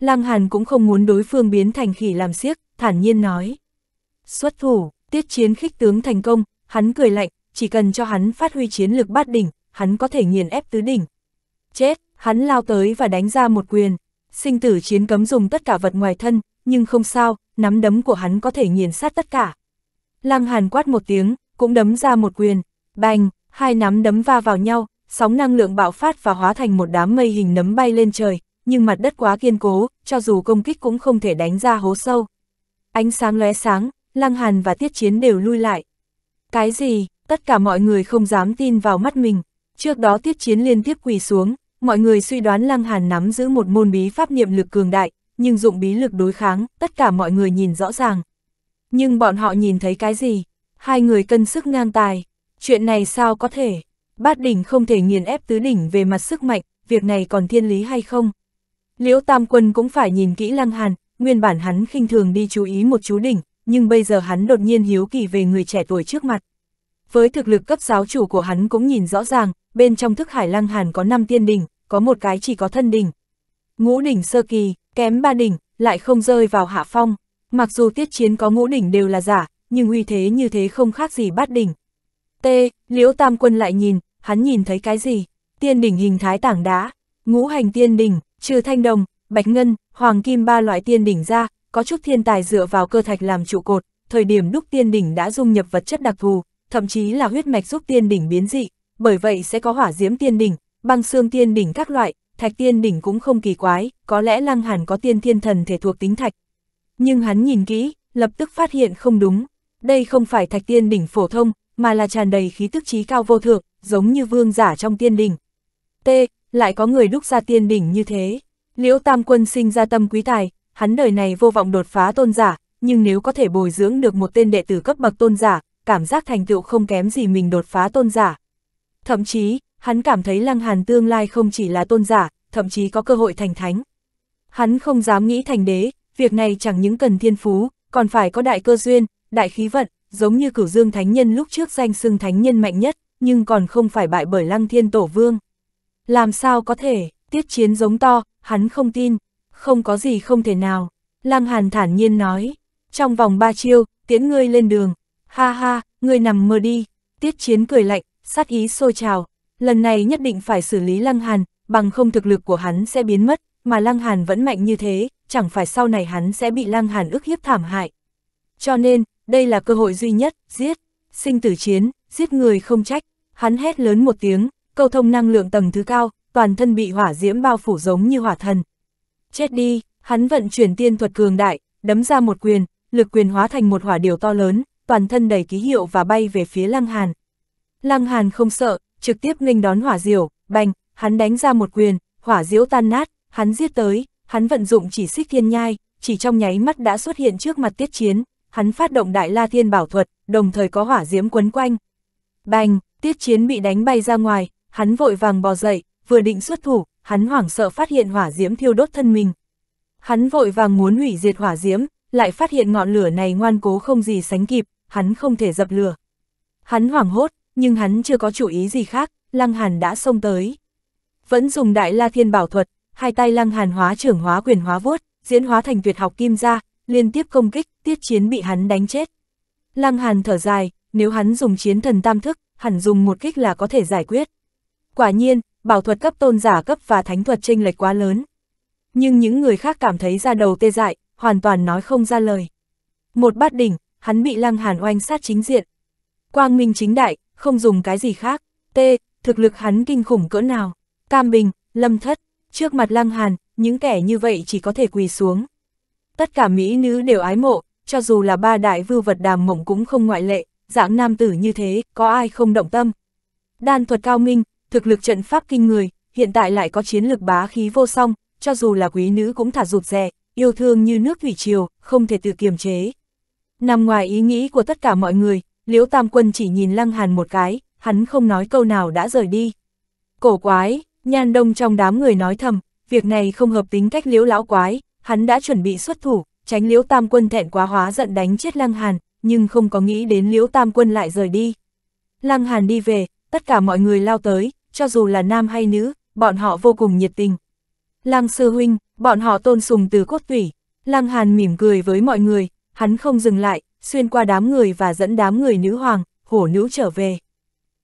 Lăng Hàn cũng không muốn đối phương biến thành khỉ làm siếc, thản nhiên nói. Xuất thủ, tiết chiến khích tướng thành công, hắn cười lạnh, chỉ cần cho hắn phát huy chiến lực bát đỉnh, hắn có thể nghiền ép tứ đỉnh. Chết, hắn lao tới và đánh ra một quyền, Sinh tử chiến cấm dùng tất cả vật ngoài thân, nhưng không sao, nắm đấm của hắn có thể nghiền sát tất cả. Lăng Hàn quát một tiếng, cũng đấm ra một quyền, bành, hai nắm đấm va vào nhau, sóng năng lượng bạo phát và hóa thành một đám mây hình nấm bay lên trời, nhưng mặt đất quá kiên cố, cho dù công kích cũng không thể đánh ra hố sâu. Ánh sáng lóe sáng, Lăng Hàn và Tiết Chiến đều lui lại. Cái gì, tất cả mọi người không dám tin vào mắt mình, trước đó Tiết Chiến liên tiếp quỳ xuống, Mọi người suy đoán Lăng Hàn nắm giữ một môn bí pháp niệm lực cường đại, nhưng dụng bí lực đối kháng, tất cả mọi người nhìn rõ ràng. Nhưng bọn họ nhìn thấy cái gì? Hai người cân sức ngang tài. Chuyện này sao có thể? Bát đỉnh không thể nghiền ép tứ đỉnh về mặt sức mạnh, việc này còn thiên lý hay không? Liễu Tam Quân cũng phải nhìn kỹ Lăng Hàn, nguyên bản hắn khinh thường đi chú ý một chú đỉnh, nhưng bây giờ hắn đột nhiên hiếu kỳ về người trẻ tuổi trước mặt. Với thực lực cấp giáo chủ của hắn cũng nhìn rõ ràng, bên trong thức hải lăng hàn có 5 tiên đỉnh, có một cái chỉ có thân đỉnh. Ngũ đỉnh sơ kỳ, kém ba đỉnh, lại không rơi vào hạ phong. Mặc dù tiết chiến có ngũ đỉnh đều là giả, nhưng uy thế như thế không khác gì bát đỉnh. T, liễu tam quân lại nhìn, hắn nhìn thấy cái gì? Tiên đỉnh hình thái tảng đá, ngũ hành tiên đỉnh, trừ thanh đồng, bạch ngân, hoàng kim ba loại tiên đỉnh ra, có chút thiên tài dựa vào cơ thạch làm trụ cột, thời điểm đúc tiên đỉnh đã dung nhập vật chất đặc thù, thậm chí là huyết mạch giúp tiên đỉnh biến dị, bởi vậy sẽ có hỏa diễm tiên đỉnh, băng xương tiên đỉnh các loại, thạch tiên đỉnh cũng không kỳ quái, có lẽ Lăng Hàn có tiên thiên thần thể thuộc tính thạch. Nhưng hắn nhìn kỹ, lập tức phát hiện không đúng, đây không phải thạch tiên đỉnh phổ thông, mà là tràn đầy khí tức trí cao vô thượng, giống như vương giả trong tiên đỉnh. T, lại có người đúc ra tiên đỉnh như thế. Liễu Tam Quân sinh ra tâm quý tài, hắn đời này vô vọng đột phá tôn giả, nhưng nếu có thể bồi dưỡng được một tên đệ tử cấp bậc tôn giả, cảm giác thành tựu không kém gì mình đột phá tôn giả. Thậm chí, hắn cảm thấy Lăng Hàn tương lai không chỉ là tôn giả, thậm chí có cơ hội thành thánh. Hắn không dám nghĩ thành đế, việc này chẳng những cần thiên phú, còn phải có đại cơ duyên, đại khí vận, giống như cửu dương thánh nhân lúc trước danh xưng thánh nhân mạnh nhất, nhưng còn không phải bại bởi lăng thiên tổ vương. Làm sao có thể, tiết chiến giống to, hắn không tin, không có gì không thể nào. Lăng hàn thản nhiên nói, trong vòng ba chiêu, tiễn ngươi lên đường, Ha ha, người nằm mơ đi. Tiết chiến cười lạnh, sát ý sôi trào. Lần này nhất định phải xử lý Lăng Hàn, bằng không thực lực của hắn sẽ biến mất, mà Lăng Hàn vẫn mạnh như thế, chẳng phải sau này hắn sẽ bị Lăng Hàn ức hiếp thảm hại. Cho nên, đây là cơ hội duy nhất, giết, sinh tử chiến, giết người không trách. Hắn hét lớn một tiếng, câu thông năng lượng tầng thứ cao, toàn thân bị hỏa diễm bao phủ giống như hỏa thần. Chết đi, hắn vận chuyển tiên thuật cường đại, đấm ra một quyền, lực quyền hóa thành một hỏa điều to lớn, toàn thân đầy ký hiệu và bay về phía Lăng Hàn. Lăng Hàn không sợ, trực tiếp nghênh đón hỏa diều, bành, hắn đánh ra một quyền, hỏa diễu tan nát, hắn giết tới, hắn vận dụng chỉ xích thiên nhai, chỉ trong nháy mắt đã xuất hiện trước mặt tiết chiến, hắn phát động đại la thiên bảo thuật, đồng thời có hỏa diễm quấn quanh. Bành, tiết chiến bị đánh bay ra ngoài, hắn vội vàng bò dậy, vừa định xuất thủ, hắn hoảng sợ phát hiện hỏa diễm thiêu đốt thân mình. Hắn vội vàng muốn hủy diệt hỏa diễm, lại phát hiện ngọn lửa này ngoan cố không gì sánh kịp, hắn không thể dập lửa. Hắn hoảng hốt, nhưng hắn chưa có chủ ý gì khác, Lăng Hàn đã xông tới. Vẫn dùng đại la thiên bảo thuật, hai tay Lăng Hàn hóa trưởng hóa quyền hóa vuốt, diễn hóa thành tuyệt học kim gia, liên tiếp công kích, tiết chiến bị hắn đánh chết. Lăng Hàn thở dài, nếu hắn dùng chiến thần tam thức, hẳn dùng một kích là có thể giải quyết. Quả nhiên, bảo thuật cấp tôn giả cấp và thánh thuật chênh lệch quá lớn. Nhưng những người khác cảm thấy ra đầu tê dại, hoàn toàn nói không ra lời. Một bát đỉnh, hắn bị Lăng Hàn oanh sát chính diện. Quang minh chính đại, không dùng cái gì khác. T, thực lực hắn kinh khủng cỡ nào. Cam Bình, Lâm Thất, trước mặt Lăng Hàn, những kẻ như vậy chỉ có thể quỳ xuống. Tất cả mỹ nữ đều ái mộ, cho dù là ba đại vưu vật đàm mộng cũng không ngoại lệ, dạng nam tử như thế, có ai không động tâm. Đan thuật cao minh, thực lực trận pháp kinh người, hiện tại lại có chiến lực bá khí vô song, cho dù là quý nữ cũng thả rụt rè, yêu thương như nước thủy triều, không thể tự kiềm chế. Nằm ngoài ý nghĩ của tất cả mọi người, Liễu Tam Quân chỉ nhìn Lăng Hàn một cái, hắn không nói câu nào đã rời đi. Cổ quái, nhan đông trong đám người nói thầm, việc này không hợp tính cách Liễu lão quái, hắn đã chuẩn bị xuất thủ, tránh Liễu Tam Quân thẹn quá hóa giận đánh chết Lăng Hàn, nhưng không có nghĩ đến Liễu Tam Quân lại rời đi. Lăng Hàn đi về, tất cả mọi người lao tới, cho dù là nam hay nữ, bọn họ vô cùng nhiệt tình. Lăng sư huynh, bọn họ tôn sùng từ cốt tủy. Lăng Hàn mỉm cười với mọi người, Hắn không dừng lại, xuyên qua đám người và dẫn đám người nữ hoàng, hổ nữ trở về.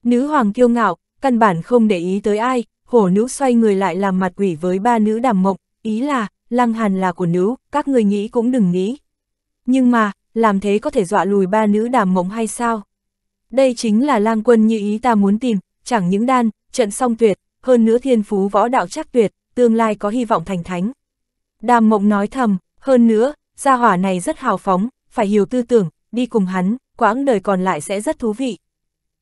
Nữ hoàng kiêu ngạo, căn bản không để ý tới ai, hổ nữ xoay người lại làm mặt quỷ với ba nữ đàm mộng, ý là, lăng hàn là của nữ, các người nghĩ cũng đừng nghĩ. Nhưng mà, làm thế có thể dọa lùi ba nữ đàm mộng hay sao? Đây chính là lang quân như ý ta muốn tìm, chẳng những đan, trận song tuyệt, hơn nữa thiên phú võ đạo chắc tuyệt, tương lai có hy vọng thành thánh. Đàm mộng nói thầm, hơn nữa, gia hỏa này rất hào phóng, phải hiểu tư tưởng, đi cùng hắn, quãng đời còn lại sẽ rất thú vị.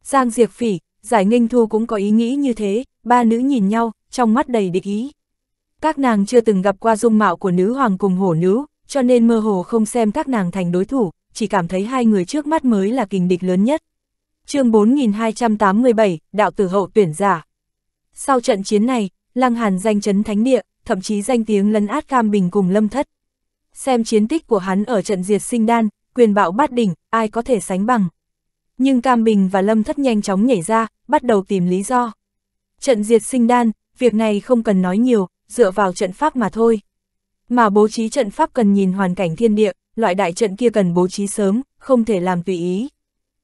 Giang Diệp Phỉ, Giải Nghênh Thu cũng có ý nghĩ như thế, ba nữ nhìn nhau, trong mắt đầy địch ý. Các nàng chưa từng gặp qua dung mạo của nữ hoàng cùng hổ nữ, cho nên mơ hồ không xem các nàng thành đối thủ, chỉ cảm thấy hai người trước mắt mới là kình địch lớn nhất. chương 4287, Đạo tử hậu tuyển giả. Sau trận chiến này, Lăng Hàn danh chấn thánh địa, thậm chí danh tiếng lấn át Cam Bình cùng Lâm Thất xem chiến tích của hắn ở trận diệt sinh đan, quyền bạo bát đỉnh, ai có thể sánh bằng. Nhưng Cam Bình và Lâm Thất nhanh chóng nhảy ra, bắt đầu tìm lý do. Trận diệt sinh đan, việc này không cần nói nhiều, dựa vào trận pháp mà thôi. Mà bố trí trận pháp cần nhìn hoàn cảnh thiên địa, loại đại trận kia cần bố trí sớm, không thể làm tùy ý.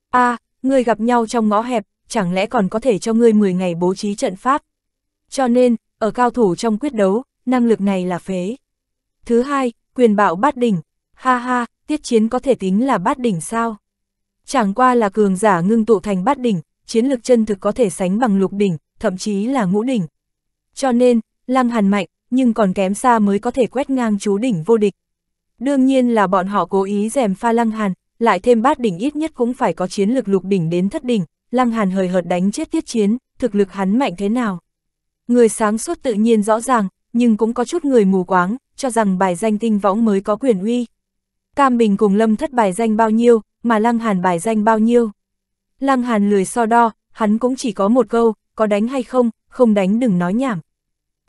a à, ngươi gặp nhau trong ngõ hẹp, chẳng lẽ còn có thể cho ngươi 10 ngày bố trí trận pháp. Cho nên, ở cao thủ trong quyết đấu, năng lực này là phế. Thứ hai, quyền bạo bát đỉnh, ha ha, tiết chiến có thể tính là bát đỉnh sao? Chẳng qua là cường giả ngưng tụ thành bát đỉnh, chiến lực chân thực có thể sánh bằng lục đỉnh, thậm chí là ngũ đỉnh. Cho nên, Lăng Hàn mạnh, nhưng còn kém xa mới có thể quét ngang chú đỉnh vô địch. Đương nhiên là bọn họ cố ý rèm pha Lăng Hàn, lại thêm bát đỉnh ít nhất cũng phải có chiến lực lục đỉnh đến thất đỉnh, Lăng Hàn hời hợt đánh chết tiết chiến, thực lực hắn mạnh thế nào. Người sáng suốt tự nhiên rõ ràng, nhưng cũng có chút người mù quáng, cho rằng bài danh tinh võng mới có quyền uy. Cam Bình cùng Lâm Thất bài danh bao nhiêu, mà Lăng Hàn bài danh bao nhiêu. Lăng Hàn lười so đo, hắn cũng chỉ có một câu, có đánh hay không, không đánh đừng nói nhảm.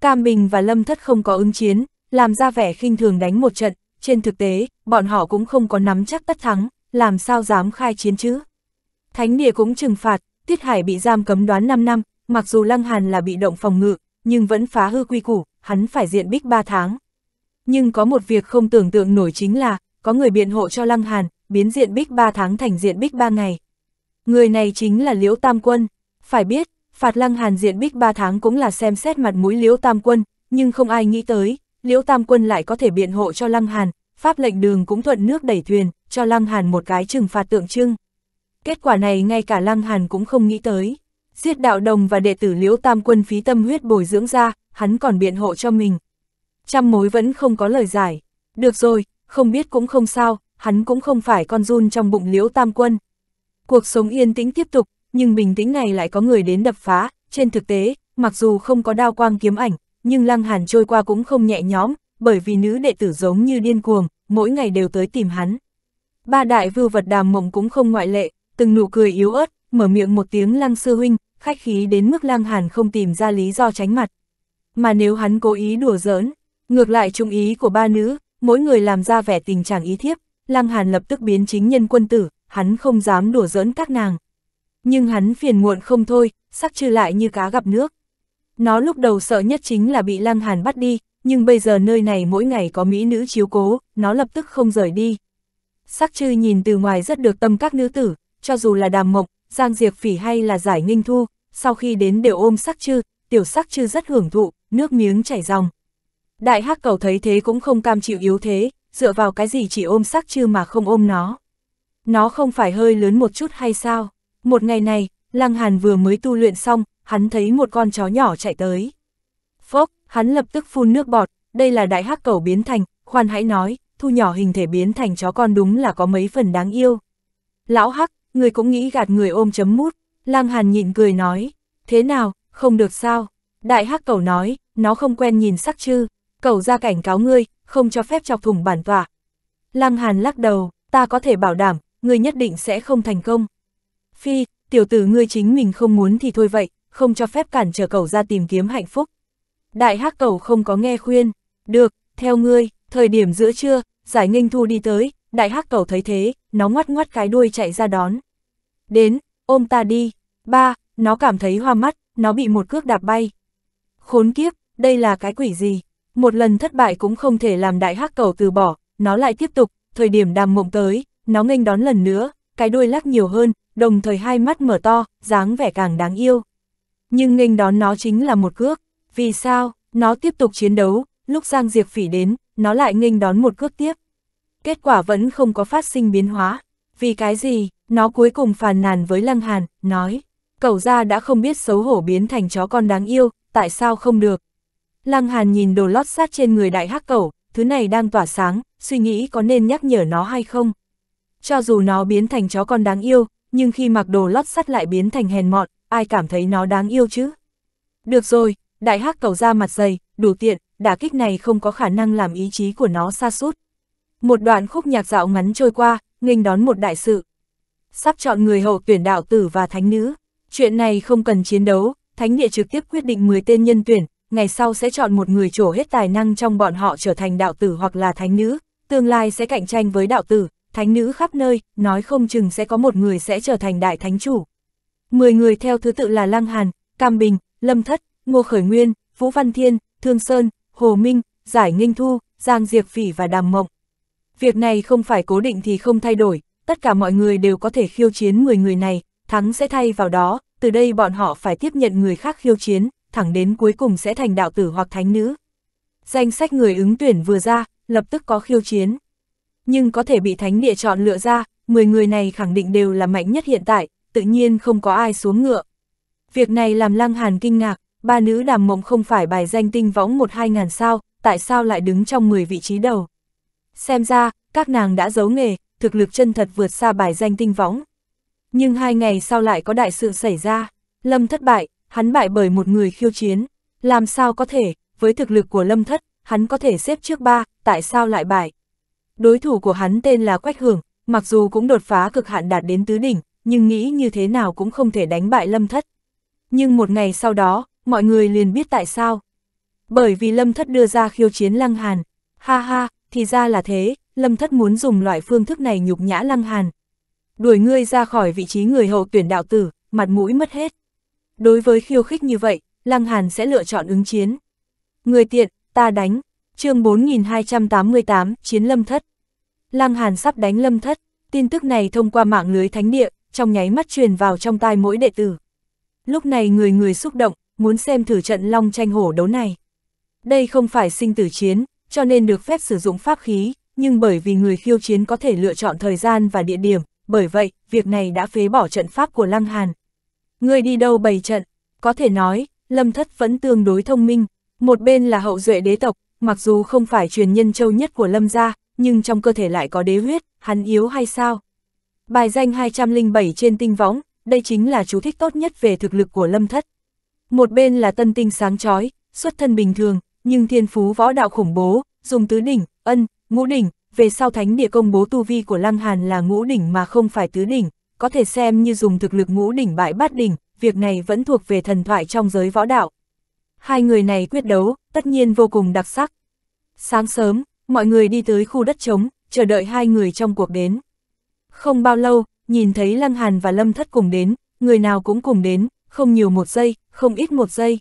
Cam Bình và Lâm Thất không có ứng chiến, làm ra vẻ khinh thường đánh một trận, trên thực tế, bọn họ cũng không có nắm chắc tất thắng, làm sao dám khai chiến chứ. Thánh địa cũng trừng phạt, Tiết Hải bị giam cấm đoán 5 năm, mặc dù Lăng Hàn là bị động phòng ngự, nhưng vẫn phá hư quy củ, hắn phải diện bích 3 tháng, nhưng có một việc không tưởng tượng nổi chính là, có người biện hộ cho Lăng Hàn, biến diện bích 3 tháng thành diện bích 3 ngày. Người này chính là Liễu Tam Quân. Phải biết, phạt Lăng Hàn diện bích 3 tháng cũng là xem xét mặt mũi Liễu Tam Quân, nhưng không ai nghĩ tới, Liễu Tam Quân lại có thể biện hộ cho Lăng Hàn, pháp lệnh đường cũng thuận nước đẩy thuyền, cho Lăng Hàn một cái trừng phạt tượng trưng. Kết quả này ngay cả Lăng Hàn cũng không nghĩ tới. Giết đạo đồng và đệ tử Liễu Tam Quân phí tâm huyết bồi dưỡng ra, hắn còn biện hộ cho mình, trăm mối vẫn không có lời giải. Được rồi, không biết cũng không sao, hắn cũng không phải con run trong bụng liễu tam quân. Cuộc sống yên tĩnh tiếp tục, nhưng bình tĩnh này lại có người đến đập phá, trên thực tế, mặc dù không có đao quang kiếm ảnh, nhưng lăng hàn trôi qua cũng không nhẹ nhõm, bởi vì nữ đệ tử giống như điên cuồng, mỗi ngày đều tới tìm hắn. Ba đại vưu vật đàm mộng cũng không ngoại lệ, từng nụ cười yếu ớt, mở miệng một tiếng lăng sư huynh, khách khí đến mức lăng hàn không tìm ra lý do tránh mặt. Mà nếu hắn cố ý đùa giỡn, Ngược lại trung ý của ba nữ, mỗi người làm ra vẻ tình trạng ý thiếp, Lăng Hàn lập tức biến chính nhân quân tử, hắn không dám đùa giỡn các nàng. Nhưng hắn phiền muộn không thôi, sắc trừ lại như cá gặp nước. Nó lúc đầu sợ nhất chính là bị Lăng Hàn bắt đi, nhưng bây giờ nơi này mỗi ngày có mỹ nữ chiếu cố, nó lập tức không rời đi. Sắc trừ nhìn từ ngoài rất được tâm các nữ tử, cho dù là đàm mộc, giang diệt phỉ hay là giải nghinh thu, sau khi đến đều ôm sắc trừ, tiểu sắc trừ rất hưởng thụ, nước miếng chảy ròng. Đại hắc cầu thấy thế cũng không cam chịu yếu thế, dựa vào cái gì chỉ ôm sắc chư mà không ôm nó. Nó không phải hơi lớn một chút hay sao? Một ngày này, Lăng Hàn vừa mới tu luyện xong, hắn thấy một con chó nhỏ chạy tới. Phốc, hắn lập tức phun nước bọt, đây là đại hắc cầu biến thành, khoan hãy nói, thu nhỏ hình thể biến thành chó con đúng là có mấy phần đáng yêu. Lão hắc, người cũng nghĩ gạt người ôm chấm mút, Lăng Hàn nhịn cười nói, thế nào, không được sao? Đại hắc cầu nói, nó không quen nhìn sắc chư cầu ra cảnh cáo ngươi, không cho phép chọc thủng bản tọa. Lăng Hàn lắc đầu, ta có thể bảo đảm, ngươi nhất định sẽ không thành công. Phi, tiểu tử ngươi chính mình không muốn thì thôi vậy, không cho phép cản trở cầu ra tìm kiếm hạnh phúc. Đại hắc cầu không có nghe khuyên, được, theo ngươi, thời điểm giữa trưa, giải nghênh thu đi tới, đại hắc cầu thấy thế, nó ngoắt ngoắt cái đuôi chạy ra đón. Đến, ôm ta đi, ba, nó cảm thấy hoa mắt, nó bị một cước đạp bay. Khốn kiếp, đây là cái quỷ gì? Một lần thất bại cũng không thể làm đại hắc cầu từ bỏ, nó lại tiếp tục, thời điểm đàm mộng tới, nó nghênh đón lần nữa, cái đuôi lắc nhiều hơn, đồng thời hai mắt mở to, dáng vẻ càng đáng yêu. Nhưng nghênh đón nó chính là một cước, vì sao, nó tiếp tục chiến đấu, lúc Giang Diệp Phỉ đến, nó lại nghênh đón một cước tiếp. Kết quả vẫn không có phát sinh biến hóa, vì cái gì, nó cuối cùng phàn nàn với Lăng Hàn, nói, cậu ra đã không biết xấu hổ biến thành chó con đáng yêu, tại sao không được. Lăng Hàn nhìn đồ lót sát trên người đại hắc cẩu, thứ này đang tỏa sáng, suy nghĩ có nên nhắc nhở nó hay không. Cho dù nó biến thành chó con đáng yêu, nhưng khi mặc đồ lót sắt lại biến thành hèn mọn, ai cảm thấy nó đáng yêu chứ? Được rồi, đại hắc cầu ra mặt dày, đủ tiện, đả kích này không có khả năng làm ý chí của nó xa suốt. Một đoạn khúc nhạc dạo ngắn trôi qua, nghênh đón một đại sự. Sắp chọn người hậu tuyển đạo tử và thánh nữ. Chuyện này không cần chiến đấu, thánh địa trực tiếp quyết định 10 tên nhân tuyển, ngày sau sẽ chọn một người trổ hết tài năng trong bọn họ trở thành đạo tử hoặc là thánh nữ, tương lai sẽ cạnh tranh với đạo tử, thánh nữ khắp nơi, nói không chừng sẽ có một người sẽ trở thành đại thánh chủ. Mười người theo thứ tự là Lăng Hàn, Cam Bình, Lâm Thất, Ngô Khởi Nguyên, Vũ Văn Thiên, Thương Sơn, Hồ Minh, Giải Nghinh Thu, Giang Diệp Phỉ và Đàm Mộng. Việc này không phải cố định thì không thay đổi, tất cả mọi người đều có thể khiêu chiến 10 người này, thắng sẽ thay vào đó, từ đây bọn họ phải tiếp nhận người khác khiêu chiến, thẳng đến cuối cùng sẽ thành đạo tử hoặc thánh nữ. Danh sách người ứng tuyển vừa ra, lập tức có khiêu chiến. Nhưng có thể bị thánh địa chọn lựa ra, 10 người này khẳng định đều là mạnh nhất hiện tại, tự nhiên không có ai xuống ngựa. Việc này làm Lăng Hàn kinh ngạc, ba nữ đàm mộng không phải bài danh tinh võng một hai ngàn sao, tại sao lại đứng trong 10 vị trí đầu. Xem ra, các nàng đã giấu nghề, thực lực chân thật vượt xa bài danh tinh võng. Nhưng hai ngày sau lại có đại sự xảy ra, Lâm thất bại, hắn bại bởi một người khiêu chiến. Làm sao có thể, với thực lực của Lâm Thất, hắn có thể xếp trước ba, tại sao lại bại? Đối thủ của hắn tên là Quách Hưởng, mặc dù cũng đột phá cực hạn đạt đến tứ đỉnh, nhưng nghĩ như thế nào cũng không thể đánh bại Lâm Thất. Nhưng một ngày sau đó, mọi người liền biết tại sao. Bởi vì Lâm Thất đưa ra khiêu chiến Lăng Hàn. Ha ha, thì ra là thế, Lâm Thất muốn dùng loại phương thức này nhục nhã Lăng Hàn. Đuổi ngươi ra khỏi vị trí người hậu tuyển đạo tử, mặt mũi mất hết. Đối với khiêu khích như vậy, Lăng Hàn sẽ lựa chọn ứng chiến. Người tiện, ta đánh. chương 4288, Chiến Lâm Thất. Lăng Hàn sắp đánh Lâm Thất, tin tức này thông qua mạng lưới thánh địa, trong nháy mắt truyền vào trong tai mỗi đệ tử. Lúc này người người xúc động, muốn xem thử trận long tranh hổ đấu này. Đây không phải sinh tử chiến, cho nên được phép sử dụng pháp khí, nhưng bởi vì người khiêu chiến có thể lựa chọn thời gian và địa điểm, bởi vậy, việc này đã phế bỏ trận pháp của Lăng Hàn, người đi đâu bày trận, có thể nói, lâm thất vẫn tương đối thông minh, một bên là hậu duệ đế tộc, mặc dù không phải truyền nhân châu nhất của lâm gia, nhưng trong cơ thể lại có đế huyết, hắn yếu hay sao? Bài danh 207 trên tinh võng, đây chính là chú thích tốt nhất về thực lực của lâm thất. Một bên là tân tinh sáng chói xuất thân bình thường, nhưng thiên phú võ đạo khủng bố, dùng tứ đỉnh, ân, ngũ đỉnh, về sau thánh địa công bố tu vi của Lăng Hàn là ngũ đỉnh mà không phải tứ đỉnh, có thể xem như dùng thực lực ngũ đỉnh bại bát đỉnh, việc này vẫn thuộc về thần thoại trong giới võ đạo. Hai người này quyết đấu, tất nhiên vô cùng đặc sắc. Sáng sớm, mọi người đi tới khu đất trống, chờ đợi hai người trong cuộc đến. Không bao lâu, nhìn thấy Lăng Hàn và Lâm Thất cùng đến, người nào cũng cùng đến, không nhiều một giây, không ít một giây.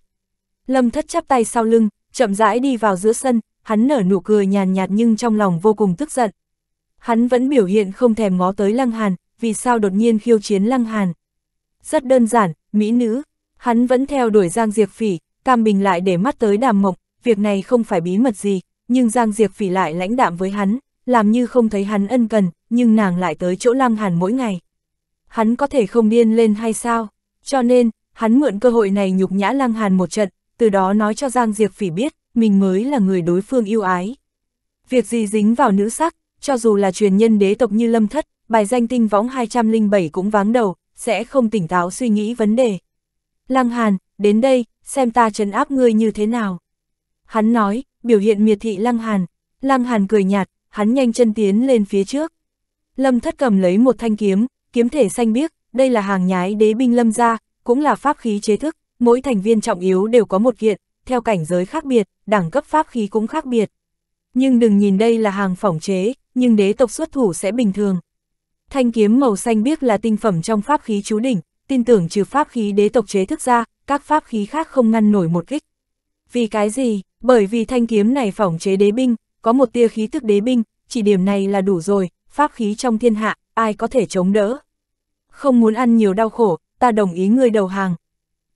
Lâm Thất chắp tay sau lưng, chậm rãi đi vào giữa sân, hắn nở nụ cười nhàn nhạt nhưng trong lòng vô cùng tức giận. Hắn vẫn biểu hiện không thèm ngó tới Lăng Hàn, vì sao đột nhiên khiêu chiến Lăng Hàn. Rất đơn giản, mỹ nữ, hắn vẫn theo đuổi Giang Diệp Phỉ, Cam Bình lại để mắt tới Đàm Mộc, việc này không phải bí mật gì, nhưng Giang Diệp Phỉ lại lãnh đạm với hắn, làm như không thấy hắn ân cần, nhưng nàng lại tới chỗ Lăng Hàn mỗi ngày. Hắn có thể không điên lên hay sao? Cho nên, hắn mượn cơ hội này nhục nhã Lăng Hàn một trận, từ đó nói cho Giang Diệp Phỉ biết, mình mới là người đối phương yêu ái. Việc gì dính vào nữ sắc, cho dù là truyền nhân đế tộc như Lâm Thất, bài danh tinh võng 207 cũng váng đầu, sẽ không tỉnh táo suy nghĩ vấn đề. Lăng Hàn, đến đây, xem ta trấn áp ngươi như thế nào. Hắn nói, biểu hiện miệt thị Lăng Hàn. Lăng Hàn cười nhạt, hắn nhanh chân tiến lên phía trước. Lâm thất cầm lấy một thanh kiếm, kiếm thể xanh biếc, đây là hàng nhái đế binh lâm gia, cũng là pháp khí chế thức, mỗi thành viên trọng yếu đều có một kiện, theo cảnh giới khác biệt, đẳng cấp pháp khí cũng khác biệt. Nhưng đừng nhìn đây là hàng phỏng chế, nhưng đế tộc xuất thủ sẽ bình thường, Thanh kiếm màu xanh biếc là tinh phẩm trong pháp khí chú đỉnh, tin tưởng trừ pháp khí đế tộc chế thức ra, các pháp khí khác không ngăn nổi một kích. Vì cái gì? Bởi vì thanh kiếm này phỏng chế đế binh, có một tia khí thức đế binh, chỉ điểm này là đủ rồi, pháp khí trong thiên hạ, ai có thể chống đỡ. Không muốn ăn nhiều đau khổ, ta đồng ý ngươi đầu hàng.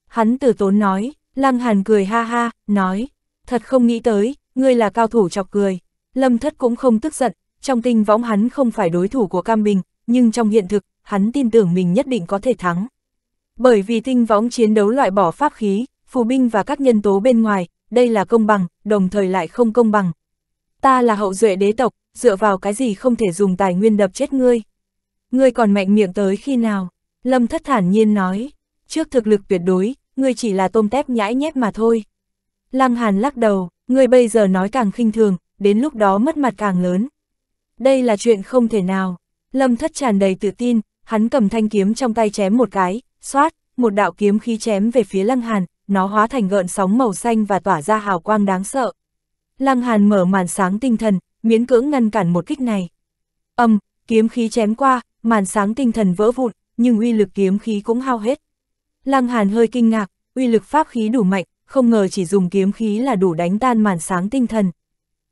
Hắn từ tốn nói, Lăng Hàn cười ha ha, nói, thật không nghĩ tới, ngươi là cao thủ chọc cười. Lâm Thất cũng không tức giận, trong tinh võng hắn không phải đối thủ của Cam Bình, nhưng trong hiện thực, hắn tin tưởng mình nhất định có thể thắng. Bởi vì thinh võng chiến đấu loại bỏ pháp khí, phù binh và các nhân tố bên ngoài, đây là công bằng, đồng thời lại không công bằng. Ta là hậu duệ đế tộc, dựa vào cái gì không thể dùng tài nguyên đập chết ngươi. Ngươi còn mạnh miệng tới khi nào? Lâm thất thản nhiên nói, trước thực lực tuyệt đối, ngươi chỉ là tôm tép nhãi nhép mà thôi. Lăng Hàn lắc đầu, ngươi bây giờ nói càng khinh thường, đến lúc đó mất mặt càng lớn. Đây là chuyện không thể nào, Lâm thất tràn đầy tự tin, hắn cầm thanh kiếm trong tay chém một cái, xoát, một đạo kiếm khí chém về phía Lăng Hàn, nó hóa thành gợn sóng màu xanh và tỏa ra hào quang đáng sợ. Lăng Hàn mở màn sáng tinh thần, miễn cưỡng ngăn cản một kích này. Âm, kiếm khí chém qua, màn sáng tinh thần vỡ vụn, nhưng uy lực kiếm khí cũng hao hết. Lăng Hàn hơi kinh ngạc, uy lực pháp khí đủ mạnh, không ngờ chỉ dùng kiếm khí là đủ đánh tan màn sáng tinh thần.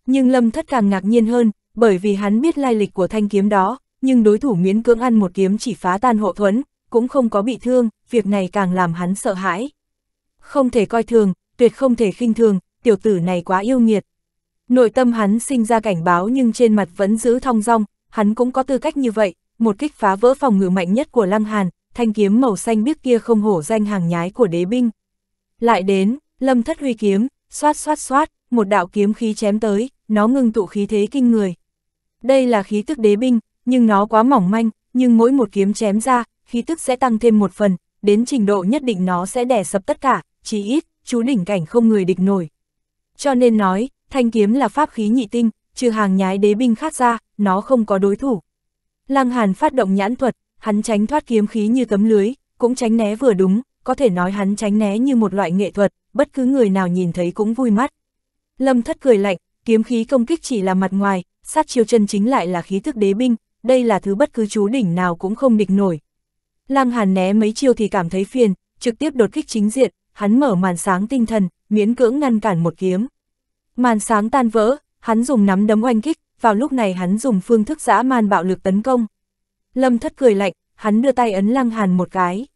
Nhưng Lâm Thất càng ngạc nhiên hơn, bởi vì hắn biết lai lịch của thanh kiếm đó, nhưng đối thủ miễn cưỡng ăn một kiếm chỉ phá tan hộ thuẫn, cũng không có bị thương, việc này càng làm hắn sợ hãi. Không thể coi thường, tuyệt không thể khinh thường, tiểu tử này quá yêu nghiệt. Nội tâm hắn sinh ra cảnh báo nhưng trên mặt vẫn giữ thong dong, hắn cũng có tư cách như vậy, một kích phá vỡ phòng ngự mạnh nhất của Lăng Hàn, thanh kiếm màu xanh biếc kia không hổ danh hàng nhái của đế binh. Lại đến, Lâm Thất Huy kiếm, xoát xoát xoát, một đạo kiếm khí chém tới, nó ngưng tụ khí thế kinh người. Đây là khí tức đế binh, nhưng nó quá mỏng manh, nhưng mỗi một kiếm chém ra, khí tức sẽ tăng thêm một phần, đến trình độ nhất định nó sẽ đè sập tất cả, chỉ ít, chú đỉnh cảnh không người địch nổi. Cho nên nói, thanh kiếm là pháp khí nhị tinh, trừ hàng nhái đế binh khác ra, nó không có đối thủ. Lăng Hàn phát động nhãn thuật, hắn tránh thoát kiếm khí như tấm lưới, cũng tránh né vừa đúng, có thể nói hắn tránh né như một loại nghệ thuật, bất cứ người nào nhìn thấy cũng vui mắt. Lâm thất cười lạnh, kiếm khí công kích chỉ là mặt ngoài, sát chiêu chân chính lại là khí thức đế binh, đây là thứ bất cứ chú đỉnh nào cũng không địch nổi. Lăng Hàn né mấy chiêu thì cảm thấy phiền, trực tiếp đột kích chính diện, hắn mở màn sáng tinh thần, miễn cưỡng ngăn cản một kiếm. Màn sáng tan vỡ, hắn dùng nắm đấm oanh kích, vào lúc này hắn dùng phương thức dã man bạo lực tấn công. Lâm thất cười lạnh, hắn đưa tay ấn Lăng Hàn một cái.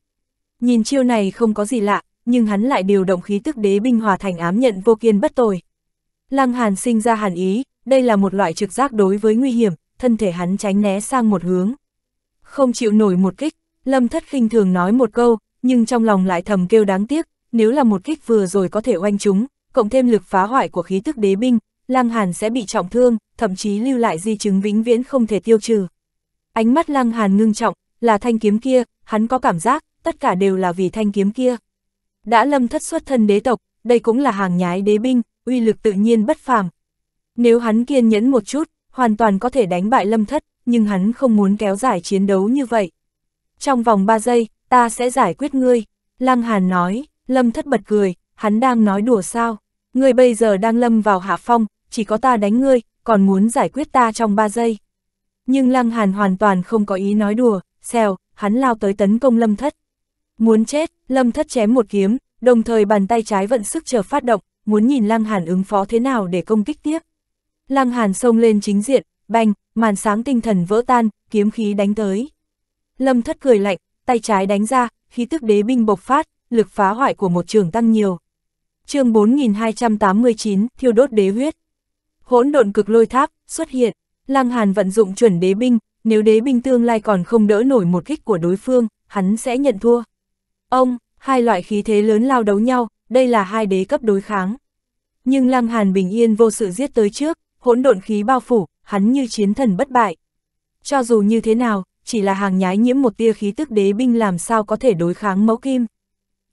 Nhìn chiêu này không có gì lạ, nhưng hắn lại điều động khí tức đế binh hòa thành ám nhận vô kiên bất tồi. Lăng Hàn sinh ra hàn ý, đây là một loại trực giác đối với nguy hiểm, thân thể hắn tránh né sang một hướng. Không chịu nổi một kích, Lâm Thất khinh thường nói một câu, nhưng trong lòng lại thầm kêu đáng tiếc, nếu là một kích vừa rồi có thể oanh chúng, cộng thêm lực phá hoại của khí tức đế binh, Lăng Hàn sẽ bị trọng thương, thậm chí lưu lại di chứng vĩnh viễn không thể tiêu trừ. Ánh mắt Lăng Hàn ngưng trọng, là thanh kiếm kia, hắn có cảm giác, tất cả đều là vì thanh kiếm kia. Đã lâm thất xuất thân đế tộc, đây cũng là hàng nhái đế binh, uy lực tự nhiên bất phàm. Nếu hắn kiên nhẫn một chút, hoàn toàn có thể đánh bại lâm thất, nhưng hắn không muốn kéo dài chiến đấu như vậy. Trong vòng 3 giây, ta sẽ giải quyết ngươi, Lăng Hàn nói, lâm thất bật cười, hắn đang nói đùa sao, ngươi bây giờ đang lâm vào hạ phong, chỉ có ta đánh ngươi, còn muốn giải quyết ta trong 3 giây. Nhưng Lăng Hàn hoàn toàn không có ý nói đùa, xèo, hắn lao tới tấn công lâm thất. Muốn chết, lâm thất chém một kiếm, đồng thời bàn tay trái vận sức chờ phát động, muốn nhìn Lăng Hàn ứng phó thế nào để công kích tiếp. Lăng Hàn xông lên chính diện, bành màn sáng tinh thần vỡ tan, kiếm khí đánh tới. Lâm Thất cười lạnh, tay trái đánh ra, khí tức đế binh bộc phát, lực phá hoại của một trường tăng nhiều. Chương 4289, thiêu đốt đế huyết. Hỗn độn cực lôi tháp xuất hiện, Lăng Hàn vận dụng chuẩn đế binh, nếu đế binh tương lai còn không đỡ nổi một kích của đối phương, hắn sẽ nhận thua. Ông, hai loại khí thế lớn lao đấu nhau, đây là hai đế cấp đối kháng. Nhưng Lăng Hàn bình yên vô sự giết tới trước, hỗn độn khí bao phủ, hắn như chiến thần bất bại. Cho dù như thế nào, chỉ là hàng nhái nhiễm một tia khí tức đế binh làm sao có thể đối kháng mẫu kim.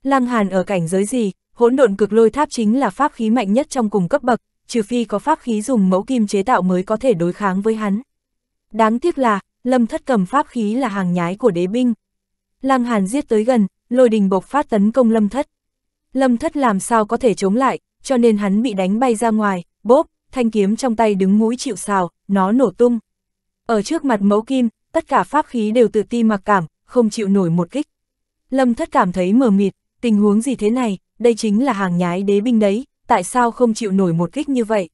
Lăng Hàn ở cảnh giới gì, hỗn độn cực lôi tháp chính là pháp khí mạnh nhất trong cùng cấp bậc, trừ phi có pháp khí dùng mẫu kim chế tạo mới có thể đối kháng với hắn. Đáng tiếc là, Lâm Thất cầm pháp khí là hàng nhái của đế binh. Lăng Hàn giết tới gần, lôi đình bộc phát tấn công Lâm Thất. Lâm Thất làm sao có thể chống lại, cho nên hắn bị đánh bay ra ngoài, bốp, thanh kiếm trong tay đứng mũi chịu xào, nó nổ tung. Ở trước mặt mẫu kim, tất cả pháp khí đều tự ti mặc cảm, không chịu nổi một kích. Lâm thất cảm thấy mờ mịt, tình huống gì thế này, đây chính là hàng nhái đế binh đấy, tại sao không chịu nổi một kích như vậy?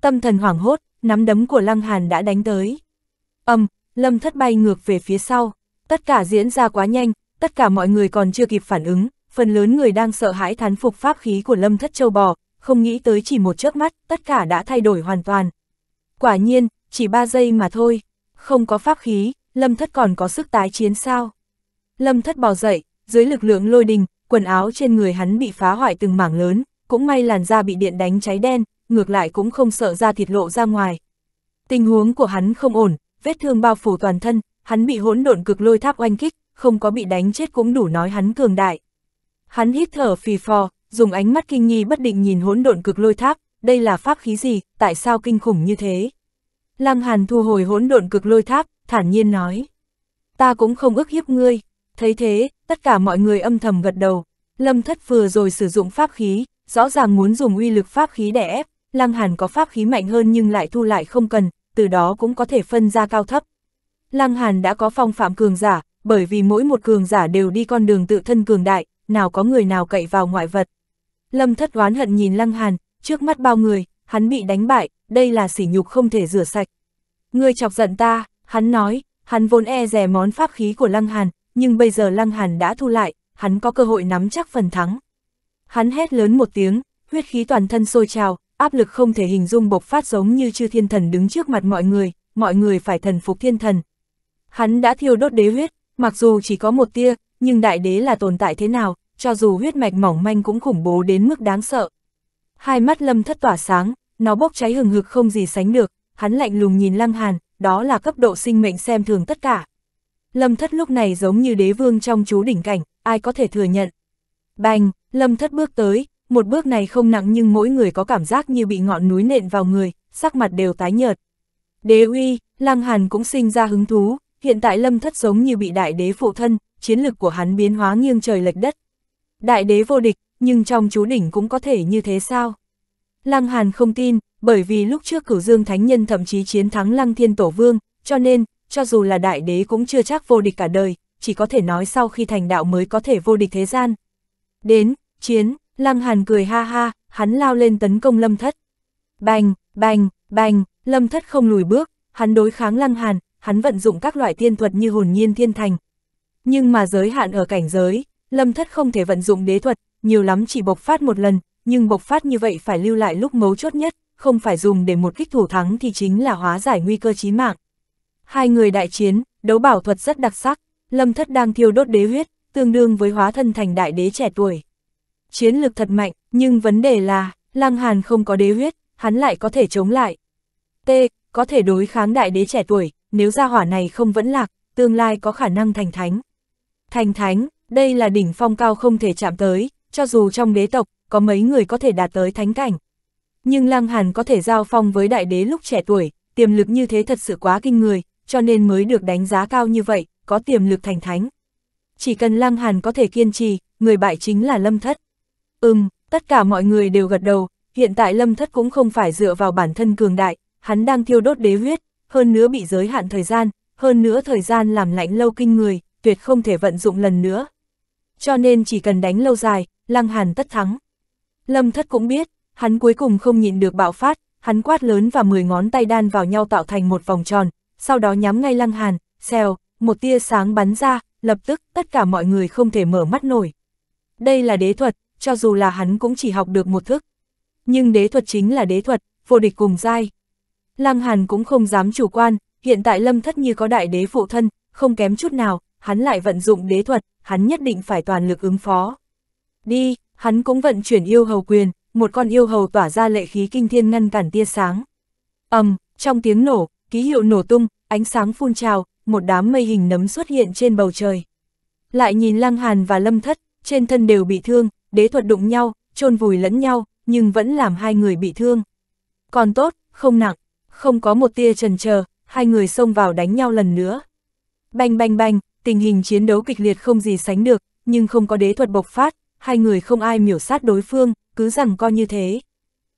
Tâm thần hoảng hốt, nắm đấm của Lăng Hàn đã đánh tới. ầm, Lâm thất bay ngược về phía sau, tất cả diễn ra quá nhanh, tất cả mọi người còn chưa kịp phản ứng, phần lớn người đang sợ hãi thán phục pháp khí của Lâm thất châu bò, không nghĩ tới chỉ một chớp mắt, tất cả đã thay đổi hoàn toàn. Quả nhiên, chỉ ba giây mà thôi, không có pháp khí, Lâm Thất còn có sức tái chiến sao. Lâm Thất bò dậy, dưới lực lượng lôi đình, quần áo trên người hắn bị phá hoại từng mảng lớn, cũng may làn da bị điện đánh cháy đen, ngược lại cũng không sợ da thịt lộ ra ngoài. Tình huống của hắn không ổn, vết thương bao phủ toàn thân, hắn bị hỗn độn cực lôi tháp oanh kích, không có bị đánh chết cũng đủ nói hắn cường đại. Hắn hít thở phì phò, dùng ánh mắt kinh nghi bất định nhìn hỗn độn cực lôi tháp, đây là pháp khí gì, tại sao kinh khủng như thế? Lăng Hàn thu hồi hỗn độn cực lôi tháp, thản nhiên nói. Ta cũng không ức hiếp ngươi, thấy thế, tất cả mọi người âm thầm gật đầu. Lâm thất vừa rồi sử dụng pháp khí, rõ ràng muốn dùng uy lực pháp khí để ép, Lăng Hàn có pháp khí mạnh hơn nhưng lại thu lại không cần, từ đó cũng có thể phân ra cao thấp. Lăng Hàn đã có phong phạm cường giả, bởi vì mỗi một cường giả đều đi con đường tự thân cường đại, nào có người nào cậy vào ngoại vật. Lâm thất oán hận nhìn Lăng Hàn, trước mắt bao người, hắn bị đánh bại, đây là sỉ nhục không thể rửa sạch. Ngươi chọc giận ta, hắn nói, hắn vốn e rè món pháp khí của Lăng Hàn, nhưng bây giờ Lăng Hàn đã thu lại, hắn có cơ hội nắm chắc phần thắng. Hắn hét lớn một tiếng, huyết khí toàn thân sôi trào, áp lực không thể hình dung bộc phát giống như chư thiên thần đứng trước mặt mọi người, mọi người phải thần phục thiên thần. Hắn đã thiêu đốt đế huyết, mặc dù chỉ có một tia, nhưng đại đế là tồn tại thế nào, cho dù huyết mạch mỏng manh cũng khủng bố đến mức đáng sợ. Hai mắt lâm thất tỏa sáng, nó bốc cháy hừng hực không gì sánh được, hắn lạnh lùng nhìn lăng hàn, đó là cấp độ sinh mệnh xem thường tất cả. Lâm thất lúc này giống như đế vương trong chú đỉnh cảnh, ai có thể thừa nhận. Bành, lâm thất bước tới, một bước này không nặng nhưng mỗi người có cảm giác như bị ngọn núi nện vào người, sắc mặt đều tái nhợt. Đế uy, lăng hàn cũng sinh ra hứng thú, hiện tại lâm thất giống như bị đại đế phụ thân, chiến lực của hắn biến hóa nghiêng trời lệch đất đại đế vô địch, nhưng trong chú đỉnh cũng có thể như thế sao? Lăng Hàn không tin, bởi vì lúc trước cửu dương thánh nhân thậm chí chiến thắng lăng thiên tổ vương, cho nên, cho dù là đại đế cũng chưa chắc vô địch cả đời, chỉ có thể nói sau khi thành đạo mới có thể vô địch thế gian. Đến, chiến, lăng hàn cười ha ha, hắn lao lên tấn công lâm thất. Bành, bành, bành, lâm thất không lùi bước, hắn đối kháng lăng hàn, hắn vận dụng các loại tiên thuật như hồn nhiên thiên thành. Nhưng mà giới hạn ở cảnh giới, lâm thất không thể vận dụng đế thuật, nhiều lắm chỉ bộc phát một lần, nhưng bộc phát như vậy phải lưu lại lúc mấu chốt nhất, không phải dùng để một kích thủ thắng thì chính là hóa giải nguy cơ chí mạng. Hai người đại chiến, đấu bảo thuật rất đặc sắc, lâm thất đang thiêu đốt đế huyết, tương đương với hóa thân thành đại đế trẻ tuổi. Chiến lực thật mạnh, nhưng vấn đề là, Lăng Hàn không có đế huyết, hắn lại có thể chống lại. T. Có thể đối kháng đại đế trẻ tuổi, nếu gia hỏa này không vẫn lạc, tương lai có khả năng thành thánh. Thành thánh, đây là đỉnh phong cao không thể chạm tới, cho dù trong đế tộc, có mấy người có thể đạt tới thánh cảnh. Nhưng Lăng Hàn có thể giao phong với đại đế lúc trẻ tuổi, tiềm lực như thế thật sự quá kinh người, cho nên mới được đánh giá cao như vậy, có tiềm lực thành thánh. Chỉ cần Lăng Hàn có thể kiên trì, người bại chính là Lâm Thất. Ừm, tất cả mọi người đều gật đầu, hiện tại Lâm Thất cũng không phải dựa vào bản thân cường đại, hắn đang thiêu đốt đế huyết, hơn nữa bị giới hạn thời gian, hơn nữa thời gian làm lạnh lâu kinh người, tuyệt không thể vận dụng lần nữa cho nên chỉ cần đánh lâu dài, Lăng Hàn tất thắng. Lâm Thất cũng biết, hắn cuối cùng không nhịn được bạo phát, hắn quát lớn và 10 ngón tay đan vào nhau tạo thành một vòng tròn, sau đó nhắm ngay Lăng Hàn, xèo, một tia sáng bắn ra, lập tức tất cả mọi người không thể mở mắt nổi. Đây là đế thuật, cho dù là hắn cũng chỉ học được một thức. Nhưng đế thuật chính là đế thuật, vô địch cùng dai. Lăng Hàn cũng không dám chủ quan, hiện tại Lâm Thất như có đại đế phụ thân, không kém chút nào, hắn lại vận dụng đế thuật, hắn nhất định phải toàn lực ứng phó. Đi, hắn cũng vận chuyển yêu hầu quyền, một con yêu hầu tỏa ra lệ khí kinh thiên ngăn cản tia sáng. ầm, trong tiếng nổ, ký hiệu nổ tung, ánh sáng phun trào, một đám mây hình nấm xuất hiện trên bầu trời. Lại nhìn Lăng Hàn và Lâm Thất, trên thân đều bị thương, đế thuật đụng nhau, trôn vùi lẫn nhau, nhưng vẫn làm hai người bị thương. Còn tốt, không nặng, không có một tia trần chờ, hai người xông vào đánh nhau lần nữa. Bành bành bành, tình hình chiến đấu kịch liệt không gì sánh được, nhưng không có đế thuật bộc phát, hai người không ai miểu sát đối phương, cứ rằng coi như thế.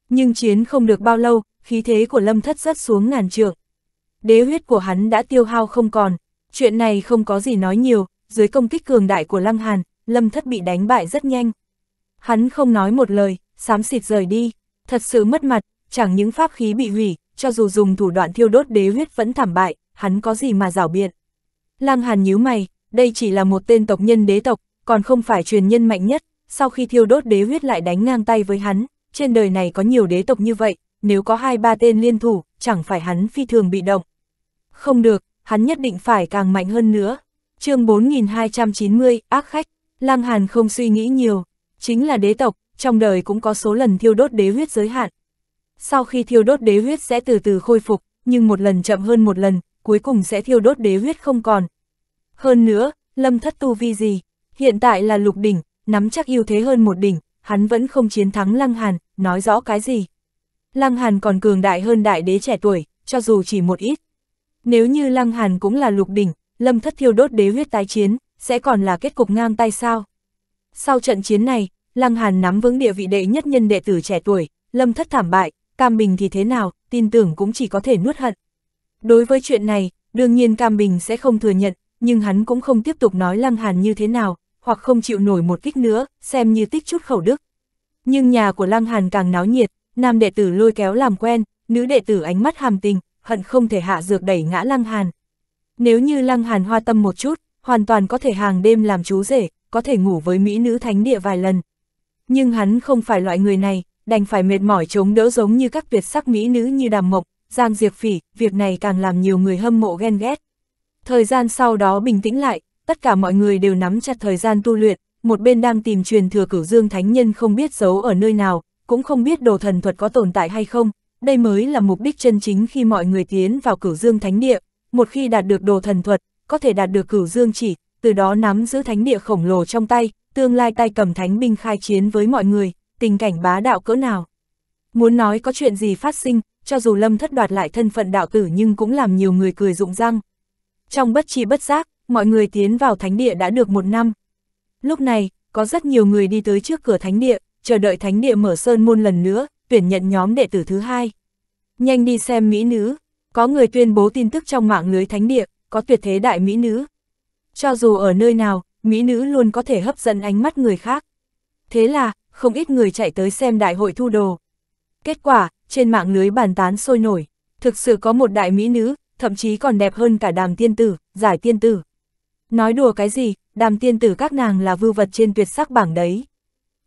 Nhưng chiến không được bao lâu, khí thế của lâm thất rớt xuống ngàn trượng. Đế huyết của hắn đã tiêu hao không còn, chuyện này không có gì nói nhiều, dưới công kích cường đại của Lăng Hàn, lâm thất bị đánh bại rất nhanh. Hắn không nói một lời, xám xịt rời đi, thật sự mất mặt, chẳng những pháp khí bị hủy, cho dù dùng thủ đoạn thiêu đốt đế huyết vẫn thảm bại, hắn có gì mà rảo biện. Lang Hàn nhíu mày, đây chỉ là một tên tộc nhân đế tộc, còn không phải truyền nhân mạnh nhất, sau khi thiêu đốt đế huyết lại đánh ngang tay với hắn, trên đời này có nhiều đế tộc như vậy, nếu có hai ba tên liên thủ, chẳng phải hắn phi thường bị động. Không được, hắn nhất định phải càng mạnh hơn nữa. chương 4290, ác khách, Lang Hàn không suy nghĩ nhiều, chính là đế tộc, trong đời cũng có số lần thiêu đốt đế huyết giới hạn. Sau khi thiêu đốt đế huyết sẽ từ từ khôi phục, nhưng một lần chậm hơn một lần, cuối cùng sẽ thiêu đốt đế huyết không còn. Hơn nữa, lâm thất tu vi gì? Hiện tại là lục đỉnh, nắm chắc ưu thế hơn một đỉnh, hắn vẫn không chiến thắng Lăng Hàn, nói rõ cái gì? Lăng Hàn còn cường đại hơn đại đế trẻ tuổi, cho dù chỉ một ít. Nếu như Lăng Hàn cũng là lục đỉnh, lâm thất thiêu đốt đế huyết tái chiến, sẽ còn là kết cục ngang tay sao? Sau trận chiến này, Lăng Hàn nắm vững địa vị đệ nhất nhân đệ tử trẻ tuổi, lâm thất thảm bại, cam bình thì thế nào, tin tưởng cũng chỉ có thể nuốt hận. Đối với chuyện này, đương nhiên Cam Bình sẽ không thừa nhận, nhưng hắn cũng không tiếp tục nói Lăng Hàn như thế nào, hoặc không chịu nổi một kích nữa, xem như tích chút khẩu đức. Nhưng nhà của Lăng Hàn càng náo nhiệt, nam đệ tử lôi kéo làm quen, nữ đệ tử ánh mắt hàm tình, hận không thể hạ dược đẩy ngã Lăng Hàn. Nếu như Lăng Hàn hoa tâm một chút, hoàn toàn có thể hàng đêm làm chú rể, có thể ngủ với mỹ nữ thánh địa vài lần. Nhưng hắn không phải loại người này, đành phải mệt mỏi chống đỡ giống như các tuyệt sắc mỹ nữ như đàm mộc, Giang Diệp Phỉ, việc này càng làm nhiều người hâm mộ ghen ghét. Thời gian sau đó bình tĩnh lại, tất cả mọi người đều nắm chặt thời gian tu luyện, một bên đang tìm truyền thừa cửu dương thánh nhân không biết giấu ở nơi nào, cũng không biết đồ thần thuật có tồn tại hay không, đây mới là mục đích chân chính khi mọi người tiến vào cửu dương thánh địa, một khi đạt được đồ thần thuật, có thể đạt được cửu dương chỉ, từ đó nắm giữ thánh địa khổng lồ trong tay, tương lai tay cầm thánh binh khai chiến với mọi người, tình cảnh bá đạo cỡ nào. Muốn nói có chuyện gì phát sinh, cho dù lâm thất đoạt lại thân phận đạo tử nhưng cũng làm nhiều người cười rụng răng. Trong bất chi bất giác, mọi người tiến vào thánh địa đã được một năm. Lúc này, có rất nhiều người đi tới trước cửa thánh địa, chờ đợi thánh địa mở sơn môn lần nữa, tuyển nhận nhóm đệ tử thứ hai. Nhanh đi xem mỹ nữ, có người tuyên bố tin tức trong mạng lưới thánh địa, có tuyệt thế đại mỹ nữ. Cho dù ở nơi nào, mỹ nữ luôn có thể hấp dẫn ánh mắt người khác. Thế là, không ít người chạy tới xem đại hội thu đồ. Kết quả, trên mạng lưới bàn tán sôi nổi, thực sự có một đại mỹ nữ, thậm chí còn đẹp hơn cả đàm tiên tử, giải tiên tử. Nói đùa cái gì, đàm tiên tử các nàng là vưu vật trên tuyệt sắc bảng đấy.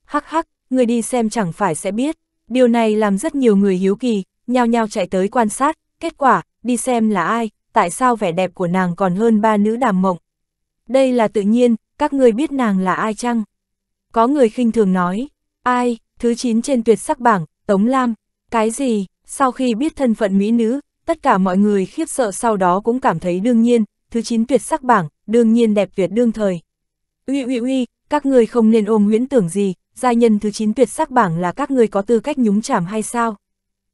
Hắc hắc, người đi xem chẳng phải sẽ biết, điều này làm rất nhiều người hiếu kỳ, nhao nhao chạy tới quan sát, kết quả, đi xem là ai, tại sao vẻ đẹp của nàng còn hơn ba nữ đàm mộng. Đây là tự nhiên, các người biết nàng là ai chăng? Có người khinh thường nói, ai, thứ 9 trên tuyệt sắc bảng, Tống Lam, cái gì? Sau khi biết thân phận mỹ nữ, tất cả mọi người khiếp sợ sau đó cũng cảm thấy đương nhiên, thứ 9 tuyệt sắc bảng, đương nhiên đẹp tuyệt đương thời. Uy uy uy, các người không nên ôm huyễn tưởng gì, gia nhân thứ 9 tuyệt sắc bảng là các người có tư cách nhúng chảm hay sao?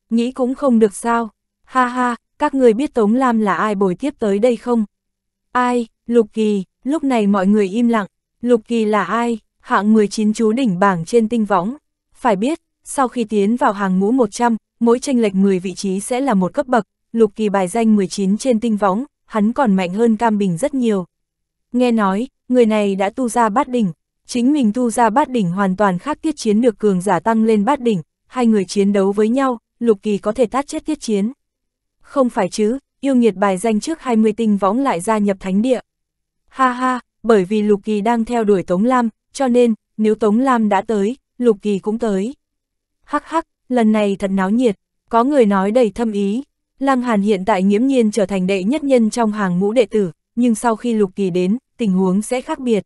Nghĩ cũng không được sao. Ha ha, các người biết Tống Lam là ai bồi tiếp tới đây không? Ai, Lục Kỳ, lúc này mọi người im lặng. Lục Kỳ là ai? Hạng 19 chú đỉnh bảng trên tinh võng. Phải biết, sau khi tiến vào hàng ngũ 100, mỗi tranh lệch 10 vị trí sẽ là một cấp bậc, Lục Kỳ bài danh 19 trên tinh võng, hắn còn mạnh hơn Cam Bình rất nhiều. Nghe nói, người này đã tu ra bát đỉnh, chính mình tu ra bát đỉnh hoàn toàn khác tiết chiến được cường giả tăng lên bát đỉnh, hai người chiến đấu với nhau, Lục Kỳ có thể tát chết tiết chiến. Không phải chứ, yêu nghiệt bài danh trước 20 tinh võng lại gia nhập thánh địa. Ha ha, bởi vì Lục Kỳ đang theo đuổi Tống Lam, cho nên, nếu Tống Lam đã tới, Lục Kỳ cũng tới hắc hắc, lần này thật náo nhiệt, có người nói đầy thâm ý. Lăng Hàn hiện tại nghiễm nhiên trở thành đệ nhất nhân trong hàng ngũ đệ tử, nhưng sau khi lục kỳ đến, tình huống sẽ khác biệt.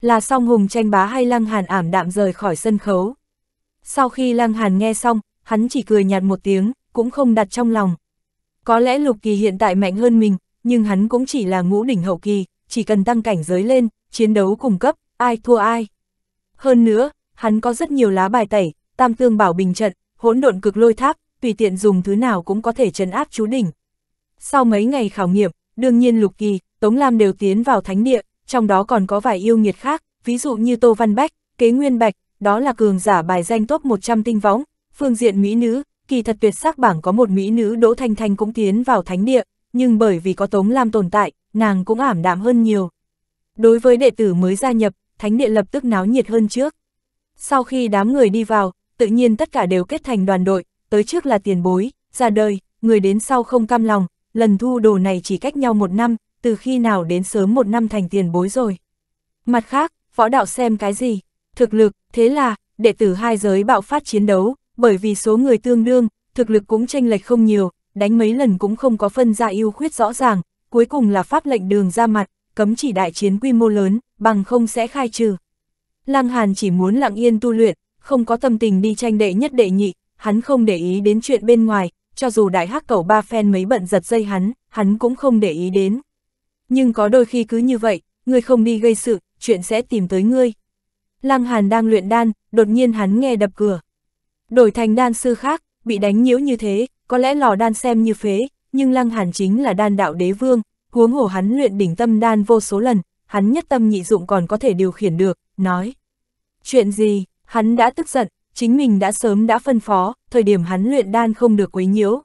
Là song hùng tranh bá hay Lăng Hàn ảm đạm rời khỏi sân khấu. Sau khi Lăng Hàn nghe xong, hắn chỉ cười nhạt một tiếng, cũng không đặt trong lòng. Có lẽ lục kỳ hiện tại mạnh hơn mình, nhưng hắn cũng chỉ là ngũ đỉnh hậu kỳ, chỉ cần tăng cảnh giới lên, chiến đấu cùng cấp, ai thua ai. Hơn nữa, hắn có rất nhiều lá bài tẩy, tam tương bảo bình trận, hỗn độn cực lôi tháp, tùy tiện dùng thứ nào cũng có thể trấn áp chú đỉnh. Sau mấy ngày khảo nghiệm, đương nhiên Lục Kỳ, Tống Lam đều tiến vào thánh địa, trong đó còn có vài yêu nghiệt khác, ví dụ như Tô Văn Bách, Kế Nguyên Bạch, đó là cường giả bài danh top 100 tinh võng, phương diện mỹ nữ, kỳ thật tuyệt sắc bảng có một mỹ nữ Đỗ Thanh Thanh cũng tiến vào thánh địa, nhưng bởi vì có Tống Lam tồn tại, nàng cũng ảm đạm hơn nhiều. Đối với đệ tử mới gia nhập, thánh địa lập tức náo nhiệt hơn trước. Sau khi đám người đi vào, tự nhiên tất cả đều kết thành đoàn đội, tới trước là tiền bối, ra đời, người đến sau không cam lòng, lần thu đồ này chỉ cách nhau một năm, từ khi nào đến sớm một năm thành tiền bối rồi. Mặt khác, võ đạo xem cái gì, thực lực, thế là, đệ tử hai giới bạo phát chiến đấu, bởi vì số người tương đương, thực lực cũng tranh lệch không nhiều, đánh mấy lần cũng không có phân ra ưu khuyết rõ ràng, cuối cùng là pháp lệnh đường ra mặt, cấm chỉ đại chiến quy mô lớn, bằng không sẽ khai trừ. Lăng Hàn chỉ muốn lặng yên tu luyện, không có tâm tình đi tranh đệ nhất đệ nhị, hắn không để ý đến chuyện bên ngoài, cho dù đại hắc cầu ba phen mấy bận giật dây hắn, hắn cũng không để ý đến. Nhưng có đôi khi cứ như vậy, ngươi không đi gây sự, chuyện sẽ tìm tới ngươi. Lăng Hàn đang luyện đan, đột nhiên hắn nghe đập cửa. Đổi thành đan sư khác, bị đánh nhiễu như thế, có lẽ lò đan xem như phế, nhưng Lăng Hàn chính là đan đạo đế vương, huống hồ hắn luyện đỉnh tâm đan vô số lần, hắn nhất tâm nhị dụng còn có thể điều khiển được, nói. Chuyện gì? Hắn đã tức giận, chính mình đã sớm đã phân phó, thời điểm hắn luyện đan không được quấy nhiễu.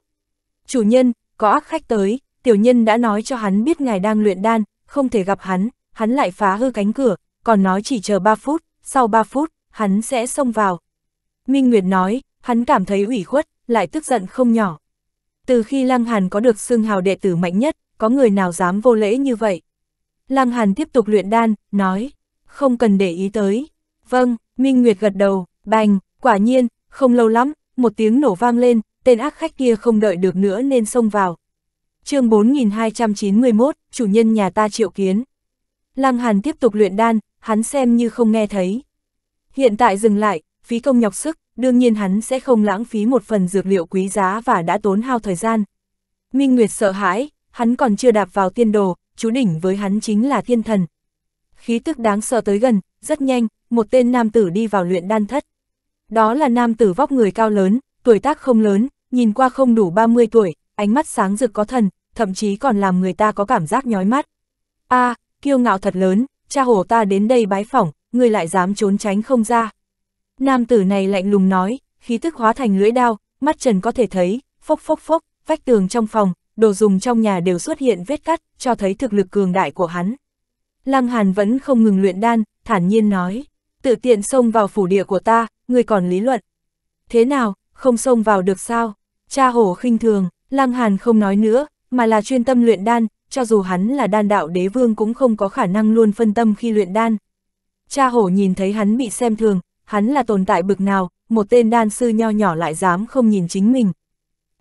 Chủ nhân, có ác khách tới, tiểu nhân đã nói cho hắn biết ngài đang luyện đan, không thể gặp hắn, hắn lại phá hư cánh cửa, còn nói chỉ chờ 3 phút, sau 3 phút, hắn sẽ xông vào. Minh Nguyệt nói, hắn cảm thấy ủy khuất, lại tức giận không nhỏ. Từ khi Lăng Hàn có được xương hào đệ tử mạnh nhất, có người nào dám vô lễ như vậy? Lăng Hàn tiếp tục luyện đan, nói, không cần để ý tới. Vâng, Minh Nguyệt gật đầu, bành, quả nhiên, không lâu lắm, một tiếng nổ vang lên, tên ác khách kia không đợi được nữa nên xông vào. chương 4291, chủ nhân nhà ta triệu kiến. Lăng Hàn tiếp tục luyện đan, hắn xem như không nghe thấy. Hiện tại dừng lại, phí công nhọc sức, đương nhiên hắn sẽ không lãng phí một phần dược liệu quý giá và đã tốn hao thời gian. Minh Nguyệt sợ hãi, hắn còn chưa đạp vào tiên đồ, chú đỉnh với hắn chính là thiên thần, khí tức đáng sợ tới gần, rất nhanh, một tên nam tử đi vào luyện đan thất. Đó là nam tử vóc người cao lớn, tuổi tác không lớn, nhìn qua không đủ 30 tuổi, ánh mắt sáng rực có thần, thậm chí còn làm người ta có cảm giác nhói mắt. a à, kiêu ngạo thật lớn, cha hổ ta đến đây bái phỏng, người lại dám trốn tránh không ra. Nam tử này lạnh lùng nói, khí tức hóa thành lưỡi đao, mắt trần có thể thấy, phốc phốc phốc, vách tường trong phòng, đồ dùng trong nhà đều xuất hiện vết cắt, cho thấy thực lực cường đại của hắn. Lăng Hàn vẫn không ngừng luyện đan, thản nhiên nói, tự tiện xông vào phủ địa của ta, người còn lý luận. Thế nào, không xông vào được sao? Cha hổ khinh thường, Lăng Hàn không nói nữa, mà là chuyên tâm luyện đan, cho dù hắn là đan đạo đế vương cũng không có khả năng luôn phân tâm khi luyện đan. Cha hổ nhìn thấy hắn bị xem thường, hắn là tồn tại bực nào, một tên đan sư nho nhỏ lại dám không nhìn chính mình.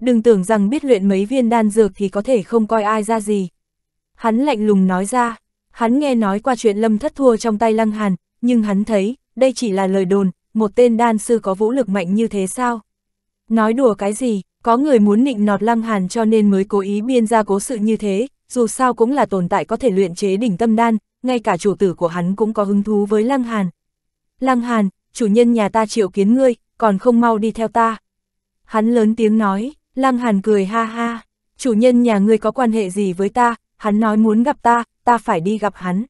Đừng tưởng rằng biết luyện mấy viên đan dược thì có thể không coi ai ra gì. Hắn lạnh lùng nói ra, Hắn nghe nói qua chuyện Lâm Thất thua trong tay Lăng Hàn, nhưng hắn thấy, đây chỉ là lời đồn, một tên đan sư có vũ lực mạnh như thế sao? Nói đùa cái gì, có người muốn nịnh nọt Lăng Hàn cho nên mới cố ý biên ra cố sự như thế, dù sao cũng là tồn tại có thể luyện chế đỉnh tâm đan, ngay cả chủ tử của hắn cũng có hứng thú với Lăng Hàn. Lăng Hàn, chủ nhân nhà ta triệu kiến ngươi, còn không mau đi theo ta. Hắn lớn tiếng nói, Lăng Hàn cười ha ha, chủ nhân nhà ngươi có quan hệ gì với ta, hắn nói muốn gặp ta, ta phải đi gặp hắn.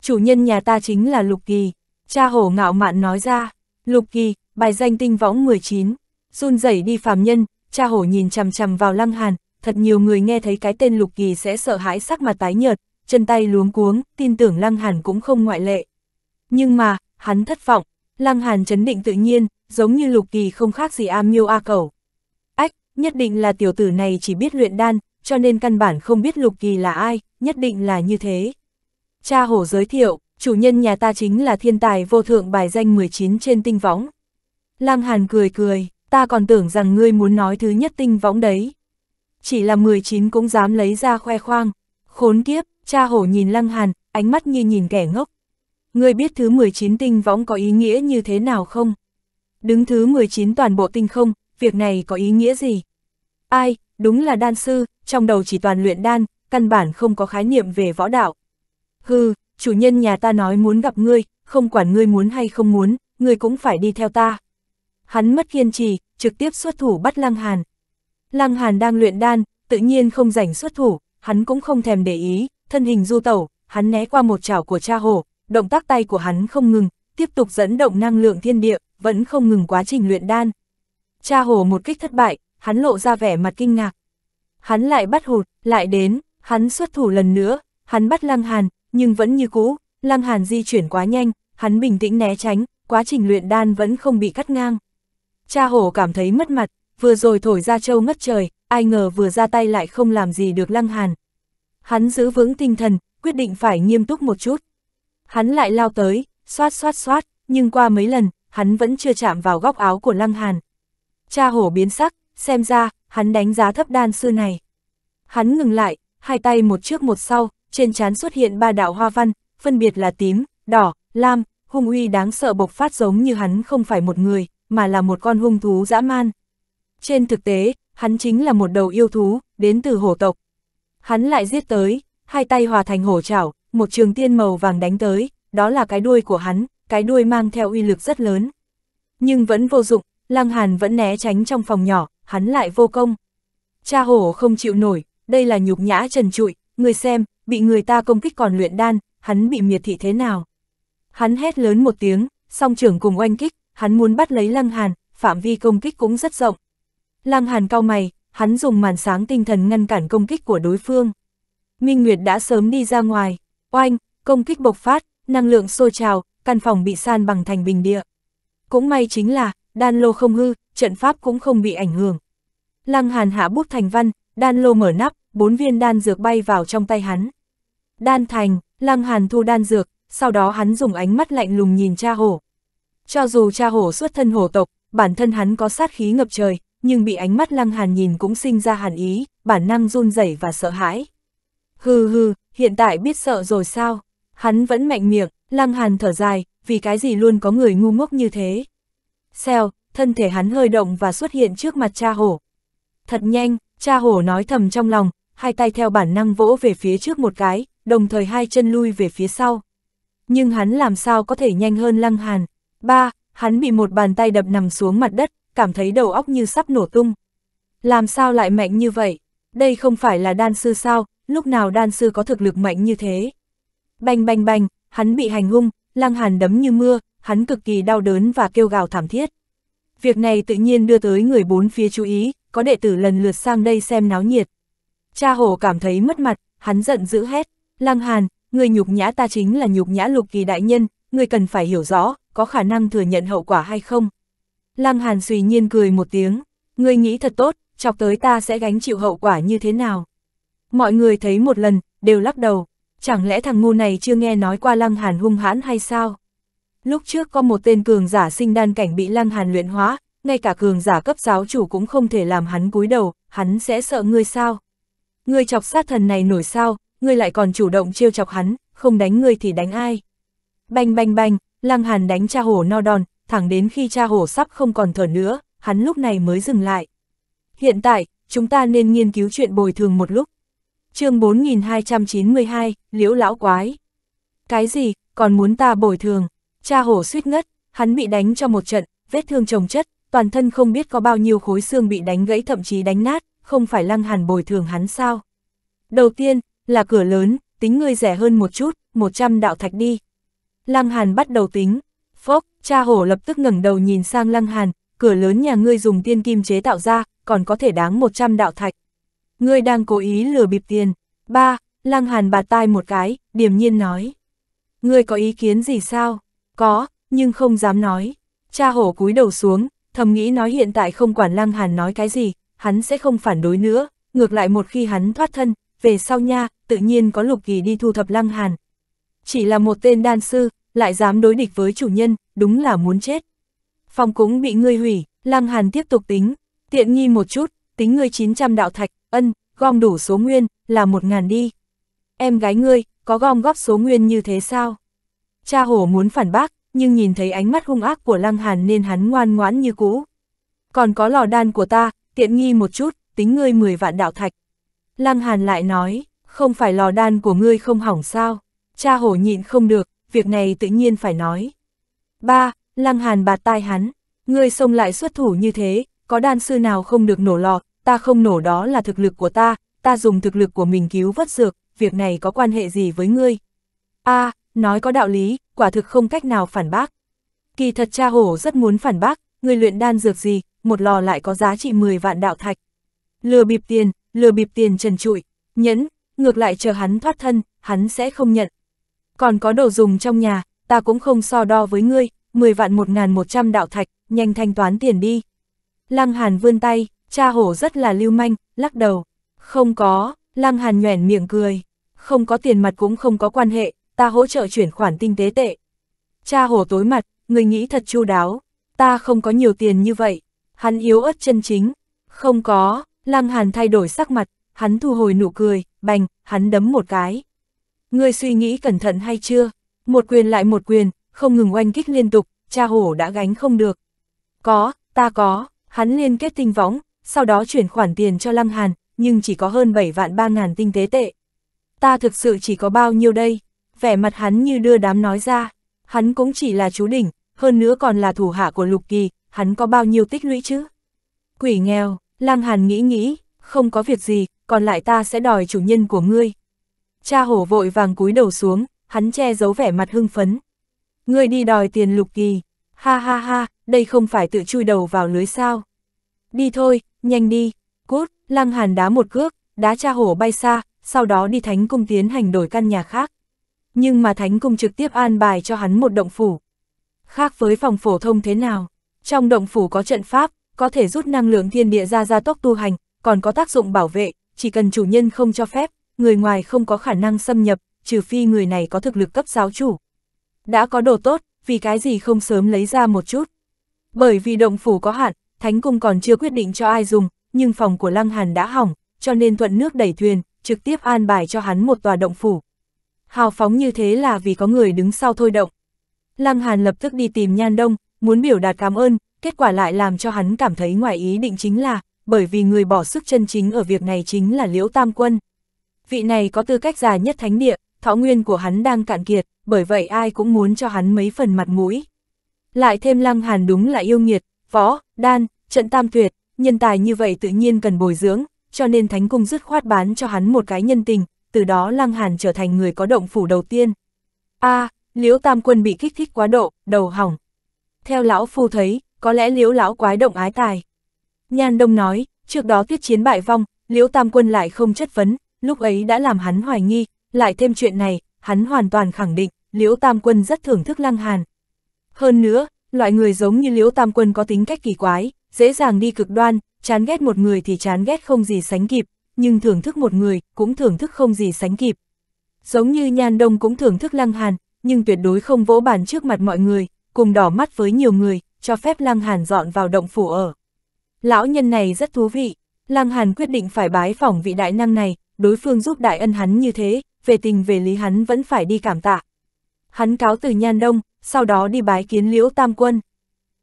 Chủ nhân nhà ta chính là Lục Kỳ, cha hổ ngạo mạn nói ra, Lục Kỳ, bài danh tinh võng 19, run rẩy đi phàm nhân, cha hổ nhìn chằm chằm vào lăng hàn, thật nhiều người nghe thấy cái tên Lục Kỳ sẽ sợ hãi sắc mặt tái nhợt, chân tay luống cuống, tin tưởng lăng hàn cũng không ngoại lệ. Nhưng mà, hắn thất vọng, lăng hàn chấn định tự nhiên, giống như Lục Kỳ không khác gì am miêu a cầu. Ách, nhất định là tiểu tử này chỉ biết luyện đan, cho nên căn bản không biết Lục Kỳ là ai, nhất định là như thế. Cha hổ giới thiệu, chủ nhân nhà ta chính là thiên tài vô thượng bài danh 19 trên tinh võng. Lăng Hàn cười cười, ta còn tưởng rằng ngươi muốn nói thứ nhất tinh võng đấy. Chỉ là 19 cũng dám lấy ra khoe khoang. Khốn kiếp, cha hổ nhìn Lăng Hàn, ánh mắt như nhìn kẻ ngốc. Ngươi biết thứ 19 tinh võng có ý nghĩa như thế nào không? Đứng thứ 19 toàn bộ tinh không, việc này có ý nghĩa gì? Ai, đúng là đan sư, trong đầu chỉ toàn luyện đan, căn bản không có khái niệm về võ đạo. Hừ, chủ nhân nhà ta nói muốn gặp ngươi, không quản ngươi muốn hay không muốn, ngươi cũng phải đi theo ta. Hắn mất kiên trì, trực tiếp xuất thủ bắt Lăng Hàn. Lăng Hàn đang luyện đan, tự nhiên không rảnh xuất thủ, hắn cũng không thèm để ý, thân hình du tẩu, hắn né qua một chảo của cha hổ, động tác tay của hắn không ngừng, tiếp tục dẫn động năng lượng thiên địa, vẫn không ngừng quá trình luyện đan. Cha hổ một kích thất bại, hắn lộ ra vẻ mặt kinh ngạc, hắn lại bắt hụt, lại đến, hắn xuất thủ lần nữa, hắn bắt Lăng Hàn, nhưng vẫn như cũ, Lăng Hàn di chuyển quá nhanh, hắn bình tĩnh né tránh, quá trình luyện đan vẫn không bị cắt ngang. Cha hổ cảm thấy mất mặt, vừa rồi thổi ra châu ngất trời, ai ngờ vừa ra tay lại không làm gì được Lăng Hàn. Hắn giữ vững tinh thần, quyết định phải nghiêm túc một chút. Hắn lại lao tới, xoát xoát xoát, nhưng qua mấy lần, hắn vẫn chưa chạm vào góc áo của Lăng Hàn. Cha hổ biến sắc, xem ra, hắn đánh giá thấp đan sư này. Hắn ngừng lại, hai tay một trước một sau, trên trán xuất hiện ba đạo hoa văn, phân biệt là tím, đỏ, lam, hung uy đáng sợ bộc phát giống như hắn không phải một người, mà là một con hung thú dã man. Trên thực tế, hắn chính là một đầu yêu thú, đến từ hổ tộc. Hắn lại giết tới, hai tay hòa thành hổ chảo, một trường tiên màu vàng đánh tới, đó là cái đuôi của hắn, cái đuôi mang theo uy lực rất lớn. Nhưng vẫn vô dụng, Lăng Hàn vẫn né tránh trong phòng nhỏ, hắn lại vô công. Cha hổ không chịu nổi, đây là nhục nhã trần trụi, người xem, bị người ta công kích còn luyện đan, hắn bị miệt thị thế nào. Hắn hét lớn một tiếng, song trưởng cùng oanh kích, hắn muốn bắt lấy Lăng Hàn, phạm vi công kích cũng rất rộng. Lăng Hàn cao mày, hắn dùng màn sáng tinh thần ngăn cản công kích của đối phương. Minh Nguyệt đã sớm đi ra ngoài, oanh, công kích bộc phát, năng lượng sôi trào, căn phòng bị san bằng thành bình địa. Cũng may chính là, đan lô không hư, trận pháp cũng không bị ảnh hưởng. Lăng Hàn hạ bút thành văn, đan lô mở nắp, bốn viên đan dược bay vào trong tay hắn. Đan thành, Lăng Hàn thu đan dược, sau đó hắn dùng ánh mắt lạnh lùng nhìn cha hổ. Cho dù cha hổ xuất thân hổ tộc, bản thân hắn có sát khí ngập trời, nhưng bị ánh mắt Lăng Hàn nhìn cũng sinh ra hàn ý, bản năng run rẩy và sợ hãi. Hừ hừ, hiện tại biết sợ rồi sao? Hắn vẫn mạnh miệng, Lăng Hàn thở dài, vì cái gì luôn có người ngu ngốc như thế. xeo thân thể hắn hơi động và xuất hiện trước mặt cha hổ. Thật nhanh, cha hổ nói thầm trong lòng, hai tay theo bản năng vỗ về phía trước một cái, đồng thời hai chân lui về phía sau. Nhưng hắn làm sao có thể nhanh hơn lăng hàn. Ba, hắn bị một bàn tay đập nằm xuống mặt đất, cảm thấy đầu óc như sắp nổ tung. Làm sao lại mạnh như vậy? Đây không phải là đan sư sao, lúc nào đan sư có thực lực mạnh như thế? Bành bành bành, hắn bị hành hung, lăng hàn đấm như mưa, hắn cực kỳ đau đớn và kêu gào thảm thiết. Việc này tự nhiên đưa tới người bốn phía chú ý, có đệ tử lần lượt sang đây xem náo nhiệt. Cha hổ cảm thấy mất mặt, hắn giận dữ hét, Lăng Hàn, người nhục nhã ta chính là nhục nhã lục kỳ đại nhân, người cần phải hiểu rõ, có khả năng thừa nhận hậu quả hay không. Lăng Hàn suy nhiên cười một tiếng, người nghĩ thật tốt, chọc tới ta sẽ gánh chịu hậu quả như thế nào. Mọi người thấy một lần, đều lắc đầu, chẳng lẽ thằng ngu này chưa nghe nói qua Lăng Hàn hung hãn hay sao? Lúc trước có một tên cường giả sinh đan cảnh bị lăng hàn luyện hóa, ngay cả cường giả cấp giáo chủ cũng không thể làm hắn cúi đầu, hắn sẽ sợ ngươi sao? Ngươi chọc sát thần này nổi sao, ngươi lại còn chủ động trêu chọc hắn, không đánh ngươi thì đánh ai? Banh banh banh, lăng hàn đánh cha hổ no đòn, thẳng đến khi cha hổ sắp không còn thở nữa, hắn lúc này mới dừng lại. Hiện tại, chúng ta nên nghiên cứu chuyện bồi thường một lúc. chương 4292, Liễu Lão Quái. Cái gì, còn muốn ta bồi thường? Cha hổ suýt ngất, hắn bị đánh cho một trận, vết thương chồng chất, toàn thân không biết có bao nhiêu khối xương bị đánh gãy thậm chí đánh nát, không phải lăng hàn bồi thường hắn sao. Đầu tiên, là cửa lớn, tính ngươi rẻ hơn một chút, 100 đạo thạch đi. Lăng hàn bắt đầu tính, phốc, cha hổ lập tức ngẩng đầu nhìn sang lăng hàn, cửa lớn nhà ngươi dùng tiên kim chế tạo ra, còn có thể đáng 100 đạo thạch. Ngươi đang cố ý lừa bịp tiền. Ba, lăng hàn bà tai một cái, điềm nhiên nói. Ngươi có ý kiến gì sao? Có, nhưng không dám nói. Cha hổ cúi đầu xuống, thầm nghĩ nói hiện tại không quản lăng hàn nói cái gì, hắn sẽ không phản đối nữa, ngược lại một khi hắn thoát thân, về sau nha, tự nhiên có lục kỳ đi thu thập lăng hàn. Chỉ là một tên đan sư, lại dám đối địch với chủ nhân, đúng là muốn chết. Phòng cúng bị ngươi hủy, lăng hàn tiếp tục tính, tiện nghi một chút, tính ngươi 900 đạo thạch, ân, gom đủ số nguyên, là 1.000 đi. Em gái ngươi, có gom góp số nguyên như thế sao? Cha Hồ muốn phản bác, nhưng nhìn thấy ánh mắt hung ác của Lăng Hàn nên hắn ngoan ngoãn như cũ. Còn có lò đan của ta, tiện nghi một chút, tính ngươi 10 vạn đạo thạch. Lăng Hàn lại nói, không phải lò đan của ngươi không hỏng sao. Cha hổ nhịn không được, việc này tự nhiên phải nói. Ba, Lăng Hàn bạt tai hắn, ngươi xông lại xuất thủ như thế, có đan sư nào không được nổ lò, ta không nổ đó là thực lực của ta, ta dùng thực lực của mình cứu vất dược, việc này có quan hệ gì với ngươi? A, nói có đạo lý, quả thực không cách nào phản bác. Kỳ thật cha hổ rất muốn phản bác, người luyện đan dược gì, một lò lại có giá trị 10 vạn đạo thạch. Lừa bịp tiền, lừa bịp tiền trần trụi, nhẫn, ngược lại chờ hắn thoát thân, hắn sẽ không nhận. Còn có đồ dùng trong nhà, ta cũng không so đo với ngươi, 10 vạn 1.100 đạo thạch, nhanh thanh toán tiền đi. Lăng Hàn vươn tay, cha hổ rất là lưu manh, lắc đầu. Không có, Lăng Hàn nhoẻn miệng cười. Không có tiền mặt cũng không có quan hệ, ta hỗ trợ chuyển khoản tinh tế tệ. Cha hồ tối mặt, người nghĩ thật chu đáo, ta không có nhiều tiền như vậy, hắn yếu ớt chân chính. Không có, Lăng Hàn thay đổi sắc mặt, hắn thu hồi nụ cười, bành, hắn đấm một cái. Ngươi suy nghĩ cẩn thận hay chưa? Một quyền lại một quyền, không ngừng oanh kích liên tục, cha hổ đã gánh không được. Có, ta có, hắn liên kết tinh võng, sau đó chuyển khoản tiền cho Lăng Hàn, nhưng chỉ có hơn 7 vạn 3 ngàn tinh tế tệ. Ta thực sự chỉ có bao nhiêu đây? vẻ mặt hắn như đưa đám nói ra, hắn cũng chỉ là chú đỉnh, hơn nữa còn là thủ hạ của Lục Kỳ, hắn có bao nhiêu tích lũy chứ? Quỷ nghèo, Lang Hàn nghĩ nghĩ, không có việc gì, còn lại ta sẽ đòi chủ nhân của ngươi. Cha hổ vội vàng cúi đầu xuống, hắn che giấu vẻ mặt hưng phấn. Ngươi đi đòi tiền Lục Kỳ, ha ha ha, đây không phải tự chui đầu vào lưới sao. Đi thôi, nhanh đi, cút, Lang Hàn đá một cước, đá cha hổ bay xa, sau đó đi thánh cung tiến hành đổi căn nhà khác nhưng mà thánh cung trực tiếp an bài cho hắn một động phủ. Khác với phòng phổ thông thế nào, trong động phủ có trận pháp, có thể rút năng lượng thiên địa ra gia tốc tu hành, còn có tác dụng bảo vệ, chỉ cần chủ nhân không cho phép, người ngoài không có khả năng xâm nhập, trừ phi người này có thực lực cấp giáo chủ. Đã có đồ tốt, vì cái gì không sớm lấy ra một chút. Bởi vì động phủ có hạn, thánh cung còn chưa quyết định cho ai dùng, nhưng phòng của Lăng Hàn đã hỏng, cho nên thuận nước đẩy thuyền, trực tiếp an bài cho hắn một tòa động phủ hào phóng như thế là vì có người đứng sau thôi động. Lăng Hàn lập tức đi tìm Nhan Đông, muốn biểu đạt cảm ơn, kết quả lại làm cho hắn cảm thấy ngoài ý định chính là, bởi vì người bỏ sức chân chính ở việc này chính là Liễu Tam Quân. Vị này có tư cách già nhất thánh địa, thọ nguyên của hắn đang cạn kiệt, bởi vậy ai cũng muốn cho hắn mấy phần mặt mũi. Lại thêm Lăng Hàn đúng là yêu nghiệt, võ, đan, trận tam tuyệt, nhân tài như vậy tự nhiên cần bồi dưỡng, cho nên thánh cung dứt khoát bán cho hắn một cái nhân tình, từ đó Lăng Hàn trở thành người có động phủ đầu tiên. A, à, Liễu Tam Quân bị kích thích quá độ, đầu hỏng. Theo lão phu thấy, có lẽ Liễu lão quái động ái tài. Nhan Đông nói, trước đó tiết chiến bại vong, Liễu Tam Quân lại không chất vấn, lúc ấy đã làm hắn hoài nghi, lại thêm chuyện này, hắn hoàn toàn khẳng định, Liễu Tam Quân rất thưởng thức Lăng Hàn. Hơn nữa, loại người giống như Liễu Tam Quân có tính cách kỳ quái, dễ dàng đi cực đoan, chán ghét một người thì chán ghét không gì sánh kịp, nhưng thưởng thức một người cũng thưởng thức không gì sánh kịp. Giống như Nhan Đông cũng thưởng thức Lăng Hàn, nhưng tuyệt đối không vỗ bàn trước mặt mọi người, cùng đỏ mắt với nhiều người, cho phép Lăng Hàn dọn vào động phủ ở. Lão nhân này rất thú vị, Lăng Hàn quyết định phải bái phỏng vị đại năng này, đối phương giúp đại ân hắn như thế, về tình về lý hắn vẫn phải đi cảm tạ. Hắn cáo từ Nhan Đông, sau đó đi bái kiến Liễu Tam Quân.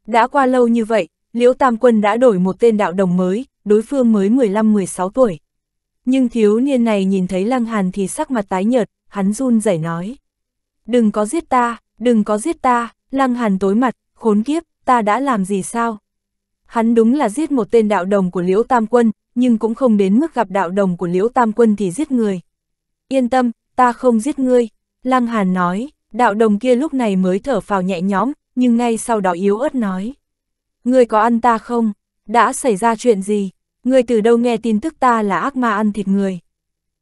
Đã qua lâu như vậy, Liễu Tam Quân đã đổi một tên đạo đồng mới, đối phương mới 15-16 tuổi. Nhưng thiếu niên này nhìn thấy Lăng Hàn thì sắc mặt tái nhợt, hắn run rẩy nói. Đừng có giết ta, đừng có giết ta, Lăng Hàn tối mặt, khốn kiếp, ta đã làm gì sao? Hắn đúng là giết một tên đạo đồng của Liễu Tam Quân, nhưng cũng không đến mức gặp đạo đồng của Liễu Tam Quân thì giết người. Yên tâm, ta không giết ngươi, Lăng Hàn nói, đạo đồng kia lúc này mới thở phào nhẹ nhõm, nhưng ngay sau đó yếu ớt nói. Ngươi có ăn ta không? Đã xảy ra chuyện gì? Người từ đâu nghe tin tức ta là ác ma ăn thịt người.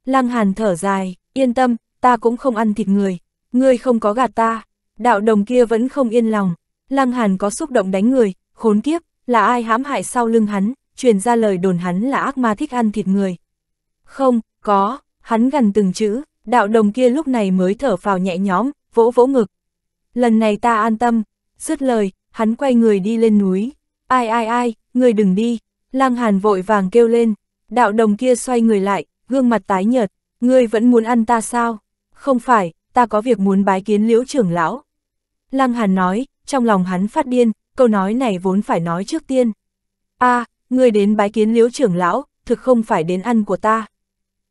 Lăng Hàn thở dài, yên tâm, ta cũng không ăn thịt người. người không có gạt ta. Đạo đồng kia vẫn không yên lòng. Lăng Hàn có xúc động đánh người, khốn kiếp, là ai hãm hại sau lưng hắn, truyền ra lời đồn hắn là ác ma thích ăn thịt người. Không, có, hắn gần từng chữ, đạo đồng kia lúc này mới thở phào nhẹ nhõm, vỗ vỗ ngực. Lần này ta an tâm, dứt lời, hắn quay người đi lên núi. Ai ai ai, người đừng đi, Lăng Hàn vội vàng kêu lên, đạo đồng kia xoay người lại, gương mặt tái nhợt, ngươi vẫn muốn ăn ta sao? Không phải, ta có việc muốn bái kiến liễu trưởng lão. Lăng Hàn nói, trong lòng hắn phát điên, câu nói này vốn phải nói trước tiên. a à, ngươi đến bái kiến liễu trưởng lão, thực không phải đến ăn của ta.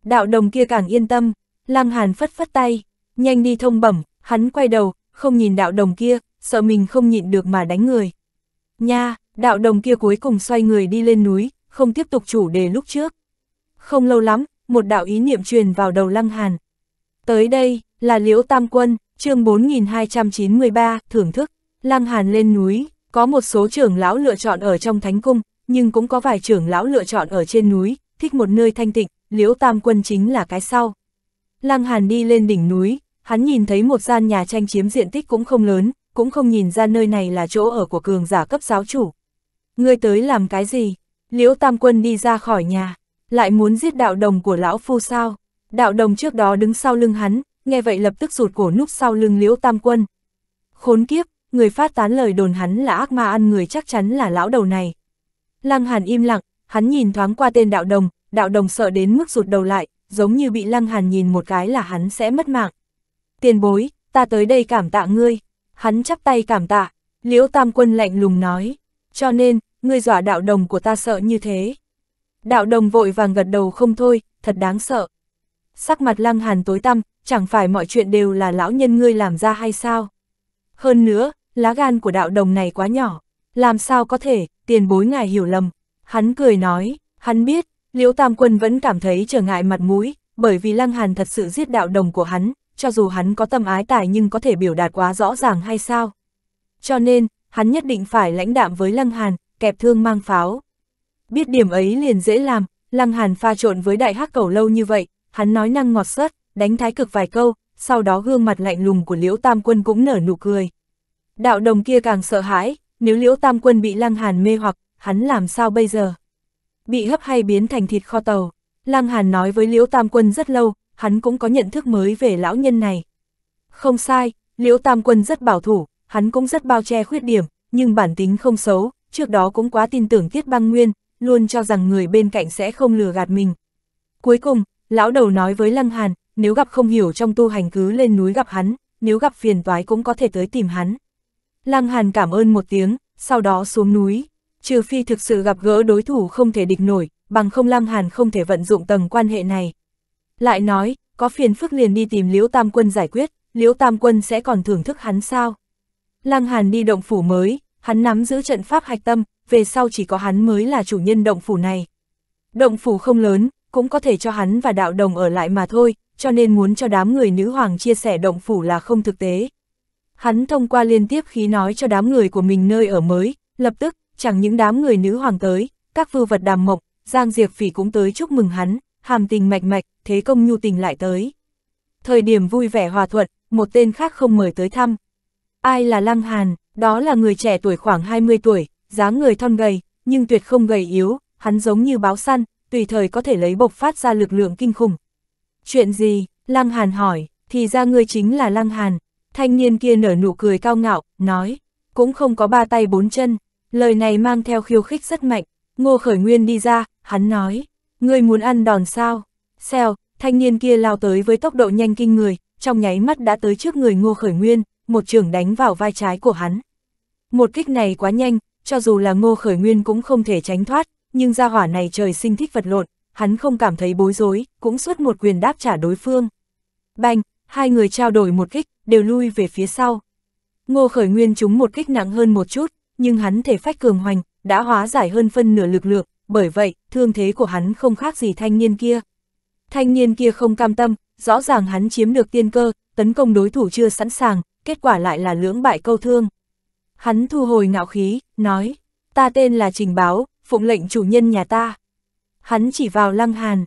Đạo đồng kia càng yên tâm, Lăng Hàn phất phất tay, nhanh đi thông bẩm, hắn quay đầu, không nhìn đạo đồng kia, sợ mình không nhịn được mà đánh người. Nha, đạo đồng kia cuối cùng xoay người đi lên núi, không tiếp tục chủ đề lúc trước. Không lâu lắm, một đạo ý niệm truyền vào đầu Lăng Hàn. Tới đây, là Liễu Tam Quân, chương 4293, thưởng thức, Lăng Hàn lên núi, có một số trưởng lão lựa chọn ở trong thánh cung, nhưng cũng có vài trưởng lão lựa chọn ở trên núi, thích một nơi thanh tịnh, Liễu Tam Quân chính là cái sau. Lăng Hàn đi lên đỉnh núi, hắn nhìn thấy một gian nhà tranh chiếm diện tích cũng không lớn, cũng không nhìn ra nơi này là chỗ ở của cường giả cấp giáo chủ, Ngươi tới làm cái gì? Liễu Tam Quân đi ra khỏi nhà, lại muốn giết đạo đồng của lão phu sao? Đạo đồng trước đó đứng sau lưng hắn, nghe vậy lập tức rụt cổ núp sau lưng Liễu Tam Quân. Khốn kiếp, người phát tán lời đồn hắn là ác ma ăn người chắc chắn là lão đầu này. Lăng Hàn im lặng, hắn nhìn thoáng qua tên đạo đồng, đạo đồng sợ đến mức rụt đầu lại, giống như bị Lăng Hàn nhìn một cái là hắn sẽ mất mạng. Tiền bối, ta tới đây cảm tạ ngươi. Hắn chắp tay cảm tạ, Liễu Tam Quân lạnh lùng nói cho nên, ngươi dọa đạo đồng của ta sợ như thế. Đạo đồng vội vàng gật đầu không thôi, thật đáng sợ. Sắc mặt lăng hàn tối tăm, chẳng phải mọi chuyện đều là lão nhân ngươi làm ra hay sao? Hơn nữa, lá gan của đạo đồng này quá nhỏ, làm sao có thể, tiền bối ngài hiểu lầm. Hắn cười nói, hắn biết, liễu tam quân vẫn cảm thấy trở ngại mặt mũi, bởi vì lăng hàn thật sự giết đạo đồng của hắn, cho dù hắn có tâm ái tài nhưng có thể biểu đạt quá rõ ràng hay sao. Cho nên, hắn nhất định phải lãnh đạm với Lăng Hàn, kẹp thương mang pháo. Biết điểm ấy liền dễ làm, Lăng Hàn pha trộn với đại hắc cầu lâu như vậy, hắn nói năng ngọt sớt, đánh thái cực vài câu, sau đó gương mặt lạnh lùng của Liễu Tam Quân cũng nở nụ cười. Đạo đồng kia càng sợ hãi, nếu Liễu Tam Quân bị Lăng Hàn mê hoặc, hắn làm sao bây giờ? Bị hấp hay biến thành thịt kho tàu? Lăng Hàn nói với Liễu Tam Quân rất lâu, hắn cũng có nhận thức mới về lão nhân này. Không sai, Liễu Tam Quân rất bảo thủ, hắn cũng rất bao che khuyết điểm, nhưng bản tính không xấu, trước đó cũng quá tin tưởng Tiết Băng Nguyên, luôn cho rằng người bên cạnh sẽ không lừa gạt mình. Cuối cùng, lão đầu nói với Lăng Hàn, nếu gặp không hiểu trong tu hành cứ lên núi gặp hắn, nếu gặp phiền toái cũng có thể tới tìm hắn. Lăng Hàn cảm ơn một tiếng, sau đó xuống núi, trừ phi thực sự gặp gỡ đối thủ không thể địch nổi, bằng không Lăng Hàn không thể vận dụng tầng quan hệ này. Lại nói, có phiền phức liền đi tìm Liễu Tam Quân giải quyết, Liễu Tam Quân sẽ còn thưởng thức hắn sao? Lăng Hàn đi động phủ mới, hắn nắm giữ trận pháp hạch tâm, về sau chỉ có hắn mới là chủ nhân động phủ này. Động phủ không lớn, cũng có thể cho hắn và đạo đồng ở lại mà thôi, cho nên muốn cho đám người nữ hoàng chia sẻ động phủ là không thực tế. Hắn thông qua liên tiếp khí nói cho đám người của mình nơi ở mới, lập tức, chẳng những đám người nữ hoàng tới, các vưu vật đàm mộc, Giang Diệp Phỉ cũng tới chúc mừng hắn, hàm tình mạch mạch, thế công nhu tình lại tới. Thời điểm vui vẻ hòa thuận, một tên khác không mời tới thăm, Ai là Lăng Hàn, đó là người trẻ tuổi khoảng 20 tuổi, dáng người thon gầy, nhưng tuyệt không gầy yếu, hắn giống như báo săn, tùy thời có thể lấy bộc phát ra lực lượng kinh khủng. Chuyện gì? Lăng Hàn hỏi, thì ra ngươi chính là Lăng Hàn. Thanh niên kia nở nụ cười cao ngạo, nói, cũng không có ba tay bốn chân. Lời này mang theo khiêu khích rất mạnh. Ngô Khởi Nguyên đi ra, hắn nói, ngươi muốn ăn đòn sao? Xèo, thanh niên kia lao tới với tốc độ nhanh kinh người, trong nháy mắt đã tới trước người Ngô Khởi Nguyên, một trường đánh vào vai trái của hắn. Một kích này quá nhanh, cho dù là ngô khởi nguyên cũng không thể tránh thoát, nhưng gia hỏa này trời sinh thích vật lộn, hắn không cảm thấy bối rối, cũng suốt một quyền đáp trả đối phương. Bành, hai người trao đổi một kích, đều lui về phía sau. Ngô khởi nguyên trúng một kích nặng hơn một chút, nhưng hắn thể phách cường hoành, đã hóa giải hơn phân nửa lực lượng, bởi vậy, thương thế của hắn không khác gì thanh niên kia. Thanh niên kia không cam tâm, rõ ràng hắn chiếm được tiên cơ, tấn công đối thủ chưa sẵn sàng, kết quả lại là lưỡng bại câu thương. Hắn thu hồi ngạo khí, nói, ta tên là Trình Báo, phụng lệnh chủ nhân nhà ta. Hắn chỉ vào Lăng Hàn,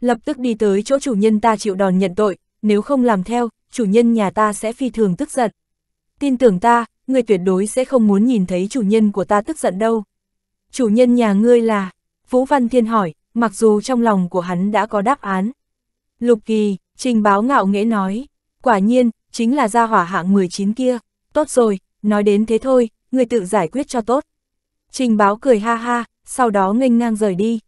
lập tức đi tới chỗ chủ nhân ta chịu đòn nhận tội, nếu không làm theo, chủ nhân nhà ta sẽ phi thường tức giận. Tin tưởng ta, người tuyệt đối sẽ không muốn nhìn thấy chủ nhân của ta tức giận đâu. Chủ nhân nhà ngươi là, Vũ Văn Thiên hỏi, mặc dù trong lòng của hắn đã có đáp án. Lục Kỳ, trình báo ngạo nghễ nói, quả nhiên, chính là gia hỏa hạng 19 kia. Tốt rồi, nói đến thế thôi, người tự giải quyết cho tốt. Trình báo cười ha ha, sau đó nghênh ngang rời đi.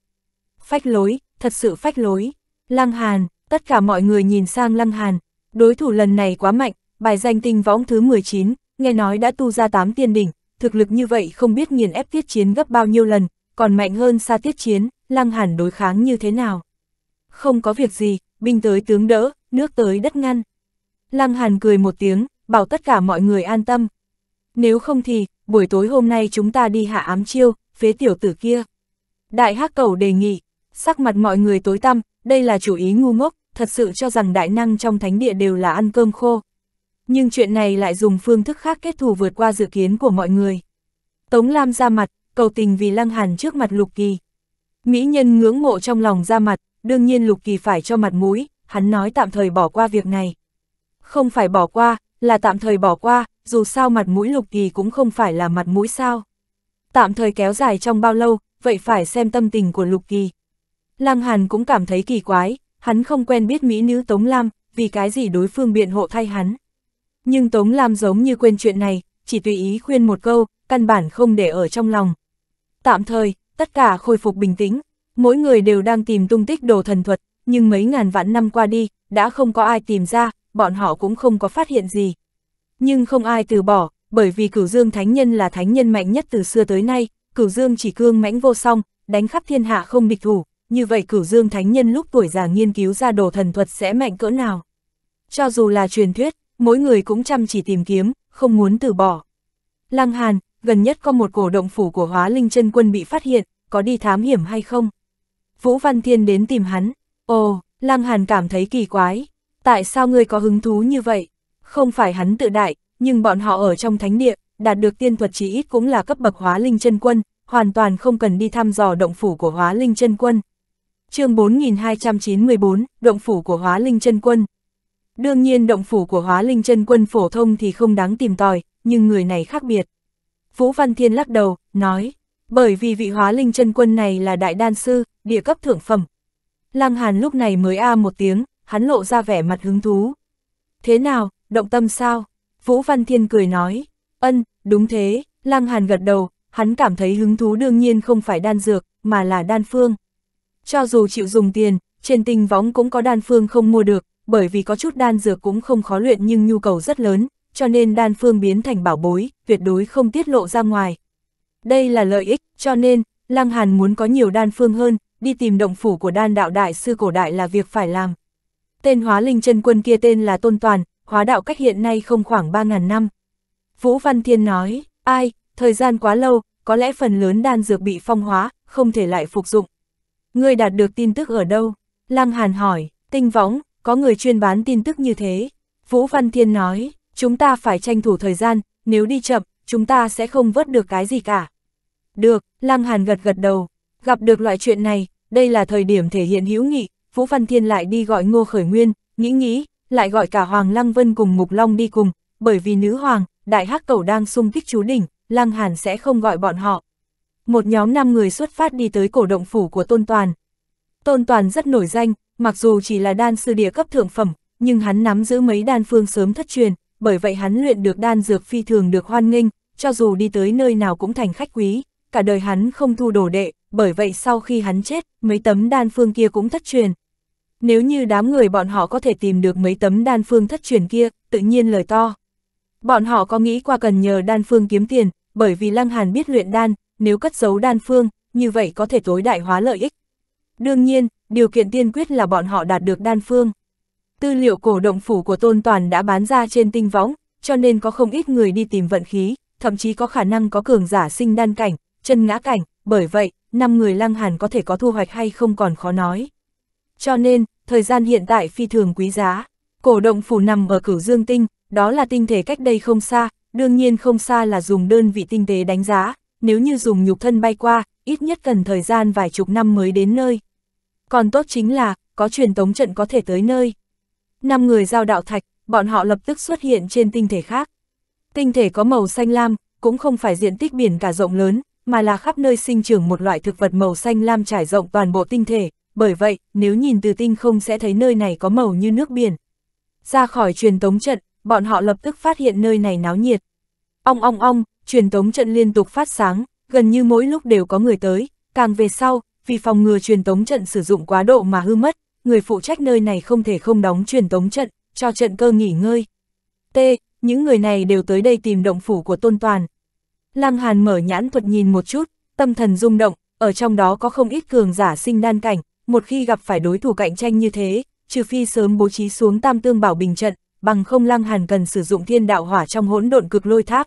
Phách lối, thật sự phách lối. Lăng Hàn, tất cả mọi người nhìn sang Lăng Hàn, đối thủ lần này quá mạnh, bài danh tinh võng thứ 19, nghe nói đã tu ra 8 tiên đỉnh, thực lực như vậy không biết nghiền ép tiết chiến gấp bao nhiêu lần, còn mạnh hơn xa tiết chiến, Lăng Hàn đối kháng như thế nào. Không có việc gì, binh tới tướng đỡ, nước tới đất ngăn. Lăng Hàn cười một tiếng, bảo tất cả mọi người an tâm. Nếu không thì, buổi tối hôm nay chúng ta đi hạ ám chiêu, phế tiểu tử kia. Đại hắc cầu đề nghị, sắc mặt mọi người tối tăm, đây là chủ ý ngu ngốc, thật sự cho rằng đại năng trong thánh địa đều là ăn cơm khô. Nhưng chuyện này lại dùng phương thức khác kết thù vượt qua dự kiến của mọi người. Tống Lam ra mặt, cầu tình vì lăng hàn trước mặt Lục Kỳ. Mỹ nhân ngưỡng mộ trong lòng ra mặt, đương nhiên Lục Kỳ phải cho mặt mũi, hắn nói tạm thời bỏ qua việc này. Không phải bỏ qua, là tạm thời bỏ qua, dù sao mặt mũi lục kỳ cũng không phải là mặt mũi sao. Tạm thời kéo dài trong bao lâu, vậy phải xem tâm tình của lục kỳ. Lăng Hàn cũng cảm thấy kỳ quái, hắn không quen biết mỹ nữ Tống Lam, vì cái gì đối phương biện hộ thay hắn. Nhưng Tống Lam giống như quên chuyện này, chỉ tùy ý khuyên một câu, căn bản không để ở trong lòng. Tạm thời, tất cả khôi phục bình tĩnh, mỗi người đều đang tìm tung tích đồ thần thuật, nhưng mấy ngàn vạn năm qua đi, đã không có ai tìm ra, bọn họ cũng không có phát hiện gì. Nhưng không ai từ bỏ, bởi vì cửu dương thánh nhân là thánh nhân mạnh nhất từ xưa tới nay, cửu dương chỉ cương mãnh vô song, đánh khắp thiên hạ không địch thủ, như vậy cửu dương thánh nhân lúc tuổi già nghiên cứu ra đồ thần thuật sẽ mạnh cỡ nào. Cho dù là truyền thuyết, mỗi người cũng chăm chỉ tìm kiếm, không muốn từ bỏ. Lăng Hàn, gần nhất có một cổ động phủ của hóa linh chân quân bị phát hiện, có đi thám hiểm hay không? Vũ Văn Thiên đến tìm hắn, ồ, Lăng Hàn cảm thấy kỳ quái, tại sao ngươi có hứng thú như vậy? Không phải hắn tự đại, nhưng bọn họ ở trong thánh địa, đạt được tiên thuật chí ít cũng là cấp bậc hóa linh chân quân, hoàn toàn không cần đi thăm dò động phủ của hóa linh chân quân. chương 4294, động phủ của hóa linh chân quân. Đương nhiên động phủ của hóa linh chân quân phổ thông thì không đáng tìm tòi, nhưng người này khác biệt. Vũ Văn Thiên lắc đầu, nói, bởi vì vị hóa linh chân quân này là đại đan sư, địa cấp thượng phẩm. Lăng Hàn lúc này mới a à một tiếng, hắn lộ ra vẻ mặt hứng thú. Thế nào, động tâm sao? Vũ Văn Thiên cười nói, ân, đúng thế, Lăng Hàn gật đầu, hắn cảm thấy hứng thú đương nhiên không phải đan dược, mà là đan phương. Cho dù chịu dùng tiền, trên tinh võng cũng có đan phương không mua được, bởi vì có chút đan dược cũng không khó luyện nhưng nhu cầu rất lớn, cho nên đan phương biến thành bảo bối, tuyệt đối không tiết lộ ra ngoài. Đây là lợi ích, cho nên, Lăng Hàn muốn có nhiều đan phương hơn, đi tìm động phủ của đan đạo đại sư cổ đại là việc phải làm. Tên hóa linh chân quân kia tên là Tôn Toàn, hóa đạo cách hiện nay không khoảng 3.000 năm. Vũ Văn Thiên nói, ai, thời gian quá lâu, có lẽ phần lớn đan dược bị phong hóa, không thể lại phục dụng. Ngươi đạt được tin tức ở đâu? Lăng Hàn hỏi, tinh võng, có người chuyên bán tin tức như thế. Vũ Văn Thiên nói, chúng ta phải tranh thủ thời gian, nếu đi chậm, chúng ta sẽ không vớt được cái gì cả. Được, Lăng Hàn gật gật đầu, gặp được loại chuyện này, đây là thời điểm thể hiện hữu nghị, Vũ Văn Thiên lại đi gọi Ngô Khởi Nguyên, nghĩ nghĩ, lại gọi cả Hoàng Lăng Vân cùng Mục Long đi cùng, bởi vì nữ hoàng, đại hắc Cầu đang xung kích chú đỉnh, Lăng Hàn sẽ không gọi bọn họ. Một nhóm 5 người xuất phát đi tới cổ động phủ của Tôn Toàn. Tôn Toàn rất nổi danh, mặc dù chỉ là đan sư địa cấp thượng phẩm, nhưng hắn nắm giữ mấy đan phương sớm thất truyền, bởi vậy hắn luyện được đan dược phi thường được hoan nghênh, cho dù đi tới nơi nào cũng thành khách quý, cả đời hắn không thu đồ đệ, bởi vậy sau khi hắn chết, mấy tấm đan phương kia cũng thất truyền, nếu như đám người bọn họ có thể tìm được mấy tấm đan phương thất truyền kia, tự nhiên lời to. Bọn họ có nghĩ qua cần nhờ đan phương kiếm tiền, bởi vì Lăng Hàn biết luyện đan, nếu cất giấu đan phương, như vậy có thể tối đại hóa lợi ích. Đương nhiên, điều kiện tiên quyết là bọn họ đạt được đan phương. Tư liệu cổ động phủ của Tôn Toàn đã bán ra trên tinh võng, cho nên có không ít người đi tìm vận khí, thậm chí có khả năng có cường giả sinh đan cảnh, chân ngã cảnh, bởi vậy, năm người Lăng Hàn có thể có thu hoạch hay không còn khó nói. Cho nên, thời gian hiện tại phi thường quý giá. Cổ động phủ nằm ở cửu dương tinh, đó là tinh thể cách đây không xa, đương nhiên không xa là dùng đơn vị tinh tế đánh giá, nếu như dùng nhục thân bay qua, ít nhất cần thời gian vài chục năm mới đến nơi. Còn tốt chính là, có truyền tống trận có thể tới nơi. Năm người giao đạo thạch, bọn họ lập tức xuất hiện trên tinh thể khác. Tinh thể có màu xanh lam, cũng không phải diện tích biển cả rộng lớn, mà là khắp nơi sinh trưởng một loại thực vật màu xanh lam trải rộng toàn bộ tinh thể, bởi vậy, nếu nhìn từ tinh không sẽ thấy nơi này có màu như nước biển. Ra khỏi truyền tống trận, bọn họ lập tức phát hiện nơi này náo nhiệt. Ong ong ong, truyền tống trận liên tục phát sáng, gần như mỗi lúc đều có người tới, càng về sau, vì phòng ngừa truyền tống trận sử dụng quá độ mà hư mất, người phụ trách nơi này không thể không đóng truyền tống trận, cho trận cơ nghỉ ngơi. T, những người này đều tới đây tìm động phủ của Tôn Toàn. Lăng Hàn mở nhãn thuật nhìn một chút, tâm thần rung động, ở trong đó có không ít cường giả sinh đan cảnh, một khi gặp phải đối thủ cạnh tranh như thế, trừ phi sớm bố trí xuống tam tương bảo bình trận, bằng không lăng hàn cần sử dụng thiên đạo hỏa trong hỗn độn cực lôi tháp.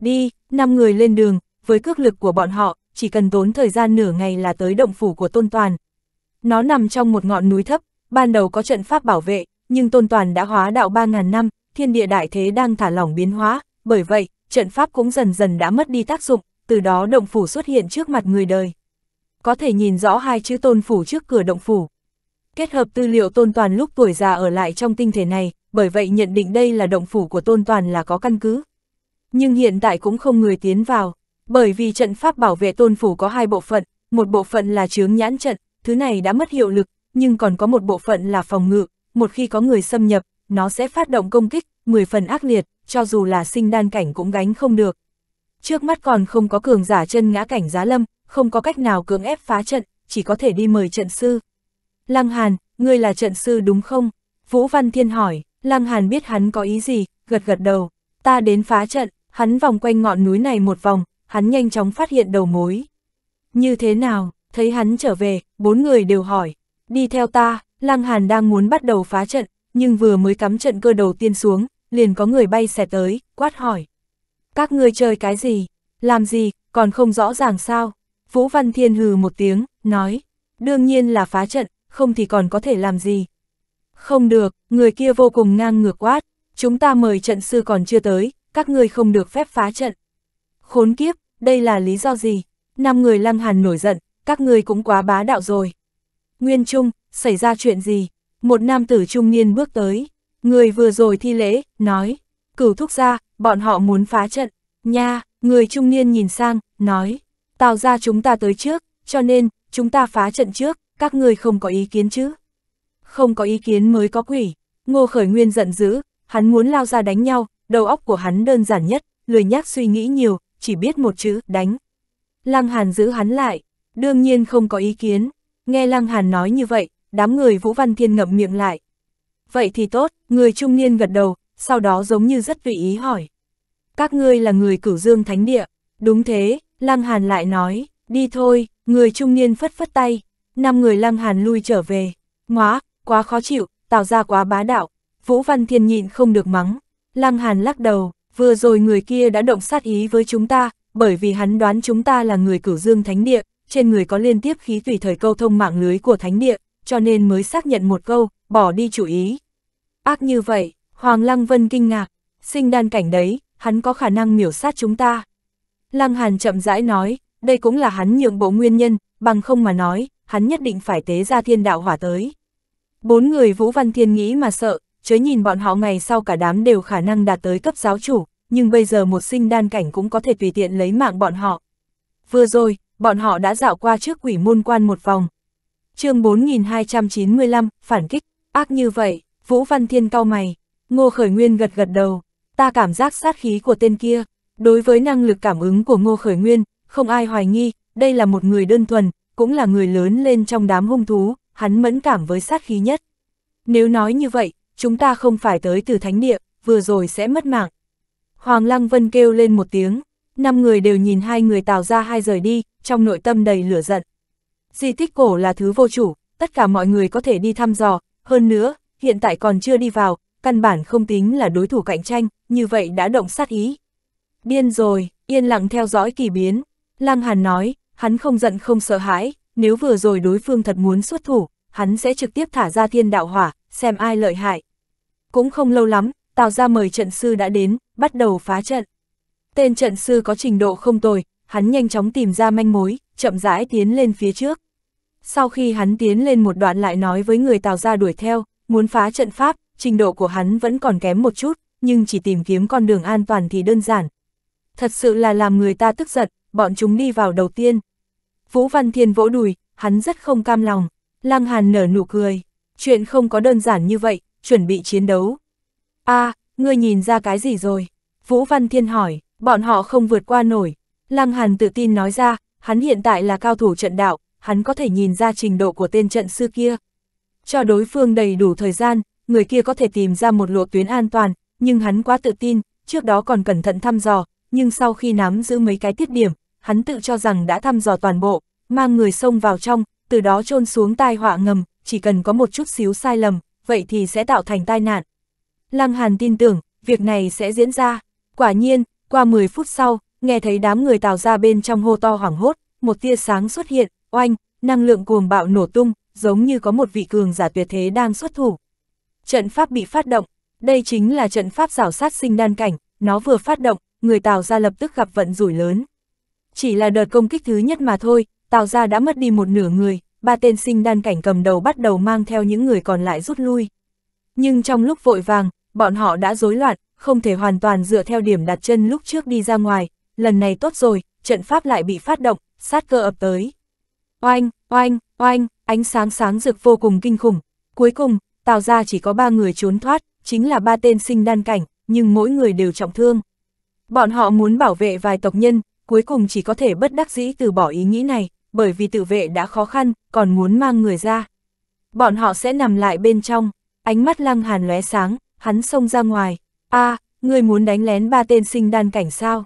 Đi, năm người lên đường, với cước lực của bọn họ, chỉ cần tốn thời gian nửa ngày là tới động phủ của Tôn Toàn. Nó nằm trong một ngọn núi thấp, ban đầu có trận pháp bảo vệ, nhưng Tôn Toàn đã hóa đạo 3.000 năm, thiên địa đại thế đang thả lỏng biến hóa, bởi vậy, trận pháp cũng dần dần đã mất đi tác dụng, từ đó động phủ xuất hiện trước mặt người đời có thể nhìn rõ hai chữ tôn phủ trước cửa động phủ. Kết hợp tư liệu tôn toàn lúc tuổi già ở lại trong tinh thể này, bởi vậy nhận định đây là động phủ của tôn toàn là có căn cứ. Nhưng hiện tại cũng không người tiến vào, bởi vì trận pháp bảo vệ tôn phủ có hai bộ phận, một bộ phận là chướng nhãn trận, thứ này đã mất hiệu lực, nhưng còn có một bộ phận là phòng ngự, một khi có người xâm nhập, nó sẽ phát động công kích, 10 phần ác liệt, cho dù là sinh đan cảnh cũng gánh không được, trước mắt còn không có cường giả chân ngã cảnh giá lâm, không có cách nào cưỡng ép phá trận, chỉ có thể đi mời trận sư. Lăng Hàn, ngươi là trận sư đúng không? Vũ Văn Thiên hỏi, Lăng Hàn biết hắn có ý gì, gật gật đầu, ta đến phá trận, hắn vòng quanh ngọn núi này một vòng, hắn nhanh chóng phát hiện đầu mối. Như thế nào, thấy hắn trở về, bốn người đều hỏi, đi theo ta, Lăng Hàn đang muốn bắt đầu phá trận, nhưng vừa mới cắm trận cơ đầu tiên xuống, liền có người bay xẹt tới, quát hỏi, các ngươi chơi cái gì? Làm gì? Còn không rõ ràng sao? Vũ Văn Thiên hừ một tiếng, nói. Đương nhiên là phá trận, không thì còn có thể làm gì. Không được, người kia vô cùng ngang ngược quát. Chúng ta mời trận sư còn chưa tới, các ngươi không được phép phá trận. Khốn kiếp, đây là lý do gì? Năm người lăng hàn nổi giận, các ngươi cũng quá bá đạo rồi. Nguyên Trung, xảy ra chuyện gì? Một nam tử trung niên bước tới. Người vừa rồi thi lễ, nói. Cửu thúc ra, bọn họ muốn phá trận, nha, người trung niên nhìn sang, nói, tào ra chúng ta tới trước, cho nên, chúng ta phá trận trước, các người không có ý kiến chứ. Không có ý kiến mới có quỷ, ngô khởi nguyên giận dữ, hắn muốn lao ra đánh nhau, đầu óc của hắn đơn giản nhất, lười nhác suy nghĩ nhiều, chỉ biết một chữ, đánh. Lăng Hàn giữ hắn lại, đương nhiên không có ý kiến, nghe Lăng Hàn nói như vậy, đám người Vũ Văn Thiên ngậm miệng lại. Vậy thì tốt, người trung niên gật đầu, sau đó giống như rất vị ý hỏi các ngươi là người cửu dương thánh địa. Đúng thế, Lăng Hàn lại nói, đi thôi, người trung niên phất phất tay, năm người Lăng Hàn lui trở về. Ngoá, quá khó chịu, tạo ra quá bá đạo, Vũ Văn Thiên nhịn không được mắng. Lăng Hàn lắc đầu, vừa rồi người kia đã động sát ý với chúng ta, bởi vì hắn đoán chúng ta là người cửu dương thánh địa, trên người có liên tiếp khí tùy thời câu thông mạng lưới của thánh địa, cho nên mới xác nhận một câu, bỏ đi chủ ý. Ác như vậy, Hoàng Lăng Vân kinh ngạc, sinh đan cảnh đấy, hắn có khả năng miểu sát chúng ta. Lăng Hàn chậm rãi nói, đây cũng là hắn nhượng bộ nguyên nhân, bằng không mà nói, hắn nhất định phải tế ra thiên đạo hỏa tới. Bốn người Vũ Văn Thiên nghĩ mà sợ, chớ nhìn bọn họ ngày sau cả đám đều khả năng đạt tới cấp giáo chủ, nhưng bây giờ một sinh đan cảnh cũng có thể tùy tiện lấy mạng bọn họ. Vừa rồi, bọn họ đã dạo qua trước quỷ môn quan một vòng. chương 4295, phản kích, ác như vậy, Vũ Văn Thiên cau mày, Ngô Khởi Nguyên gật gật đầu, ta cảm giác sát khí của tên kia. Đối với năng lực cảm ứng của Ngô Khởi Nguyên, không ai hoài nghi, đây là một người đơn thuần, cũng là người lớn lên trong đám hung thú, hắn mẫn cảm với sát khí nhất. Nếu nói như vậy, chúng ta không phải tới từ thánh địa, vừa rồi sẽ mất mạng. Hoàng Lăng Vân kêu lên một tiếng, năm người đều nhìn hai người tào ra hai rời đi, trong nội tâm đầy lửa giận. Di tích cổ là thứ vô chủ, tất cả mọi người có thể đi thăm dò, hơn nữa, hiện tại còn chưa đi vào, căn bản không tính là đối thủ cạnh tranh, như vậy đã động sát ý. Điên rồi, yên lặng theo dõi kỳ biến. Lăng Hàn nói, hắn không giận không sợ hãi, nếu vừa rồi đối phương thật muốn xuất thủ, hắn sẽ trực tiếp thả ra thiên đạo hỏa, xem ai lợi hại. Cũng không lâu lắm, Tào ra mời trận sư đã đến, bắt đầu phá trận. Tên trận sư có trình độ không tồi, hắn nhanh chóng tìm ra manh mối, chậm rãi tiến lên phía trước. Sau khi hắn tiến lên một đoạn lại nói với người Tào ra đuổi theo, muốn phá trận pháp, trình độ của hắn vẫn còn kém một chút, nhưng chỉ tìm kiếm con đường an toàn thì đơn giản. Thật sự là làm người ta tức giận, bọn chúng đi vào đầu tiên. Vũ Văn Thiên vỗ đùi, hắn rất không cam lòng. Lăng Hàn nở nụ cười, chuyện không có đơn giản như vậy, chuẩn bị chiến đấu. a ngươi nhìn ra cái gì rồi? Vũ Văn Thiên hỏi, bọn họ không vượt qua nổi. Lăng Hàn tự tin nói ra, hắn hiện tại là cao thủ trận đạo, hắn có thể nhìn ra trình độ của tên trận sư kia. Cho đối phương đầy đủ thời gian, người kia có thể tìm ra một lộ tuyến an toàn, nhưng hắn quá tự tin, trước đó còn cẩn thận thăm dò, nhưng sau khi nắm giữ mấy cái tiết điểm, hắn tự cho rằng đã thăm dò toàn bộ, mang người xông vào trong, từ đó chôn xuống tai họa ngầm, chỉ cần có một chút xíu sai lầm, vậy thì sẽ tạo thành tai nạn. Lăng Hàn tin tưởng, việc này sẽ diễn ra. Quả nhiên, qua 10 phút sau, nghe thấy đám người tào ra bên trong hô to hoảng hốt, một tia sáng xuất hiện, oanh, năng lượng cuồng bạo nổ tung, giống như có một vị cường giả tuyệt thế đang xuất thủ. Trận pháp bị phát động, đây chính là trận pháp rảo sát sinh đan cảnh, nó vừa phát động, người Tào ra lập tức gặp vận rủi lớn. Chỉ là đợt công kích thứ nhất mà thôi, Tào ra đã mất đi một nửa người, ba tên sinh đan cảnh cầm đầu bắt đầu mang theo những người còn lại rút lui. Nhưng trong lúc vội vàng, bọn họ đã rối loạn, không thể hoàn toàn dựa theo điểm đặt chân lúc trước đi ra ngoài, lần này tốt rồi, trận pháp lại bị phát động, sát cơ ập tới. Oanh, oanh, oanh, ánh sáng sáng rực vô cùng kinh khủng. Cuối cùng, Tào ra chỉ có ba người trốn thoát, chính là ba tên sinh đan cảnh, nhưng mỗi người đều trọng thương. Bọn họ muốn bảo vệ vài tộc nhân, cuối cùng chỉ có thể bất đắc dĩ từ bỏ ý nghĩ này, bởi vì tự vệ đã khó khăn, còn muốn mang người ra. Bọn họ sẽ nằm lại bên trong, ánh mắt lăng hàn lóe sáng, hắn xông ra ngoài. a à, ngươi muốn đánh lén ba tên sinh đan cảnh sao?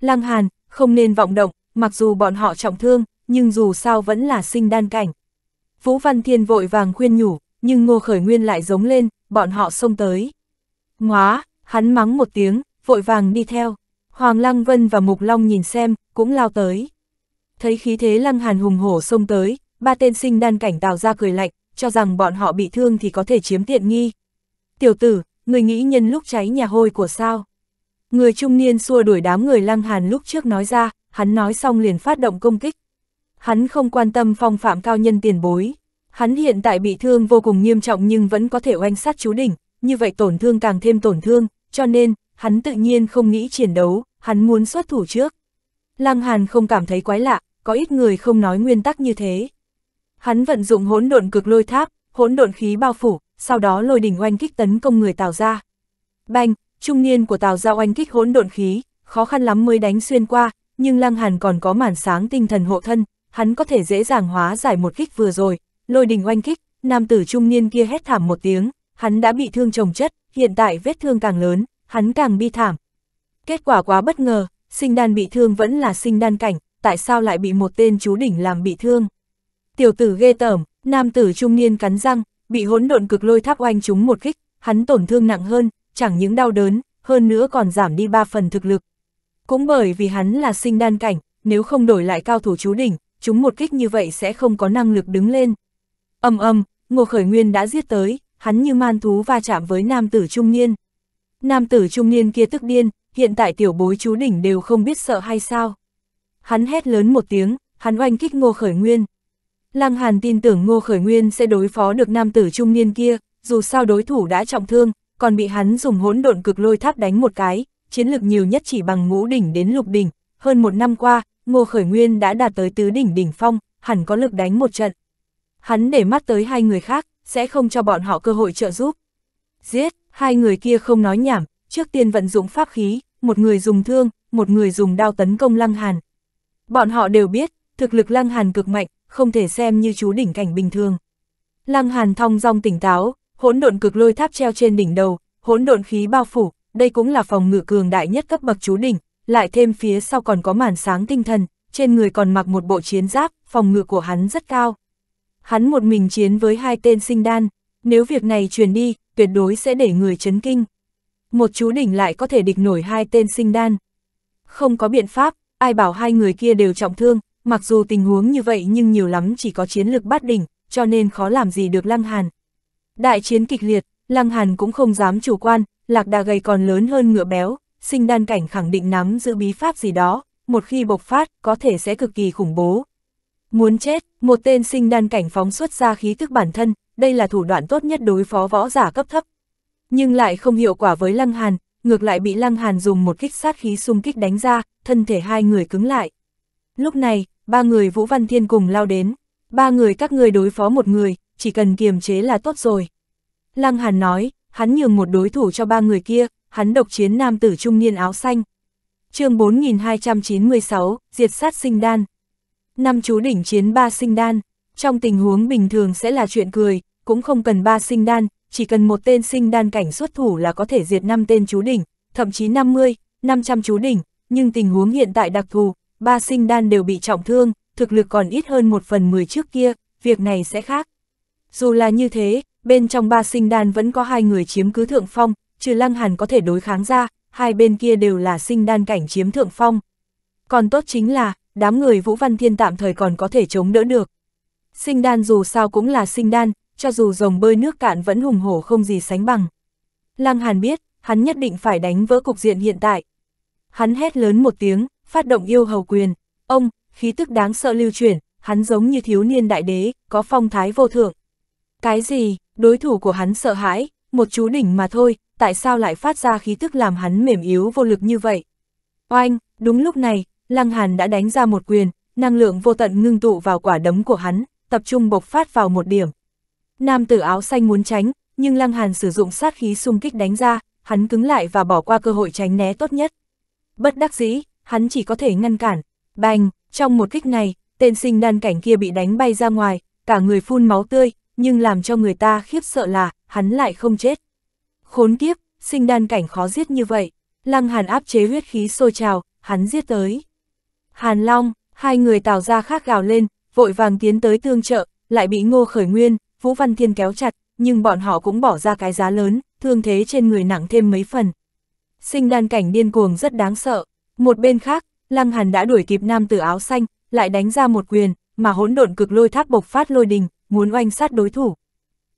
Lăng hàn, không nên vọng động, mặc dù bọn họ trọng thương, nhưng dù sao vẫn là sinh đan cảnh. Vũ Văn Thiên vội vàng khuyên nhủ, nhưng Ngô Khởi Nguyên lại giống lên, bọn họ xông tới. Ngóa, hắn mắng một tiếng, vội vàng đi theo. Hoàng Lăng Vân và Mục Long nhìn xem, cũng lao tới. Thấy khí thế Lăng Hàn hùng hổ xông tới, ba tên sinh đan cảnh tạo ra cười lạnh, cho rằng bọn họ bị thương thì có thể chiếm tiện nghi. Tiểu tử, người nghĩ nhân lúc cháy nhà hôi của sao? Người trung niên xua đuổi đám người Lăng Hàn lúc trước nói ra, hắn nói xong liền phát động công kích. Hắn không quan tâm phong phạm cao nhân tiền bối, Hắn hiện tại bị thương vô cùng nghiêm trọng nhưng vẫn có thể oanh sát chú đỉnh, như vậy tổn thương càng thêm tổn thương, cho nên, hắn tự nhiên không nghĩ chiến đấu, hắn muốn xuất thủ trước. Lăng Hàn không cảm thấy quái lạ, có ít người không nói nguyên tắc như thế. Hắn vận dụng hỗn độn cực lôi tháp, hỗn độn khí bao phủ, sau đó lôi đỉnh oanh kích tấn công người Tào ra. Bành, trung niên của Tào ra oanh kích hỗn độn khí, khó khăn lắm mới đánh xuyên qua, nhưng Lăng Hàn còn có màn sáng tinh thần hộ thân, hắn có thể dễ dàng hóa giải một kích vừa rồi, lôi đình oanh kích, nam tử trung niên kia hét thảm một tiếng, hắn đã bị thương trồng chất, hiện tại vết thương càng lớn, hắn càng bi thảm. Kết quả quá bất ngờ, sinh đan bị thương vẫn là sinh đan cảnh, tại sao lại bị một tên chú đỉnh làm bị thương. Tiểu tử ghê tởm, nam tử trung niên cắn răng, bị hỗn độn cực lôi tháp oanh trúng một kích, hắn tổn thương nặng hơn, chẳng những đau đớn, hơn nữa còn giảm đi ba phần thực lực. Cũng bởi vì hắn là sinh đan cảnh, nếu không đổi lại cao thủ chú đỉnh, chúng một kích như vậy sẽ không có năng lực đứng lên. Âm âm, Ngô Khởi Nguyên đã giết tới, hắn như man thú va chạm với nam tử trung niên. Nam tử trung niên kia tức điên, hiện tại tiểu bối chú đỉnh đều không biết sợ hay sao. Hắn hét lớn một tiếng, hắn oanh kích Ngô Khởi Nguyên. Lăng Hàn tin tưởng Ngô Khởi Nguyên sẽ đối phó được nam tử trung niên kia, dù sao đối thủ đã trọng thương, còn bị hắn dùng hỗn độn cực lôi tháp đánh một cái, chiến lực nhiều nhất chỉ bằng ngũ đỉnh đến lục đỉnh. Hơn một năm qua, Ngô Khởi Nguyên đã đạt tới tứ đỉnh đỉnh phong, hẳn có lực đánh một trận hắn để mắt tới hai người khác, sẽ không cho bọn họ cơ hội trợ giúp. Giết, hai người kia không nói nhảm, trước tiên vận dụng pháp khí, một người dùng thương, một người dùng đao tấn công Lăng Hàn. Bọn họ đều biết, thực lực Lăng Hàn cực mạnh, không thể xem như chú đỉnh cảnh bình thường. Lăng Hàn thong dong tỉnh táo, hỗn độn cực lôi tháp treo trên đỉnh đầu, hỗn độn khí bao phủ, đây cũng là phòng ngự cường đại nhất cấp bậc chú đỉnh, lại thêm phía sau còn có màn sáng tinh thần, trên người còn mặc một bộ chiến giáp, phòng ngự của hắn rất cao hắn một mình chiến với hai tên sinh đan, nếu việc này truyền đi, tuyệt đối sẽ để người chấn kinh. Một chú đỉnh lại có thể địch nổi hai tên sinh đan. Không có biện pháp, ai bảo hai người kia đều trọng thương, mặc dù tình huống như vậy nhưng nhiều lắm chỉ có chiến lực bắt đỉnh, cho nên khó làm gì được Lăng Hàn. Đại chiến kịch liệt, Lăng Hàn cũng không dám chủ quan, lạc đà gầy còn lớn hơn ngựa béo, sinh đan cảnh khẳng định nắm giữ bí pháp gì đó, một khi bộc phát có thể sẽ cực kỳ khủng bố, Muốn chết, một tên sinh đan cảnh phóng xuất ra khí thức bản thân, đây là thủ đoạn tốt nhất đối phó võ giả cấp thấp. Nhưng lại không hiệu quả với Lăng Hàn, ngược lại bị Lăng Hàn dùng một kích sát khí xung kích đánh ra, thân thể hai người cứng lại. Lúc này, ba người Vũ Văn Thiên cùng lao đến, ba người các người đối phó một người, chỉ cần kiềm chế là tốt rồi. Lăng Hàn nói, hắn nhường một đối thủ cho ba người kia, hắn độc chiến nam tử trung niên áo xanh. chương 4296, diệt sát sinh đan năm chú đỉnh chiến ba sinh đan, trong tình huống bình thường sẽ là chuyện cười, cũng không cần ba sinh đan, chỉ cần một tên sinh đan cảnh xuất thủ là có thể diệt năm tên chú đỉnh, thậm chí 50, 500 chú đỉnh, nhưng tình huống hiện tại đặc thù, ba sinh đan đều bị trọng thương, thực lực còn ít hơn một phần 10 trước kia, việc này sẽ khác. Dù là như thế, bên trong ba sinh đan vẫn có hai người chiếm cứ thượng phong, trừ lăng hàn có thể đối kháng ra, hai bên kia đều là sinh đan cảnh chiếm thượng phong. Còn tốt chính là, đám người Vũ Văn Thiên tạm thời còn có thể chống đỡ được. Sinh đan dù sao cũng là sinh đan, cho dù rồng bơi nước cạn vẫn hùng hổ không gì sánh bằng. Lăng Hàn biết, hắn nhất định phải đánh vỡ cục diện hiện tại. Hắn hét lớn một tiếng, phát động yêu hầu quyền. Ông, khí tức đáng sợ lưu chuyển, hắn giống như thiếu niên đại đế, có phong thái vô thượng. Cái gì, đối thủ của hắn sợ hãi, một chú đỉnh mà thôi, tại sao lại phát ra khí tức làm hắn mềm yếu vô lực như vậy? Oanh, đúng lúc này, Lăng Hàn đã đánh ra một quyền, năng lượng vô tận ngưng tụ vào quả đấm của hắn, tập trung bộc phát vào một điểm. Nam tử áo xanh muốn tránh, nhưng Lăng Hàn sử dụng sát khí xung kích đánh ra, hắn cứng lại và bỏ qua cơ hội tránh né tốt nhất. Bất đắc dĩ, hắn chỉ có thể ngăn cản. Bành, trong một kích này, tên sinh đan cảnh kia bị đánh bay ra ngoài, cả người phun máu tươi, nhưng làm cho người ta khiếp sợ là, hắn lại không chết. Khốn kiếp, sinh đan cảnh khó giết như vậy. Lăng Hàn áp chế huyết khí sôi trào, hắn giết tới. Hàn Long, hai người tào ra khác gào lên, vội vàng tiến tới tương trợ, lại bị ngô khởi nguyên, Vũ Văn Thiên kéo chặt, nhưng bọn họ cũng bỏ ra cái giá lớn, thương thế trên người nặng thêm mấy phần. Sinh đan cảnh điên cuồng rất đáng sợ. Một bên khác, Lăng Hàn đã đuổi kịp nam tử áo xanh, lại đánh ra một quyền, mà hỗn độn cực lôi tháp bộc phát lôi đình, muốn oanh sát đối thủ.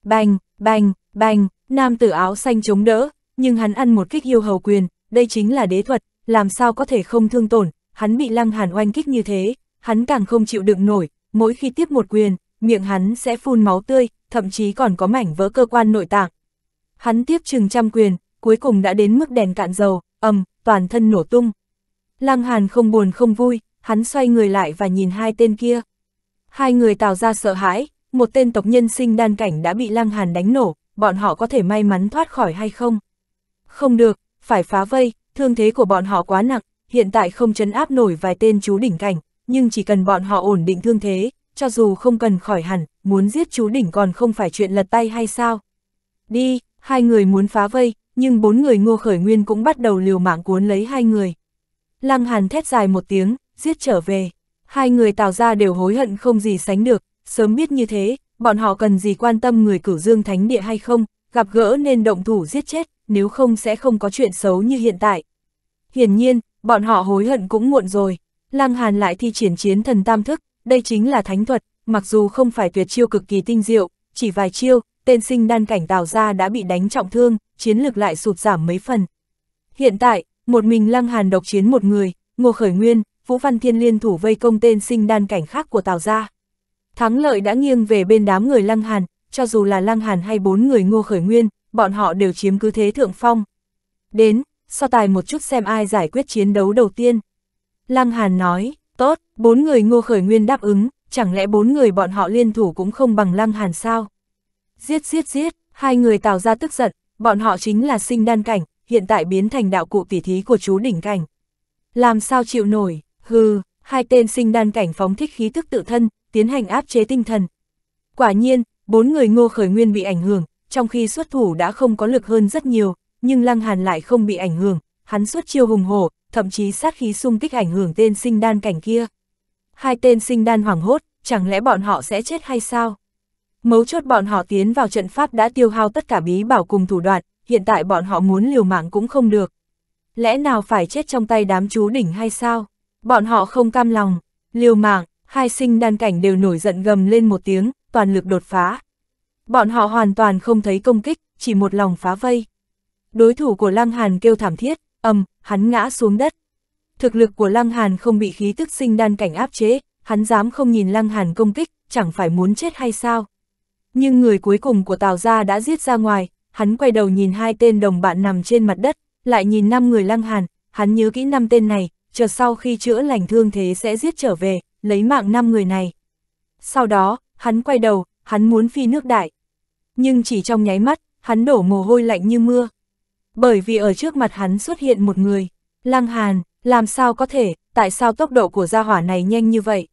Bành, bành, bành, nam tử áo xanh chống đỡ, nhưng hắn ăn một kích yêu hầu quyền, đây chính là đế thuật, làm sao có thể không thương tổn, hắn bị lăng hàn oanh kích như thế, hắn càng không chịu đựng nổi, mỗi khi tiếp một quyền, miệng hắn sẽ phun máu tươi, thậm chí còn có mảnh vỡ cơ quan nội tạng. Hắn tiếp chừng trăm quyền, cuối cùng đã đến mức đèn cạn dầu, ầm, toàn thân nổ tung. Lăng Hàn không buồn không vui, hắn xoay người lại và nhìn hai tên kia. Hai người tào ra sợ hãi, một tên tộc nhân sinh đan cảnh đã bị Lăng Hàn đánh nổ, bọn họ có thể may mắn thoát khỏi hay không? Không được, phải phá vây, thương thế của bọn họ quá nặng, hiện tại không chấn áp nổi vài tên chú đỉnh cảnh, nhưng chỉ cần bọn họ ổn định thương thế, cho dù không cần khỏi hẳn, muốn giết chú đỉnh còn không phải chuyện lật tay hay sao. Đi, hai người muốn phá vây, nhưng bốn người ngô khởi nguyên cũng bắt đầu liều mạng cuốn lấy hai người. Lăng Hàn thét dài một tiếng, giết trở về. Hai người tào ra đều hối hận không gì sánh được, sớm biết như thế, bọn họ cần gì quan tâm người cửu dương thánh địa hay không, gặp gỡ nên động thủ giết chết, nếu không sẽ không có chuyện xấu như hiện tại. Hiển nhiên, bọn họ hối hận cũng muộn rồi. Lăng Hàn lại thi triển chiến thần tam thức, đây chính là thánh thuật, mặc dù không phải tuyệt chiêu cực kỳ tinh diệu, chỉ vài chiêu, tên sinh đan cảnh tào ra đã bị đánh trọng thương, chiến lực lại sụt giảm mấy phần. Hiện tại, một mình Lăng Hàn độc chiến một người, Ngô Khởi Nguyên, Vũ Văn Thiên liên thủ vây công tên sinh đan cảnh khác của tào ra. Thắng lợi đã nghiêng về bên đám người Lăng Hàn, cho dù là Lăng Hàn hay bốn người Ngô Khởi Nguyên, bọn họ đều chiếm cứ thế thượng phong. Đến, so tài một chút xem ai giải quyết chiến đấu đầu tiên. Lăng Hàn nói, tốt, bốn người ngô khởi nguyên đáp ứng, chẳng lẽ bốn người bọn họ liên thủ cũng không bằng Lăng Hàn sao? Giết giết giết, hai người tào ra tức giận, bọn họ chính là sinh đan cảnh, hiện tại biến thành đạo cụ tỉ thí của chú đỉnh cảnh. Làm sao chịu nổi, hừ, hai tên sinh đan cảnh phóng thích khí tức tự thân, tiến hành áp chế tinh thần. Quả nhiên, bốn người ngô khởi nguyên bị ảnh hưởng, trong khi xuất thủ đã không có lực hơn rất nhiều, nhưng Lăng Hàn lại không bị ảnh hưởng, hắn suốt chiêu hùng hổ, thậm chí sát khí xung kích ảnh hưởng tên sinh đan cảnh kia. Hai tên sinh đan hoảng hốt, chẳng lẽ bọn họ sẽ chết hay sao? Mấu chốt bọn họ tiến vào trận pháp đã tiêu hao tất cả bí bảo cùng thủ đoạn, hiện tại bọn họ muốn liều mạng cũng không được. Lẽ nào phải chết trong tay đám chú đỉnh hay sao? Bọn họ không cam lòng, liều mạng, hai sinh đan cảnh đều nổi giận gầm lên một tiếng, toàn lực đột phá. Bọn họ hoàn toàn không thấy công kích, chỉ một lòng phá vây đối thủ của Lăng Hàn kêu thảm thiết, ầm, hắn ngã xuống đất. Thực lực của Lăng Hàn không bị khí tức sinh đan cảnh áp chế, hắn dám không nhìn Lăng Hàn công kích, chẳng phải muốn chết hay sao. Nhưng người cuối cùng của Tào Gia đã giết ra ngoài, hắn quay đầu nhìn hai tên đồng bạn nằm trên mặt đất, lại nhìn năm người Lăng Hàn, hắn nhớ kỹ năm tên này, chờ sau khi chữa lành thương thế sẽ giết trở về, lấy mạng năm người này. Sau đó, hắn quay đầu, hắn muốn phi nước đại. Nhưng chỉ trong nháy mắt, hắn đổ mồ hôi lạnh như mưa bởi vì ở trước mặt hắn xuất hiện một người. Lăng Hàn, làm sao có thể, tại sao tốc độ của gia hỏa này nhanh như vậy?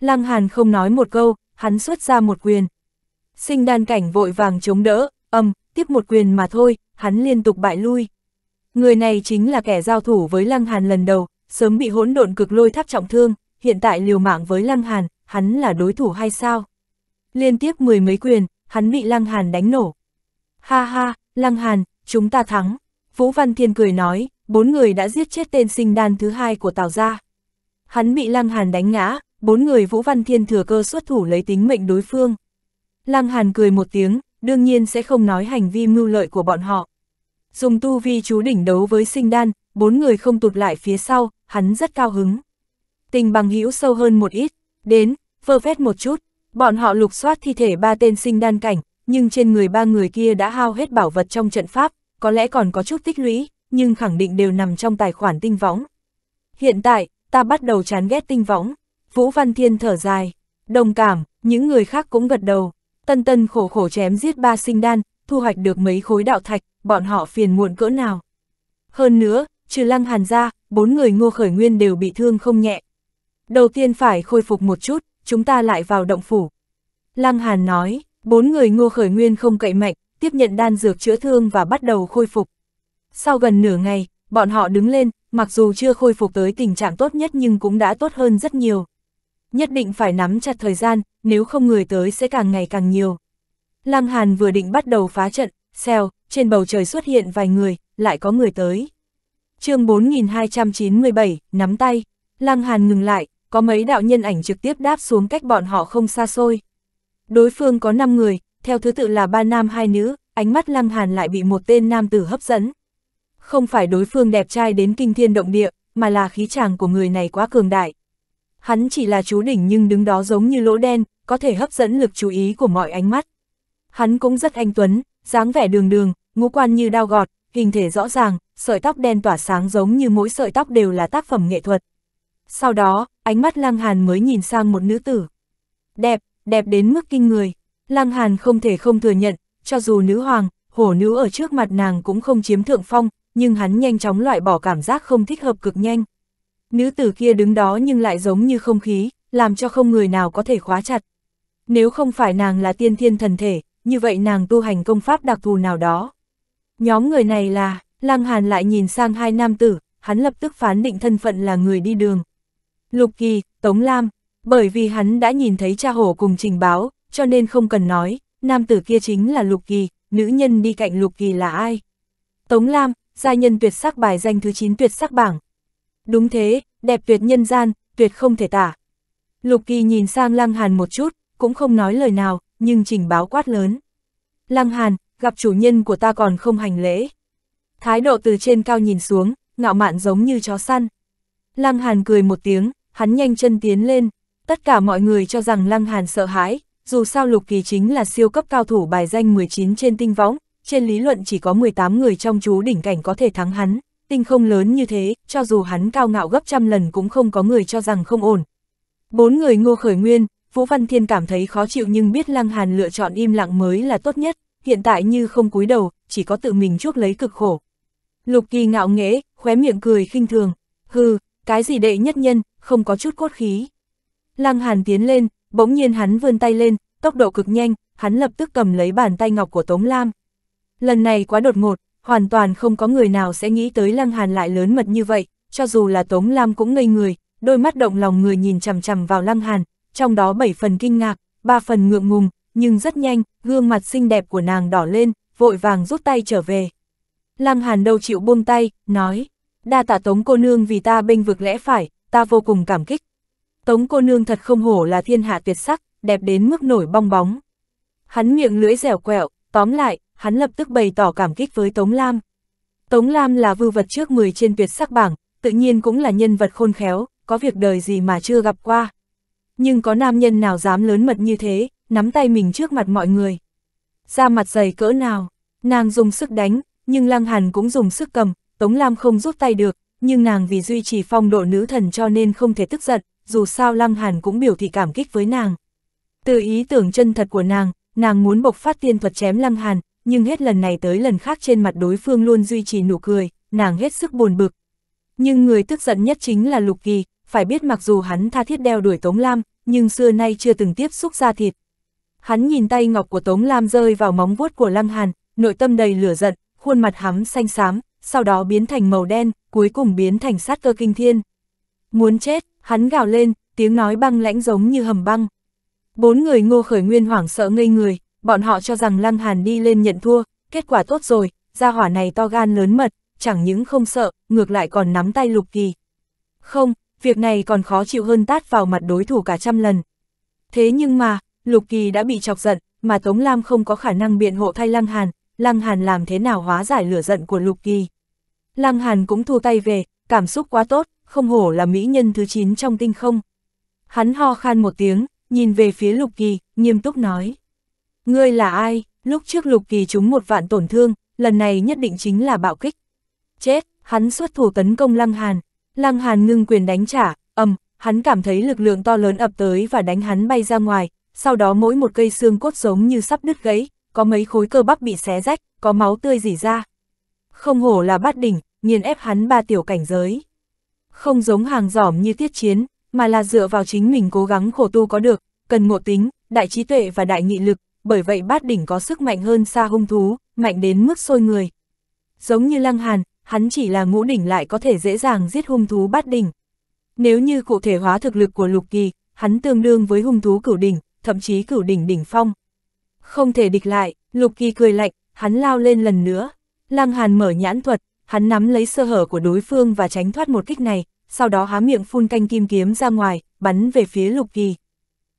Lăng Hàn không nói một câu, hắn xuất ra một quyền. Sinh đan cảnh vội vàng chống đỡ, âm, tiếp một quyền mà thôi, hắn liên tục bại lui. Người này chính là kẻ giao thủ với Lăng Hàn lần đầu, sớm bị hỗn độn cực lôi tháp trọng thương, hiện tại liều mạng với Lăng Hàn, hắn là đối thủ hay sao? Liên tiếp mười mấy quyền, hắn bị Lăng Hàn đánh nổ. Ha ha, Lăng Hàn, chúng ta thắng. Vũ Văn Thiên cười nói, bốn người đã giết chết tên sinh đan thứ hai của Tào Gia. Hắn bị Lăng Hàn đánh ngã, bốn người Vũ Văn Thiên thừa cơ xuất thủ lấy tính mệnh đối phương. Lăng Hàn cười một tiếng, đương nhiên sẽ không nói hành vi mưu lợi của bọn họ. Dùng tu vi chú đỉnh đấu với sinh đan, bốn người không tụt lại phía sau, hắn rất cao hứng. Tình bằng hữu sâu hơn một ít, đến, vơ vét một chút, bọn họ lục soát thi thể ba tên sinh đan cảnh, nhưng trên người ba người kia đã hao hết bảo vật trong trận pháp, có lẽ còn có chút tích lũy, nhưng khẳng định đều nằm trong tài khoản tinh võng. Hiện tại, ta bắt đầu chán ghét tinh võng. Vũ Văn Thiên thở dài, đồng cảm, những người khác cũng gật đầu. Tân tân khổ khổ chém giết ba sinh đan, thu hoạch được mấy khối đạo thạch, bọn họ phiền muộn cỡ nào. Hơn nữa, trừ lăng hàn ra, bốn người ngô khởi nguyên đều bị thương không nhẹ. Đầu tiên phải khôi phục một chút, chúng ta lại vào động phủ. Lăng hàn nói, Bốn người ngô khởi nguyên không cậy mạnh, tiếp nhận đan dược chữa thương và bắt đầu khôi phục. Sau gần nửa ngày, bọn họ đứng lên, mặc dù chưa khôi phục tới tình trạng tốt nhất nhưng cũng đã tốt hơn rất nhiều. Nhất định phải nắm chặt thời gian, nếu không người tới sẽ càng ngày càng nhiều. Lăng Hàn vừa định bắt đầu phá trận, xèo, trên bầu trời xuất hiện vài người, lại có người tới. chương 4297, nắm tay, Lăng Hàn ngừng lại, có mấy đạo nhân ảnh trực tiếp đáp xuống cách bọn họ không xa xôi. Đối phương có 5 người, theo thứ tự là ba nam hai nữ, ánh mắt Lăng Hàn lại bị một tên nam tử hấp dẫn. Không phải đối phương đẹp trai đến kinh thiên động địa, mà là khí chàng của người này quá cường đại. Hắn chỉ là chú đỉnh nhưng đứng đó giống như lỗ đen, có thể hấp dẫn lực chú ý của mọi ánh mắt. Hắn cũng rất anh tuấn, dáng vẻ đường đường, ngũ quan như đao gọt, hình thể rõ ràng, sợi tóc đen tỏa sáng giống như mỗi sợi tóc đều là tác phẩm nghệ thuật. Sau đó, ánh mắt Lăng Hàn mới nhìn sang một nữ tử. Đẹp, đẹp đến mức kinh người. Lăng Hàn không thể không thừa nhận, cho dù nữ hoàng, hổ nữ ở trước mặt nàng cũng không chiếm thượng phong, nhưng hắn nhanh chóng loại bỏ cảm giác không thích hợp cực nhanh. Nữ tử kia đứng đó nhưng lại giống như không khí, làm cho không người nào có thể khóa chặt. Nếu không phải nàng là tiên thiên thần thể, như vậy nàng tu hành công pháp đặc thù nào đó. Nhóm người này là, Lăng Hàn lại nhìn sang hai nam tử, hắn lập tức phán định thân phận là người đi đường. Lục Kỳ, Tống Lam, bởi vì hắn đã nhìn thấy cha hổ cùng trình báo, cho nên không cần nói, nam tử kia chính là Lục Kỳ, nữ nhân đi cạnh Lục Kỳ là ai? Tống Lam, gia nhân tuyệt sắc bài danh thứ 9 tuyệt sắc bảng. Đúng thế, đẹp tuyệt nhân gian, tuyệt không thể tả. Lục Kỳ nhìn sang Lăng Hàn một chút, cũng không nói lời nào, nhưng trình báo quát lớn. Lăng Hàn, gặp chủ nhân của ta còn không hành lễ. Thái độ từ trên cao nhìn xuống, ngạo mạn giống như chó săn. Lăng Hàn cười một tiếng, hắn nhanh chân tiến lên, Tất cả mọi người cho rằng Lăng Hàn sợ hãi, dù sao Lục Kỳ chính là siêu cấp cao thủ bài danh 19 trên tinh võng, trên lý luận chỉ có 18 người trong chú đỉnh cảnh có thể thắng hắn, tinh không lớn như thế, cho dù hắn cao ngạo gấp trăm lần cũng không có người cho rằng không ổn. Bốn người ngô khởi nguyên, Vũ Văn Thiên cảm thấy khó chịu nhưng biết Lăng Hàn lựa chọn im lặng mới là tốt nhất, hiện tại như không cúi đầu, chỉ có tự mình chuốc lấy cực khổ. Lục Kỳ ngạo nghễ, khóe miệng cười khinh thường, hừ, cái gì đệ nhất nhân, không có chút cốt khí. Lăng Hàn tiến lên, bỗng nhiên hắn vươn tay lên, tốc độ cực nhanh, hắn lập tức cầm lấy bàn tay ngọc của Tống Lam. Lần này quá đột ngột, hoàn toàn không có người nào sẽ nghĩ tới Lăng Hàn lại lớn mật như vậy, cho dù là Tống Lam cũng ngây người, đôi mắt động lòng người nhìn chằm chằm vào Lăng Hàn, trong đó bảy phần kinh ngạc, ba phần ngượng ngùng, nhưng rất nhanh, gương mặt xinh đẹp của nàng đỏ lên, vội vàng rút tay trở về. Lăng Hàn đâu chịu buông tay, nói, đa tạ Tống cô nương vì ta bênh vực lẽ phải, ta vô cùng cảm kích. Tống cô nương thật không hổ là thiên hạ tuyệt sắc, đẹp đến mức nổi bong bóng. Hắn miệng lưỡi dẻo quẹo, tóm lại, hắn lập tức bày tỏ cảm kích với Tống Lam. Tống Lam là vư vật trước 10 trên tuyệt sắc bảng, tự nhiên cũng là nhân vật khôn khéo, có việc đời gì mà chưa gặp qua. Nhưng có nam nhân nào dám lớn mật như thế, nắm tay mình trước mặt mọi người. Ra mặt dày cỡ nào, nàng dùng sức đánh, nhưng Lăng Hàn cũng dùng sức cầm, Tống Lam không rút tay được, nhưng nàng vì duy trì phong độ nữ thần cho nên không thể tức giận, dù sao Lăng Hàn cũng biểu thị cảm kích với nàng. Từ ý tưởng chân thật của nàng, nàng muốn bộc phát tiên thuật chém Lăng Hàn, nhưng hết lần này tới lần khác trên mặt đối phương luôn duy trì nụ cười, nàng hết sức buồn bực. Nhưng người tức giận nhất chính là Lục Kỳ, phải biết mặc dù hắn tha thiết đeo đuổi Tống Lam, nhưng xưa nay chưa từng tiếp xúc ra thịt. Hắn nhìn tay ngọc của Tống Lam rơi vào móng vuốt của Lăng Hàn, nội tâm đầy lửa giận, khuôn mặt hắm xanh xám, sau đó biến thành màu đen, cuối cùng biến thành sát cơ kinh thiên. Muốn chết, Hắn gào lên, tiếng nói băng lãnh giống như hầm băng. Bốn người ngô khởi nguyên hoảng sợ ngây người, bọn họ cho rằng Lăng Hàn đi lên nhận thua, kết quả tốt rồi, gia hỏa này to gan lớn mật, chẳng những không sợ, ngược lại còn nắm tay lục kỳ. Không, việc này còn khó chịu hơn tát vào mặt đối thủ cả trăm lần. Thế nhưng mà, lục kỳ đã bị chọc giận, mà Tống Lam không có khả năng biện hộ thay Lăng Hàn, Lăng Hàn làm thế nào hóa giải lửa giận của lục kỳ. Lăng Hàn cũng thu tay về, cảm xúc quá tốt, không hổ là mỹ nhân thứ 9 trong tinh không. Hắn ho khan một tiếng, nhìn về phía Lục Kỳ, nghiêm túc nói. Ngươi là ai? Lúc trước Lục Kỳ trúng một vạn tổn thương, lần này nhất định chính là bạo kích. Chết, hắn xuất thủ tấn công Lăng Hàn. Lăng Hàn ngưng quyền đánh trả, ầm, hắn cảm thấy lực lượng to lớn ập tới và đánh hắn bay ra ngoài, sau đó mỗi một cây xương cốt giống như sắp đứt gãy, có mấy khối cơ bắp bị xé rách, có máu tươi rỉ ra. Không hổ là bát đỉnh, nghiền ép hắn ba tiểu cảnh giới không giống hàng giỏm như thiết chiến, mà là dựa vào chính mình cố gắng khổ tu có được, cần ngộ tính, đại trí tuệ và đại nghị lực, bởi vậy bát đỉnh có sức mạnh hơn xa hung thú, mạnh đến mức sôi người. Giống như lăng hàn, hắn chỉ là ngũ đỉnh lại có thể dễ dàng giết hung thú bát đỉnh. Nếu như cụ thể hóa thực lực của lục kỳ, hắn tương đương với hung thú cửu đỉnh, thậm chí cửu đỉnh đỉnh phong. Không thể địch lại, lục kỳ cười lạnh, hắn lao lên lần nữa. Lăng hàn mở nhãn thuật, hắn nắm lấy sơ hở của đối phương và tránh thoát một kích này, sau đó há miệng phun canh kim kiếm ra ngoài, bắn về phía Lục Kỳ.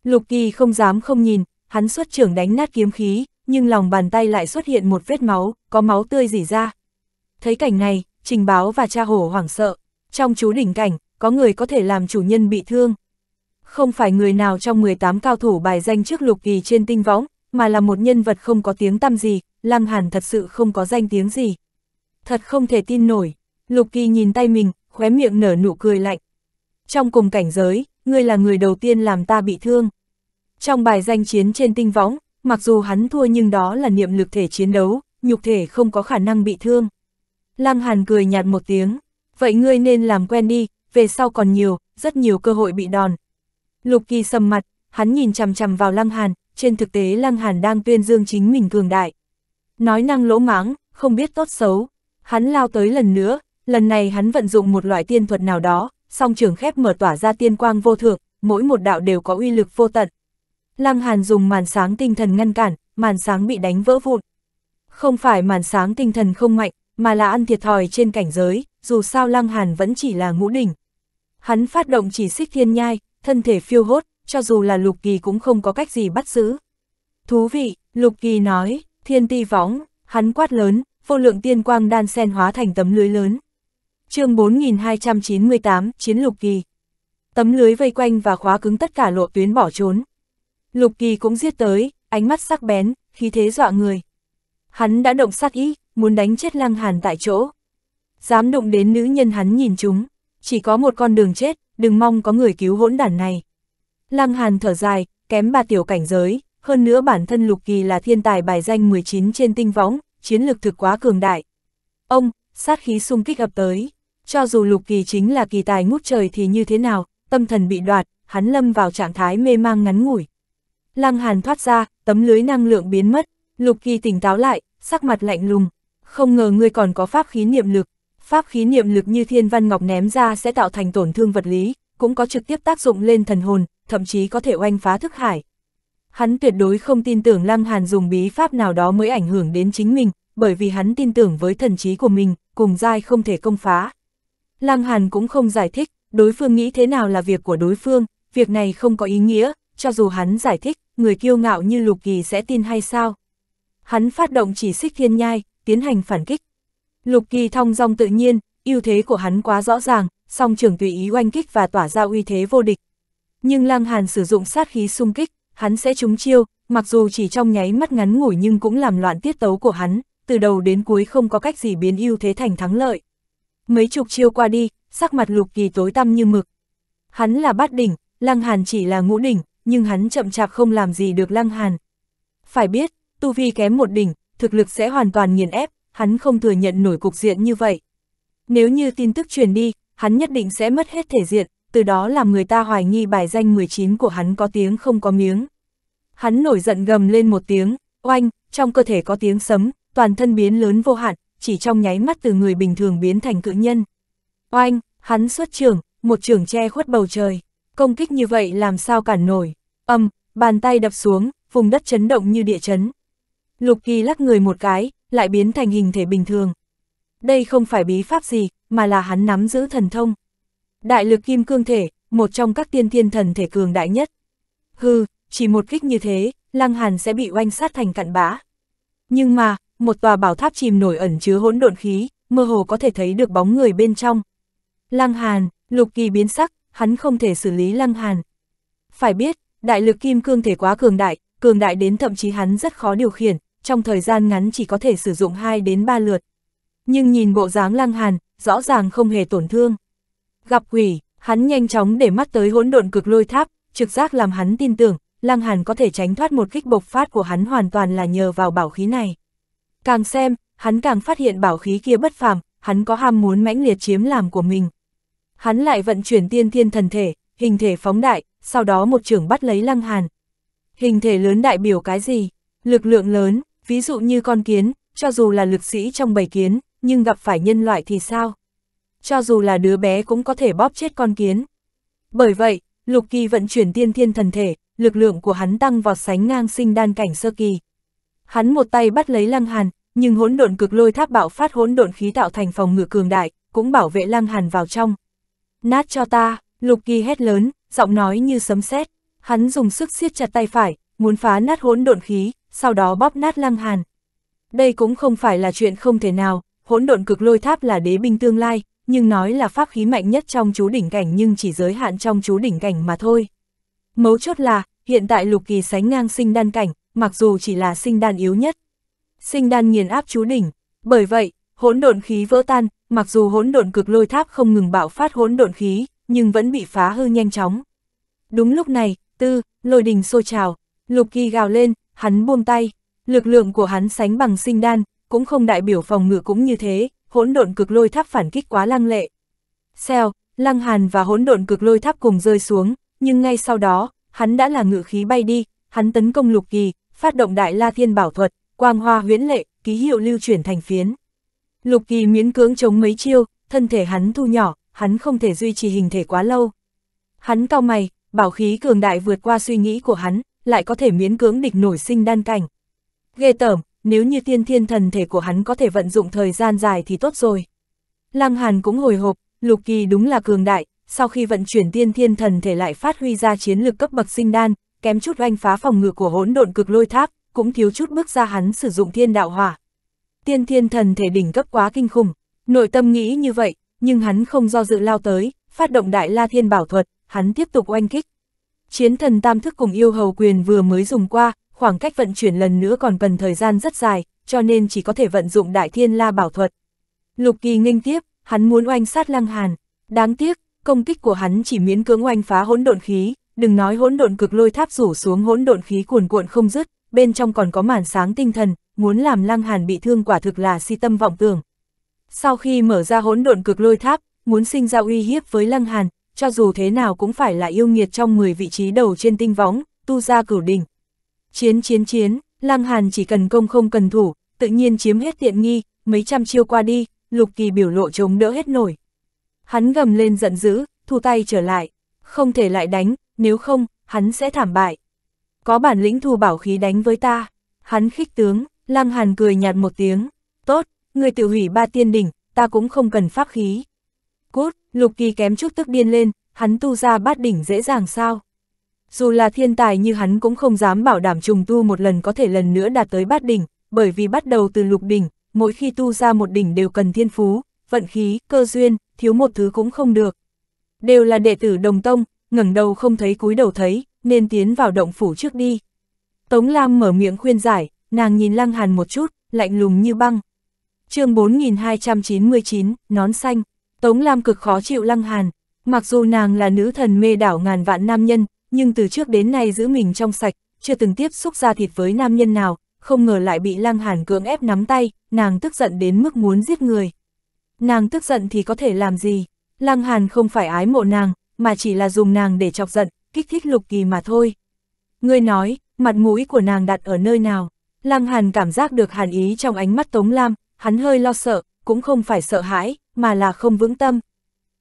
Lục Kỳ không dám không nhìn, hắn xuất trưởng đánh nát kiếm khí, nhưng lòng bàn tay lại xuất hiện một vết máu, có máu tươi rỉ ra. Thấy cảnh này, trình báo và cha hổ hoảng sợ. Trong chú đỉnh cảnh, có người có thể làm chủ nhân bị thương. Không phải người nào trong 18 cao thủ bài danh trước Lục Kỳ trên tinh võng, mà là một nhân vật không có tiếng tăm gì, Lăng Hàn thật sự không có danh tiếng gì. Thật không thể tin nổi. Lục Kỳ nhìn tay mình, khóe miệng nở nụ cười lạnh. Trong cùng cảnh giới, ngươi là người đầu tiên làm ta bị thương. Trong bài danh chiến trên tinh võng, mặc dù hắn thua nhưng đó là niệm lực thể chiến đấu, nhục thể không có khả năng bị thương. Lăng Hàn cười nhạt một tiếng, vậy ngươi nên làm quen đi, về sau còn nhiều, rất nhiều cơ hội bị đòn. Lục Kỳ sầm mặt, hắn nhìn chằm chằm vào Lăng Hàn, trên thực tế Lăng Hàn đang tuyên dương chính mình cường đại. Nói năng lỗ mãng, không biết tốt xấu, Hắn lao tới lần nữa, lần này hắn vận dụng một loại tiên thuật nào đó, song trường khép mở tỏa ra tiên quang vô thượng, mỗi một đạo đều có uy lực vô tận. Lăng Hàn dùng màn sáng tinh thần ngăn cản, màn sáng bị đánh vỡ vụn. Không phải màn sáng tinh thần không mạnh, mà là ăn thiệt thòi trên cảnh giới, dù sao Lăng Hàn vẫn chỉ là ngũ đỉnh. Hắn phát động chỉ xích thiên nhai, thân thể phiêu hốt, cho dù là Lục Kỳ cũng không có cách gì bắt giữ. Thú vị, Lục Kỳ nói, thiên ti võng, hắn quát lớn, vô lượng tiên quang đan sen hóa thành tấm lưới lớn. chương 4298, Chiến Lục Kỳ Tấm lưới vây quanh và khóa cứng tất cả lộ tuyến bỏ trốn. Lục Kỳ cũng giết tới, ánh mắt sắc bén, khí thế dọa người. Hắn đã động sát ý, muốn đánh chết Lăng Hàn tại chỗ. Dám động đến nữ nhân hắn nhìn chúng, chỉ có một con đường chết, đừng mong có người cứu hỗn đản này. Lăng Hàn thở dài, kém ba tiểu cảnh giới, hơn nữa bản thân Lục Kỳ là thiên tài bài danh 19 trên tinh võng, chiến lực thực quá cường đại. Ông, sát khí xung kích ập tới, cho dù lục kỳ chính là kỳ tài ngút trời thì như thế nào, tâm thần bị đoạt, hắn lâm vào trạng thái mê mang ngắn ngủi. Lăng hàn thoát ra, tấm lưới năng lượng biến mất, lục kỳ tỉnh táo lại, sắc mặt lạnh lùng. Không ngờ ngươi còn có pháp khí niệm lực, pháp khí niệm lực như thiên văn ngọc ném ra sẽ tạo thành tổn thương vật lý, cũng có trực tiếp tác dụng lên thần hồn, thậm chí có thể oanh phá thức hải, Hắn tuyệt đối không tin tưởng Lăng Hàn dùng bí pháp nào đó mới ảnh hưởng đến chính mình, bởi vì hắn tin tưởng với thần trí của mình, cùng dai không thể công phá. Lăng Hàn cũng không giải thích, đối phương nghĩ thế nào là việc của đối phương, việc này không có ý nghĩa, cho dù hắn giải thích, người kiêu ngạo như Lục Kỳ sẽ tin hay sao. Hắn phát động chỉ xích thiên nhai, tiến hành phản kích. Lục Kỳ thong dong tự nhiên, ưu thế của hắn quá rõ ràng, song trường tùy ý oanh kích và tỏa ra uy thế vô địch. Nhưng Lăng Hàn sử dụng sát khí xung kích, hắn sẽ trúng chiêu, mặc dù chỉ trong nháy mắt ngắn ngủi nhưng cũng làm loạn tiết tấu của hắn, từ đầu đến cuối không có cách gì biến ưu thế thành thắng lợi. Mấy chục chiêu qua đi, sắc mặt lục kỳ tối tăm như mực. Hắn là bát đỉnh, lăng hàn chỉ là ngũ đỉnh, nhưng hắn chậm chạp không làm gì được lăng hàn. Phải biết, tu vi kém một đỉnh, thực lực sẽ hoàn toàn nghiền ép, hắn không thừa nhận nổi cục diện như vậy. Nếu như tin tức truyền đi, hắn nhất định sẽ mất hết thể diện, từ đó làm người ta hoài nghi bài danh 19 của hắn có tiếng không có miếng. Hắn nổi giận gầm lên một tiếng, oanh, trong cơ thể có tiếng sấm, toàn thân biến lớn vô hạn, chỉ trong nháy mắt từ người bình thường biến thành cự nhân. Oanh, hắn xuất trưởng, một trưởng che khuất bầu trời, công kích như vậy làm sao cản nổi, âm, bàn tay đập xuống, vùng đất chấn động như địa chấn. Lục kỳ lắc người một cái, lại biến thành hình thể bình thường. Đây không phải bí pháp gì, mà là hắn nắm giữ thần thông. Đại lực kim cương thể, một trong các tiên thiên thần thể cường đại nhất. Hừ, chỉ một kích như thế, Lăng Hàn sẽ bị oanh sát thành cặn bã. Nhưng mà, một tòa bảo tháp chìm nổi ẩn chứa hỗn độn khí, mơ hồ có thể thấy được bóng người bên trong. Lăng Hàn, Lục Kỳ biến sắc, hắn không thể xử lý Lăng Hàn. Phải biết, đại lực kim cương thể quá cường đại, cường đại đến thậm chí hắn rất khó điều khiển, trong thời gian ngắn chỉ có thể sử dụng 2 đến 3 lượt. Nhưng nhìn bộ dáng Lăng Hàn, rõ ràng không hề tổn thương. Gặp quỷ, hắn nhanh chóng để mắt tới hỗn độn cực lôi tháp, trực giác làm hắn tin tưởng, Lăng Hàn có thể tránh thoát một kích bộc phát của hắn hoàn toàn là nhờ vào bảo khí này. Càng xem, hắn càng phát hiện bảo khí kia bất phàm, hắn có ham muốn mãnh liệt chiếm làm của mình. Hắn lại vận chuyển tiên thiên thần thể, hình thể phóng đại, sau đó một trưởng bắt lấy Lăng Hàn. Hình thể lớn đại biểu cái gì? Lực lượng lớn, ví dụ như con kiến, cho dù là lực sĩ trong bầy kiến, nhưng gặp phải nhân loại thì sao? cho dù là đứa bé cũng có thể bóp chết con kiến. Bởi vậy, Lục Kỳ vận chuyển tiên thiên thần thể, lực lượng của hắn tăng vọt sánh ngang sinh đan cảnh sơ kỳ. Hắn một tay bắt lấy Lăng Hàn, nhưng hỗn độn cực lôi tháp bạo phát hỗn độn khí tạo thành phòng ngự cường đại, cũng bảo vệ Lăng Hàn vào trong. "Nát cho ta!" Lục Kỳ hét lớn, giọng nói như sấm sét. Hắn dùng sức siết chặt tay phải, muốn phá nát hỗn độn khí, sau đó bóp nát Lăng Hàn. Đây cũng không phải là chuyện không thể nào, hỗn độn cực lôi tháp là đế binh tương lai, nhưng nói là pháp khí mạnh nhất trong chú đỉnh cảnh nhưng chỉ giới hạn trong chú đỉnh cảnh mà thôi. Mấu chốt là, hiện tại lục kỳ sánh ngang sinh đan cảnh, mặc dù chỉ là sinh đan yếu nhất. Sinh đan nghiền áp chú đỉnh, bởi vậy, hỗn độn khí vỡ tan, mặc dù hỗn độn cực lôi tháp không ngừng bạo phát hỗn độn khí, nhưng vẫn bị phá hư nhanh chóng. Đúng lúc này, tư, lôi đình sôi trào, lục kỳ gào lên, hắn buông tay, lực lượng của hắn sánh bằng sinh đan, cũng không đại biểu phòng ngự cũng như thế, hỗn độn cực lôi tháp phản kích quá lăng lệ. xeo, lăng hàn và hỗn độn cực lôi tháp cùng rơi xuống, nhưng ngay sau đó, hắn đã là ngự khí bay đi, hắn tấn công lục kỳ, phát động đại la thiên bảo thuật, quang hoa huyễn lệ, ký hiệu lưu chuyển thành phiến. Lục kỳ miễn cưỡng chống mấy chiêu, thân thể hắn thu nhỏ, hắn không thể duy trì hình thể quá lâu. Hắn cao mày, bảo khí cường đại vượt qua suy nghĩ của hắn, lại có thể miễn cưỡng địch nổi sinh đan cảnh. Ghê tởm, nếu như tiên thiên thần thể của hắn có thể vận dụng thời gian dài thì tốt rồi. Lăng Hàn cũng hồi hộp, Lục Kỳ đúng là cường đại, sau khi vận chuyển tiên thiên thần thể lại phát huy ra chiến lực cấp bậc sinh đan, kém chút oanh phá phòng ngự của hỗn độn cực lôi tháp, cũng thiếu chút bước ra hắn sử dụng thiên đạo hỏa. Tiên thiên thần thể đỉnh cấp quá kinh khủng, nội tâm nghĩ như vậy, nhưng hắn không do dự lao tới, phát động đại la thiên bảo thuật, hắn tiếp tục oanh kích. Chiến thần tam thức cùng yêu hầu quyền vừa mới dùng qua, khoảng cách vận chuyển lần nữa còn cần thời gian rất dài, cho nên chỉ có thể vận dụng đại thiên la bảo thuật. Lục kỳ nghênh tiếp, hắn muốn oanh sát lăng hàn. Đáng tiếc, công kích của hắn chỉ miễn cưỡng oanh phá hỗn độn khí, đừng nói hỗn độn cực lôi tháp rủ xuống hỗn độn khí cuồn cuộn không dứt, bên trong còn có màn sáng tinh thần, muốn làm lăng hàn bị thương quả thực là si tâm vọng tưởng. Sau khi mở ra hỗn độn cực lôi tháp, muốn sinh ra uy hiếp với lăng hàn, cho dù thế nào cũng phải là yêu nghiệt trong 10 vị trí đầu trên tinh võng, tu ra cửu đỉnh, Chiến chiến chiến, Lăng Hàn chỉ cần công không cần thủ, tự nhiên chiếm hết tiện nghi, mấy trăm chiêu qua đi, Lục Kỳ biểu lộ chống đỡ hết nổi. Hắn gầm lên giận dữ, thu tay trở lại, không thể lại đánh, nếu không, hắn sẽ thảm bại. Có bản lĩnh thu bảo khí đánh với ta, hắn khích tướng, Lăng Hàn cười nhạt một tiếng, tốt, người tự hủy ba tiên đỉnh, ta cũng không cần pháp khí. Cút, Lục Kỳ kém chút tức điên lên, hắn tu ra bát đỉnh dễ dàng sao? Dù là thiên tài như hắn cũng không dám bảo đảm trùng tu một lần có thể lần nữa đạt tới bát đỉnh, bởi vì bắt đầu từ lục đỉnh, mỗi khi tu ra một đỉnh đều cần thiên phú, vận khí, cơ duyên, thiếu một thứ cũng không được. Đều là đệ tử đồng tông, ngẩng đầu không thấy cúi đầu thấy, nên tiến vào động phủ trước đi. Tống Lam mở miệng khuyên giải, nàng nhìn Lăng Hàn một chút, lạnh lùng như băng. chương 4299, nón xanh, Tống Lam cực khó chịu Lăng Hàn, mặc dù nàng là nữ thần mê đảo ngàn vạn nam nhân, nhưng từ trước đến nay giữ mình trong sạch, chưa từng tiếp xúc ra thịt với nam nhân nào, không ngờ lại bị Lăng Hàn cưỡng ép nắm tay, nàng tức giận đến mức muốn giết người. Nàng tức giận thì có thể làm gì? Lăng Hàn không phải ái mộ nàng, mà chỉ là dùng nàng để chọc giận, kích thích lục kỳ mà thôi. Ngươi nói, mặt mũi của nàng đặt ở nơi nào? Lăng Hàn cảm giác được hàn ý trong ánh mắt Tống Lam, hắn hơi lo sợ, cũng không phải sợ hãi, mà là không vững tâm.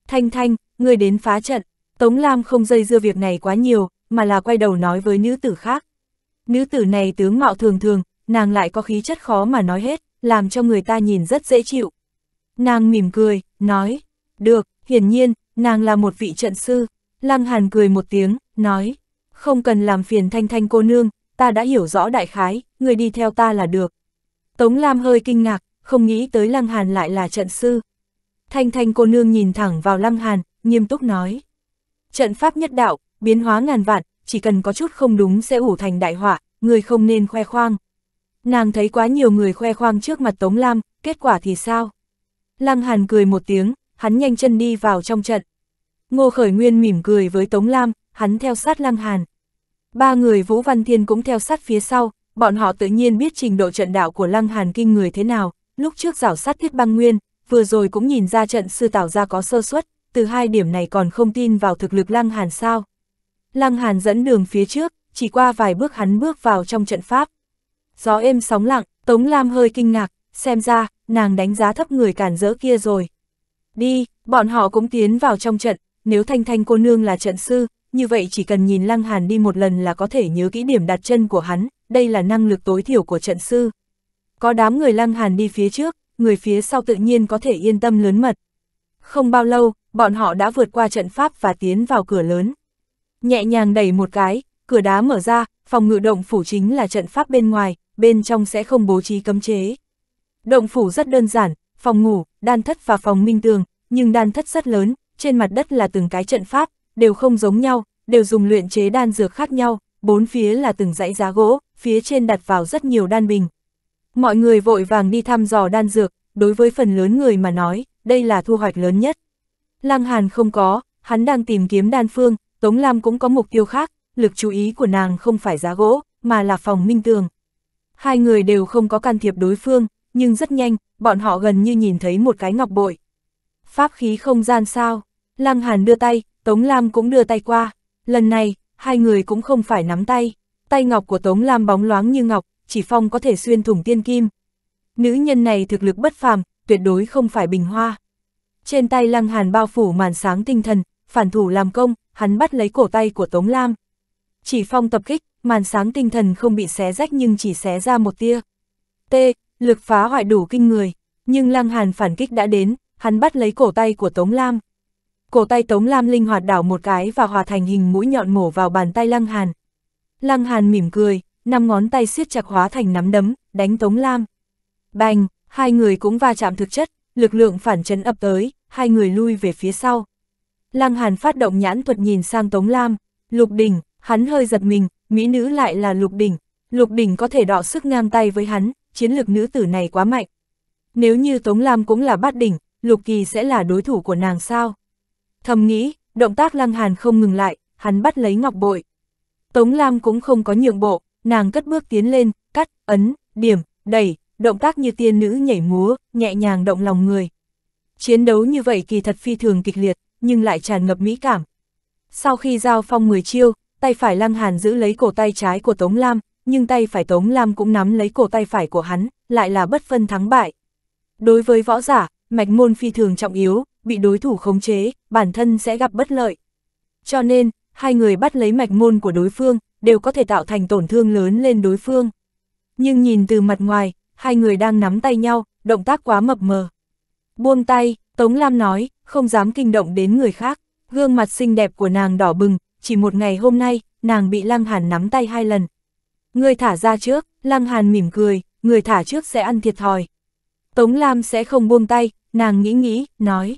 Thanh Thanh, ngươi đến phá trận, Tống Lam không dây dưa việc này quá nhiều, mà là quay đầu nói với nữ tử khác. Nữ tử này tướng mạo thường thường, nàng lại có khí chất khó mà nói hết, làm cho người ta nhìn rất dễ chịu. Nàng mỉm cười, nói, được, hiển nhiên, nàng là một vị trận sư. Lăng Hàn cười một tiếng, nói, không cần làm phiền thanh thanh cô nương, ta đã hiểu rõ đại khái, người đi theo ta là được. Tống Lam hơi kinh ngạc, không nghĩ tới Lăng Hàn lại là trận sư. Thanh thanh cô nương nhìn thẳng vào Lăng Hàn, nghiêm túc nói. Trận pháp nhất đạo, biến hóa ngàn vạn, chỉ cần có chút không đúng sẽ ủ thành đại họa, người không nên khoe khoang. Nàng thấy quá nhiều người khoe khoang trước mặt Tống Lam, kết quả thì sao? Lăng Hàn cười một tiếng, hắn nhanh chân đi vào trong trận. Ngô Khởi Nguyên mỉm cười với Tống Lam, hắn theo sát Lăng Hàn. Ba người Vũ Văn Thiên cũng theo sát phía sau, bọn họ tự nhiên biết trình độ trận đạo của Lăng Hàn kinh người thế nào, lúc trước rảo sát thiết băng nguyên, vừa rồi cũng nhìn ra trận sư tảo ra có sơ suất, từ hai điểm này còn không tin vào thực lực Lăng Hàn sao. Lăng Hàn dẫn đường phía trước, chỉ qua vài bước hắn bước vào trong trận pháp. Gió êm sóng lặng, Tống Lam hơi kinh ngạc, xem ra, nàng đánh giá thấp người cản rỡ kia rồi. Đi, bọn họ cũng tiến vào trong trận, nếu Thanh Thanh cô nương là trận sư, như vậy chỉ cần nhìn Lăng Hàn đi một lần là có thể nhớ kỹ điểm đặt chân của hắn, đây là năng lực tối thiểu của trận sư. Có đám người Lăng Hàn đi phía trước, người phía sau tự nhiên có thể yên tâm lớn mật. Không bao lâu, bọn họ đã vượt qua trận pháp và tiến vào cửa lớn. Nhẹ nhàng đẩy một cái, cửa đá mở ra, phòng ngự động phủ chính là trận pháp bên ngoài, bên trong sẽ không bố trí cấm chế. Động phủ rất đơn giản, phòng ngủ, đan thất và phòng minh tường, nhưng đan thất rất lớn, trên mặt đất là từng cái trận pháp, đều không giống nhau, đều dùng luyện chế đan dược khác nhau, bốn phía là từng dãy giá gỗ, phía trên đặt vào rất nhiều đan bình. Mọi người vội vàng đi thăm dò đan dược, đối với phần lớn người mà nói, đây là thu hoạch lớn nhất. Lăng Hàn không có, hắn đang tìm kiếm đan phương, Tống Lam cũng có mục tiêu khác, lực chú ý của nàng không phải giá gỗ, mà là phòng minh tường. Hai người đều không có can thiệp đối phương, nhưng rất nhanh, bọn họ gần như nhìn thấy một cái ngọc bội. Pháp khí không gian sao? Lăng Hàn đưa tay, Tống Lam cũng đưa tay qua. Lần này, hai người cũng không phải nắm tay. Tay ngọc của Tống Lam bóng loáng như ngọc, chỉ phong có thể xuyên thủng tiên kim. Nữ nhân này thực lực bất phàm, tuyệt đối không phải bình hoa. Trên tay Lăng Hàn bao phủ màn sáng tinh thần, phản thủ làm công, hắn bắt lấy cổ tay của Tống Lam. Chỉ phong tập kích, màn sáng tinh thần không bị xé rách nhưng chỉ xé ra một tia. T, lực phá hoại đủ kinh người, nhưng Lăng Hàn phản kích đã đến, hắn bắt lấy cổ tay của Tống Lam. Cổ tay Tống Lam linh hoạt đảo một cái và hòa thành hình mũi nhọn mổ vào bàn tay Lăng Hàn. Lăng Hàn mỉm cười, năm ngón tay siết chặt hóa thành nắm đấm, đánh Tống Lam. Bành, hai người cũng va chạm thực chất, lực lượng phản chấn ập tới, hai người lui về phía sau. Lăng Hàn phát động nhãn thuật nhìn sang Tống Lam, Lục Đình, hắn hơi giật mình, mỹ nữ lại là Lục Đình, Lục Đình có thể đọ sức ngang tay với hắn, chiến lược nữ tử này quá mạnh. Nếu như Tống Lam cũng là bát đỉnh, Lục Kỳ sẽ là đối thủ của nàng sao? Thầm nghĩ, động tác Lăng Hàn không ngừng lại, hắn bắt lấy ngọc bội. Tống Lam cũng không có nhượng bộ, nàng cất bước tiến lên, cắt, ấn, điểm, đẩy, động tác như tiên nữ nhảy múa, nhẹ nhàng động lòng người. Chiến đấu như vậy kỳ thật phi thường kịch liệt, nhưng lại tràn ngập mỹ cảm. Sau khi giao phong 10 chiêu, tay phải Lăng Hàn giữ lấy cổ tay trái của Tống Lam, nhưng tay phải Tống Lam cũng nắm lấy cổ tay phải của hắn, lại là bất phân thắng bại. Đối với võ giả, mạch môn phi thường trọng yếu, bị đối thủ khống chế, bản thân sẽ gặp bất lợi. Cho nên, hai người bắt lấy mạch môn của đối phương, đều có thể tạo thành tổn thương lớn lên đối phương. Nhưng nhìn từ mặt ngoài, hai người đang nắm tay nhau, động tác quá mập mờ. Buông tay, Tống Lam nói, không dám kinh động đến người khác, gương mặt xinh đẹp của nàng đỏ bừng, chỉ một ngày hôm nay, nàng bị Lăng Hàn nắm tay hai lần. Người thả ra trước, Lăng Hàn mỉm cười, người thả trước sẽ ăn thiệt thòi. Tống Lam sẽ không buông tay, nàng nghĩ nghĩ, nói.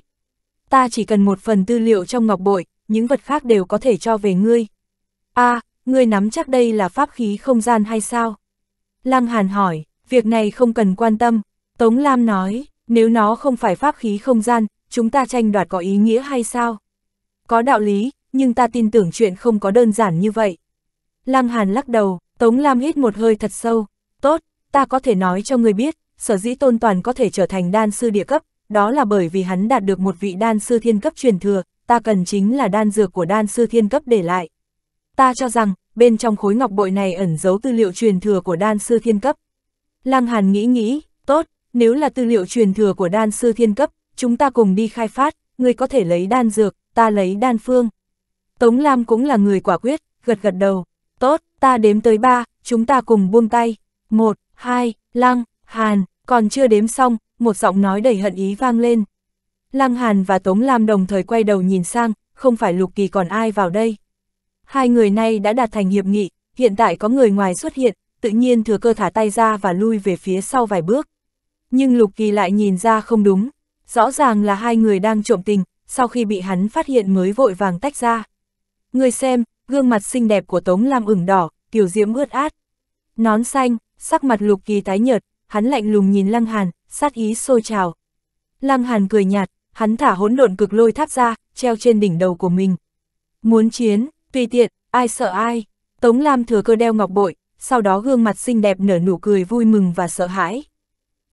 Ta chỉ cần một phần tư liệu trong ngọc bội, những vật khác đều có thể cho về ngươi. a à, ngươi nắm chắc đây là pháp khí không gian hay sao? Lăng Hàn hỏi, việc này không cần quan tâm, Tống Lam nói, nếu nó không phải pháp khí không gian, chúng ta tranh đoạt có ý nghĩa hay sao? Có đạo lý, nhưng ta tin tưởng chuyện không có đơn giản như vậy. Lăng Hàn lắc đầu, Tống Lam hít một hơi thật sâu. Tốt, ta có thể nói cho người biết, sở dĩ tôn toàn có thể trở thành đan sư địa cấp, đó là bởi vì hắn đạt được một vị đan sư thiên cấp truyền thừa, ta cần chính là đan dược của đan sư thiên cấp để lại. Ta cho rằng, bên trong khối ngọc bội này ẩn giấu tư liệu truyền thừa của đan sư thiên cấp. Lăng Hàn nghĩ nghĩ, tốt, nếu là tư liệu truyền thừa của đan sư thiên cấp, chúng ta cùng đi khai phát, ngươi có thể lấy đan dược, ta lấy đan phương. Tống Lam cũng là người quả quyết, gật gật đầu. Tốt, ta đếm tới ba, chúng ta cùng buông tay. Một, hai, lăng, hàn, còn chưa đếm xong, một giọng nói đầy hận ý vang lên. Lăng hàn và Tống Lam đồng thời quay đầu nhìn sang, không phải lục kỳ còn ai vào đây. Hai người này đã đạt thành hiệp nghị, hiện tại có người ngoài xuất hiện, tự nhiên thừa cơ thả tay ra và lui về phía sau vài bước nhưng Lục Kỳ lại nhìn ra không đúng, rõ ràng là hai người đang trộm tình, sau khi bị hắn phát hiện mới vội vàng tách ra. Người xem, gương mặt xinh đẹp của Tống Lam ửng đỏ, kiểu diễm ướt át. Nón xanh, sắc mặt Lục Kỳ tái nhợt, hắn lạnh lùng nhìn Lăng Hàn, sát ý sôi trào. Lăng Hàn cười nhạt, hắn thả hỗn độn cực lôi tháp ra, treo trên đỉnh đầu của mình. Muốn chiến, tùy tiện, ai sợ ai. Tống Lam thừa cơ đeo ngọc bội, sau đó gương mặt xinh đẹp nở nụ cười vui mừng và sợ hãi.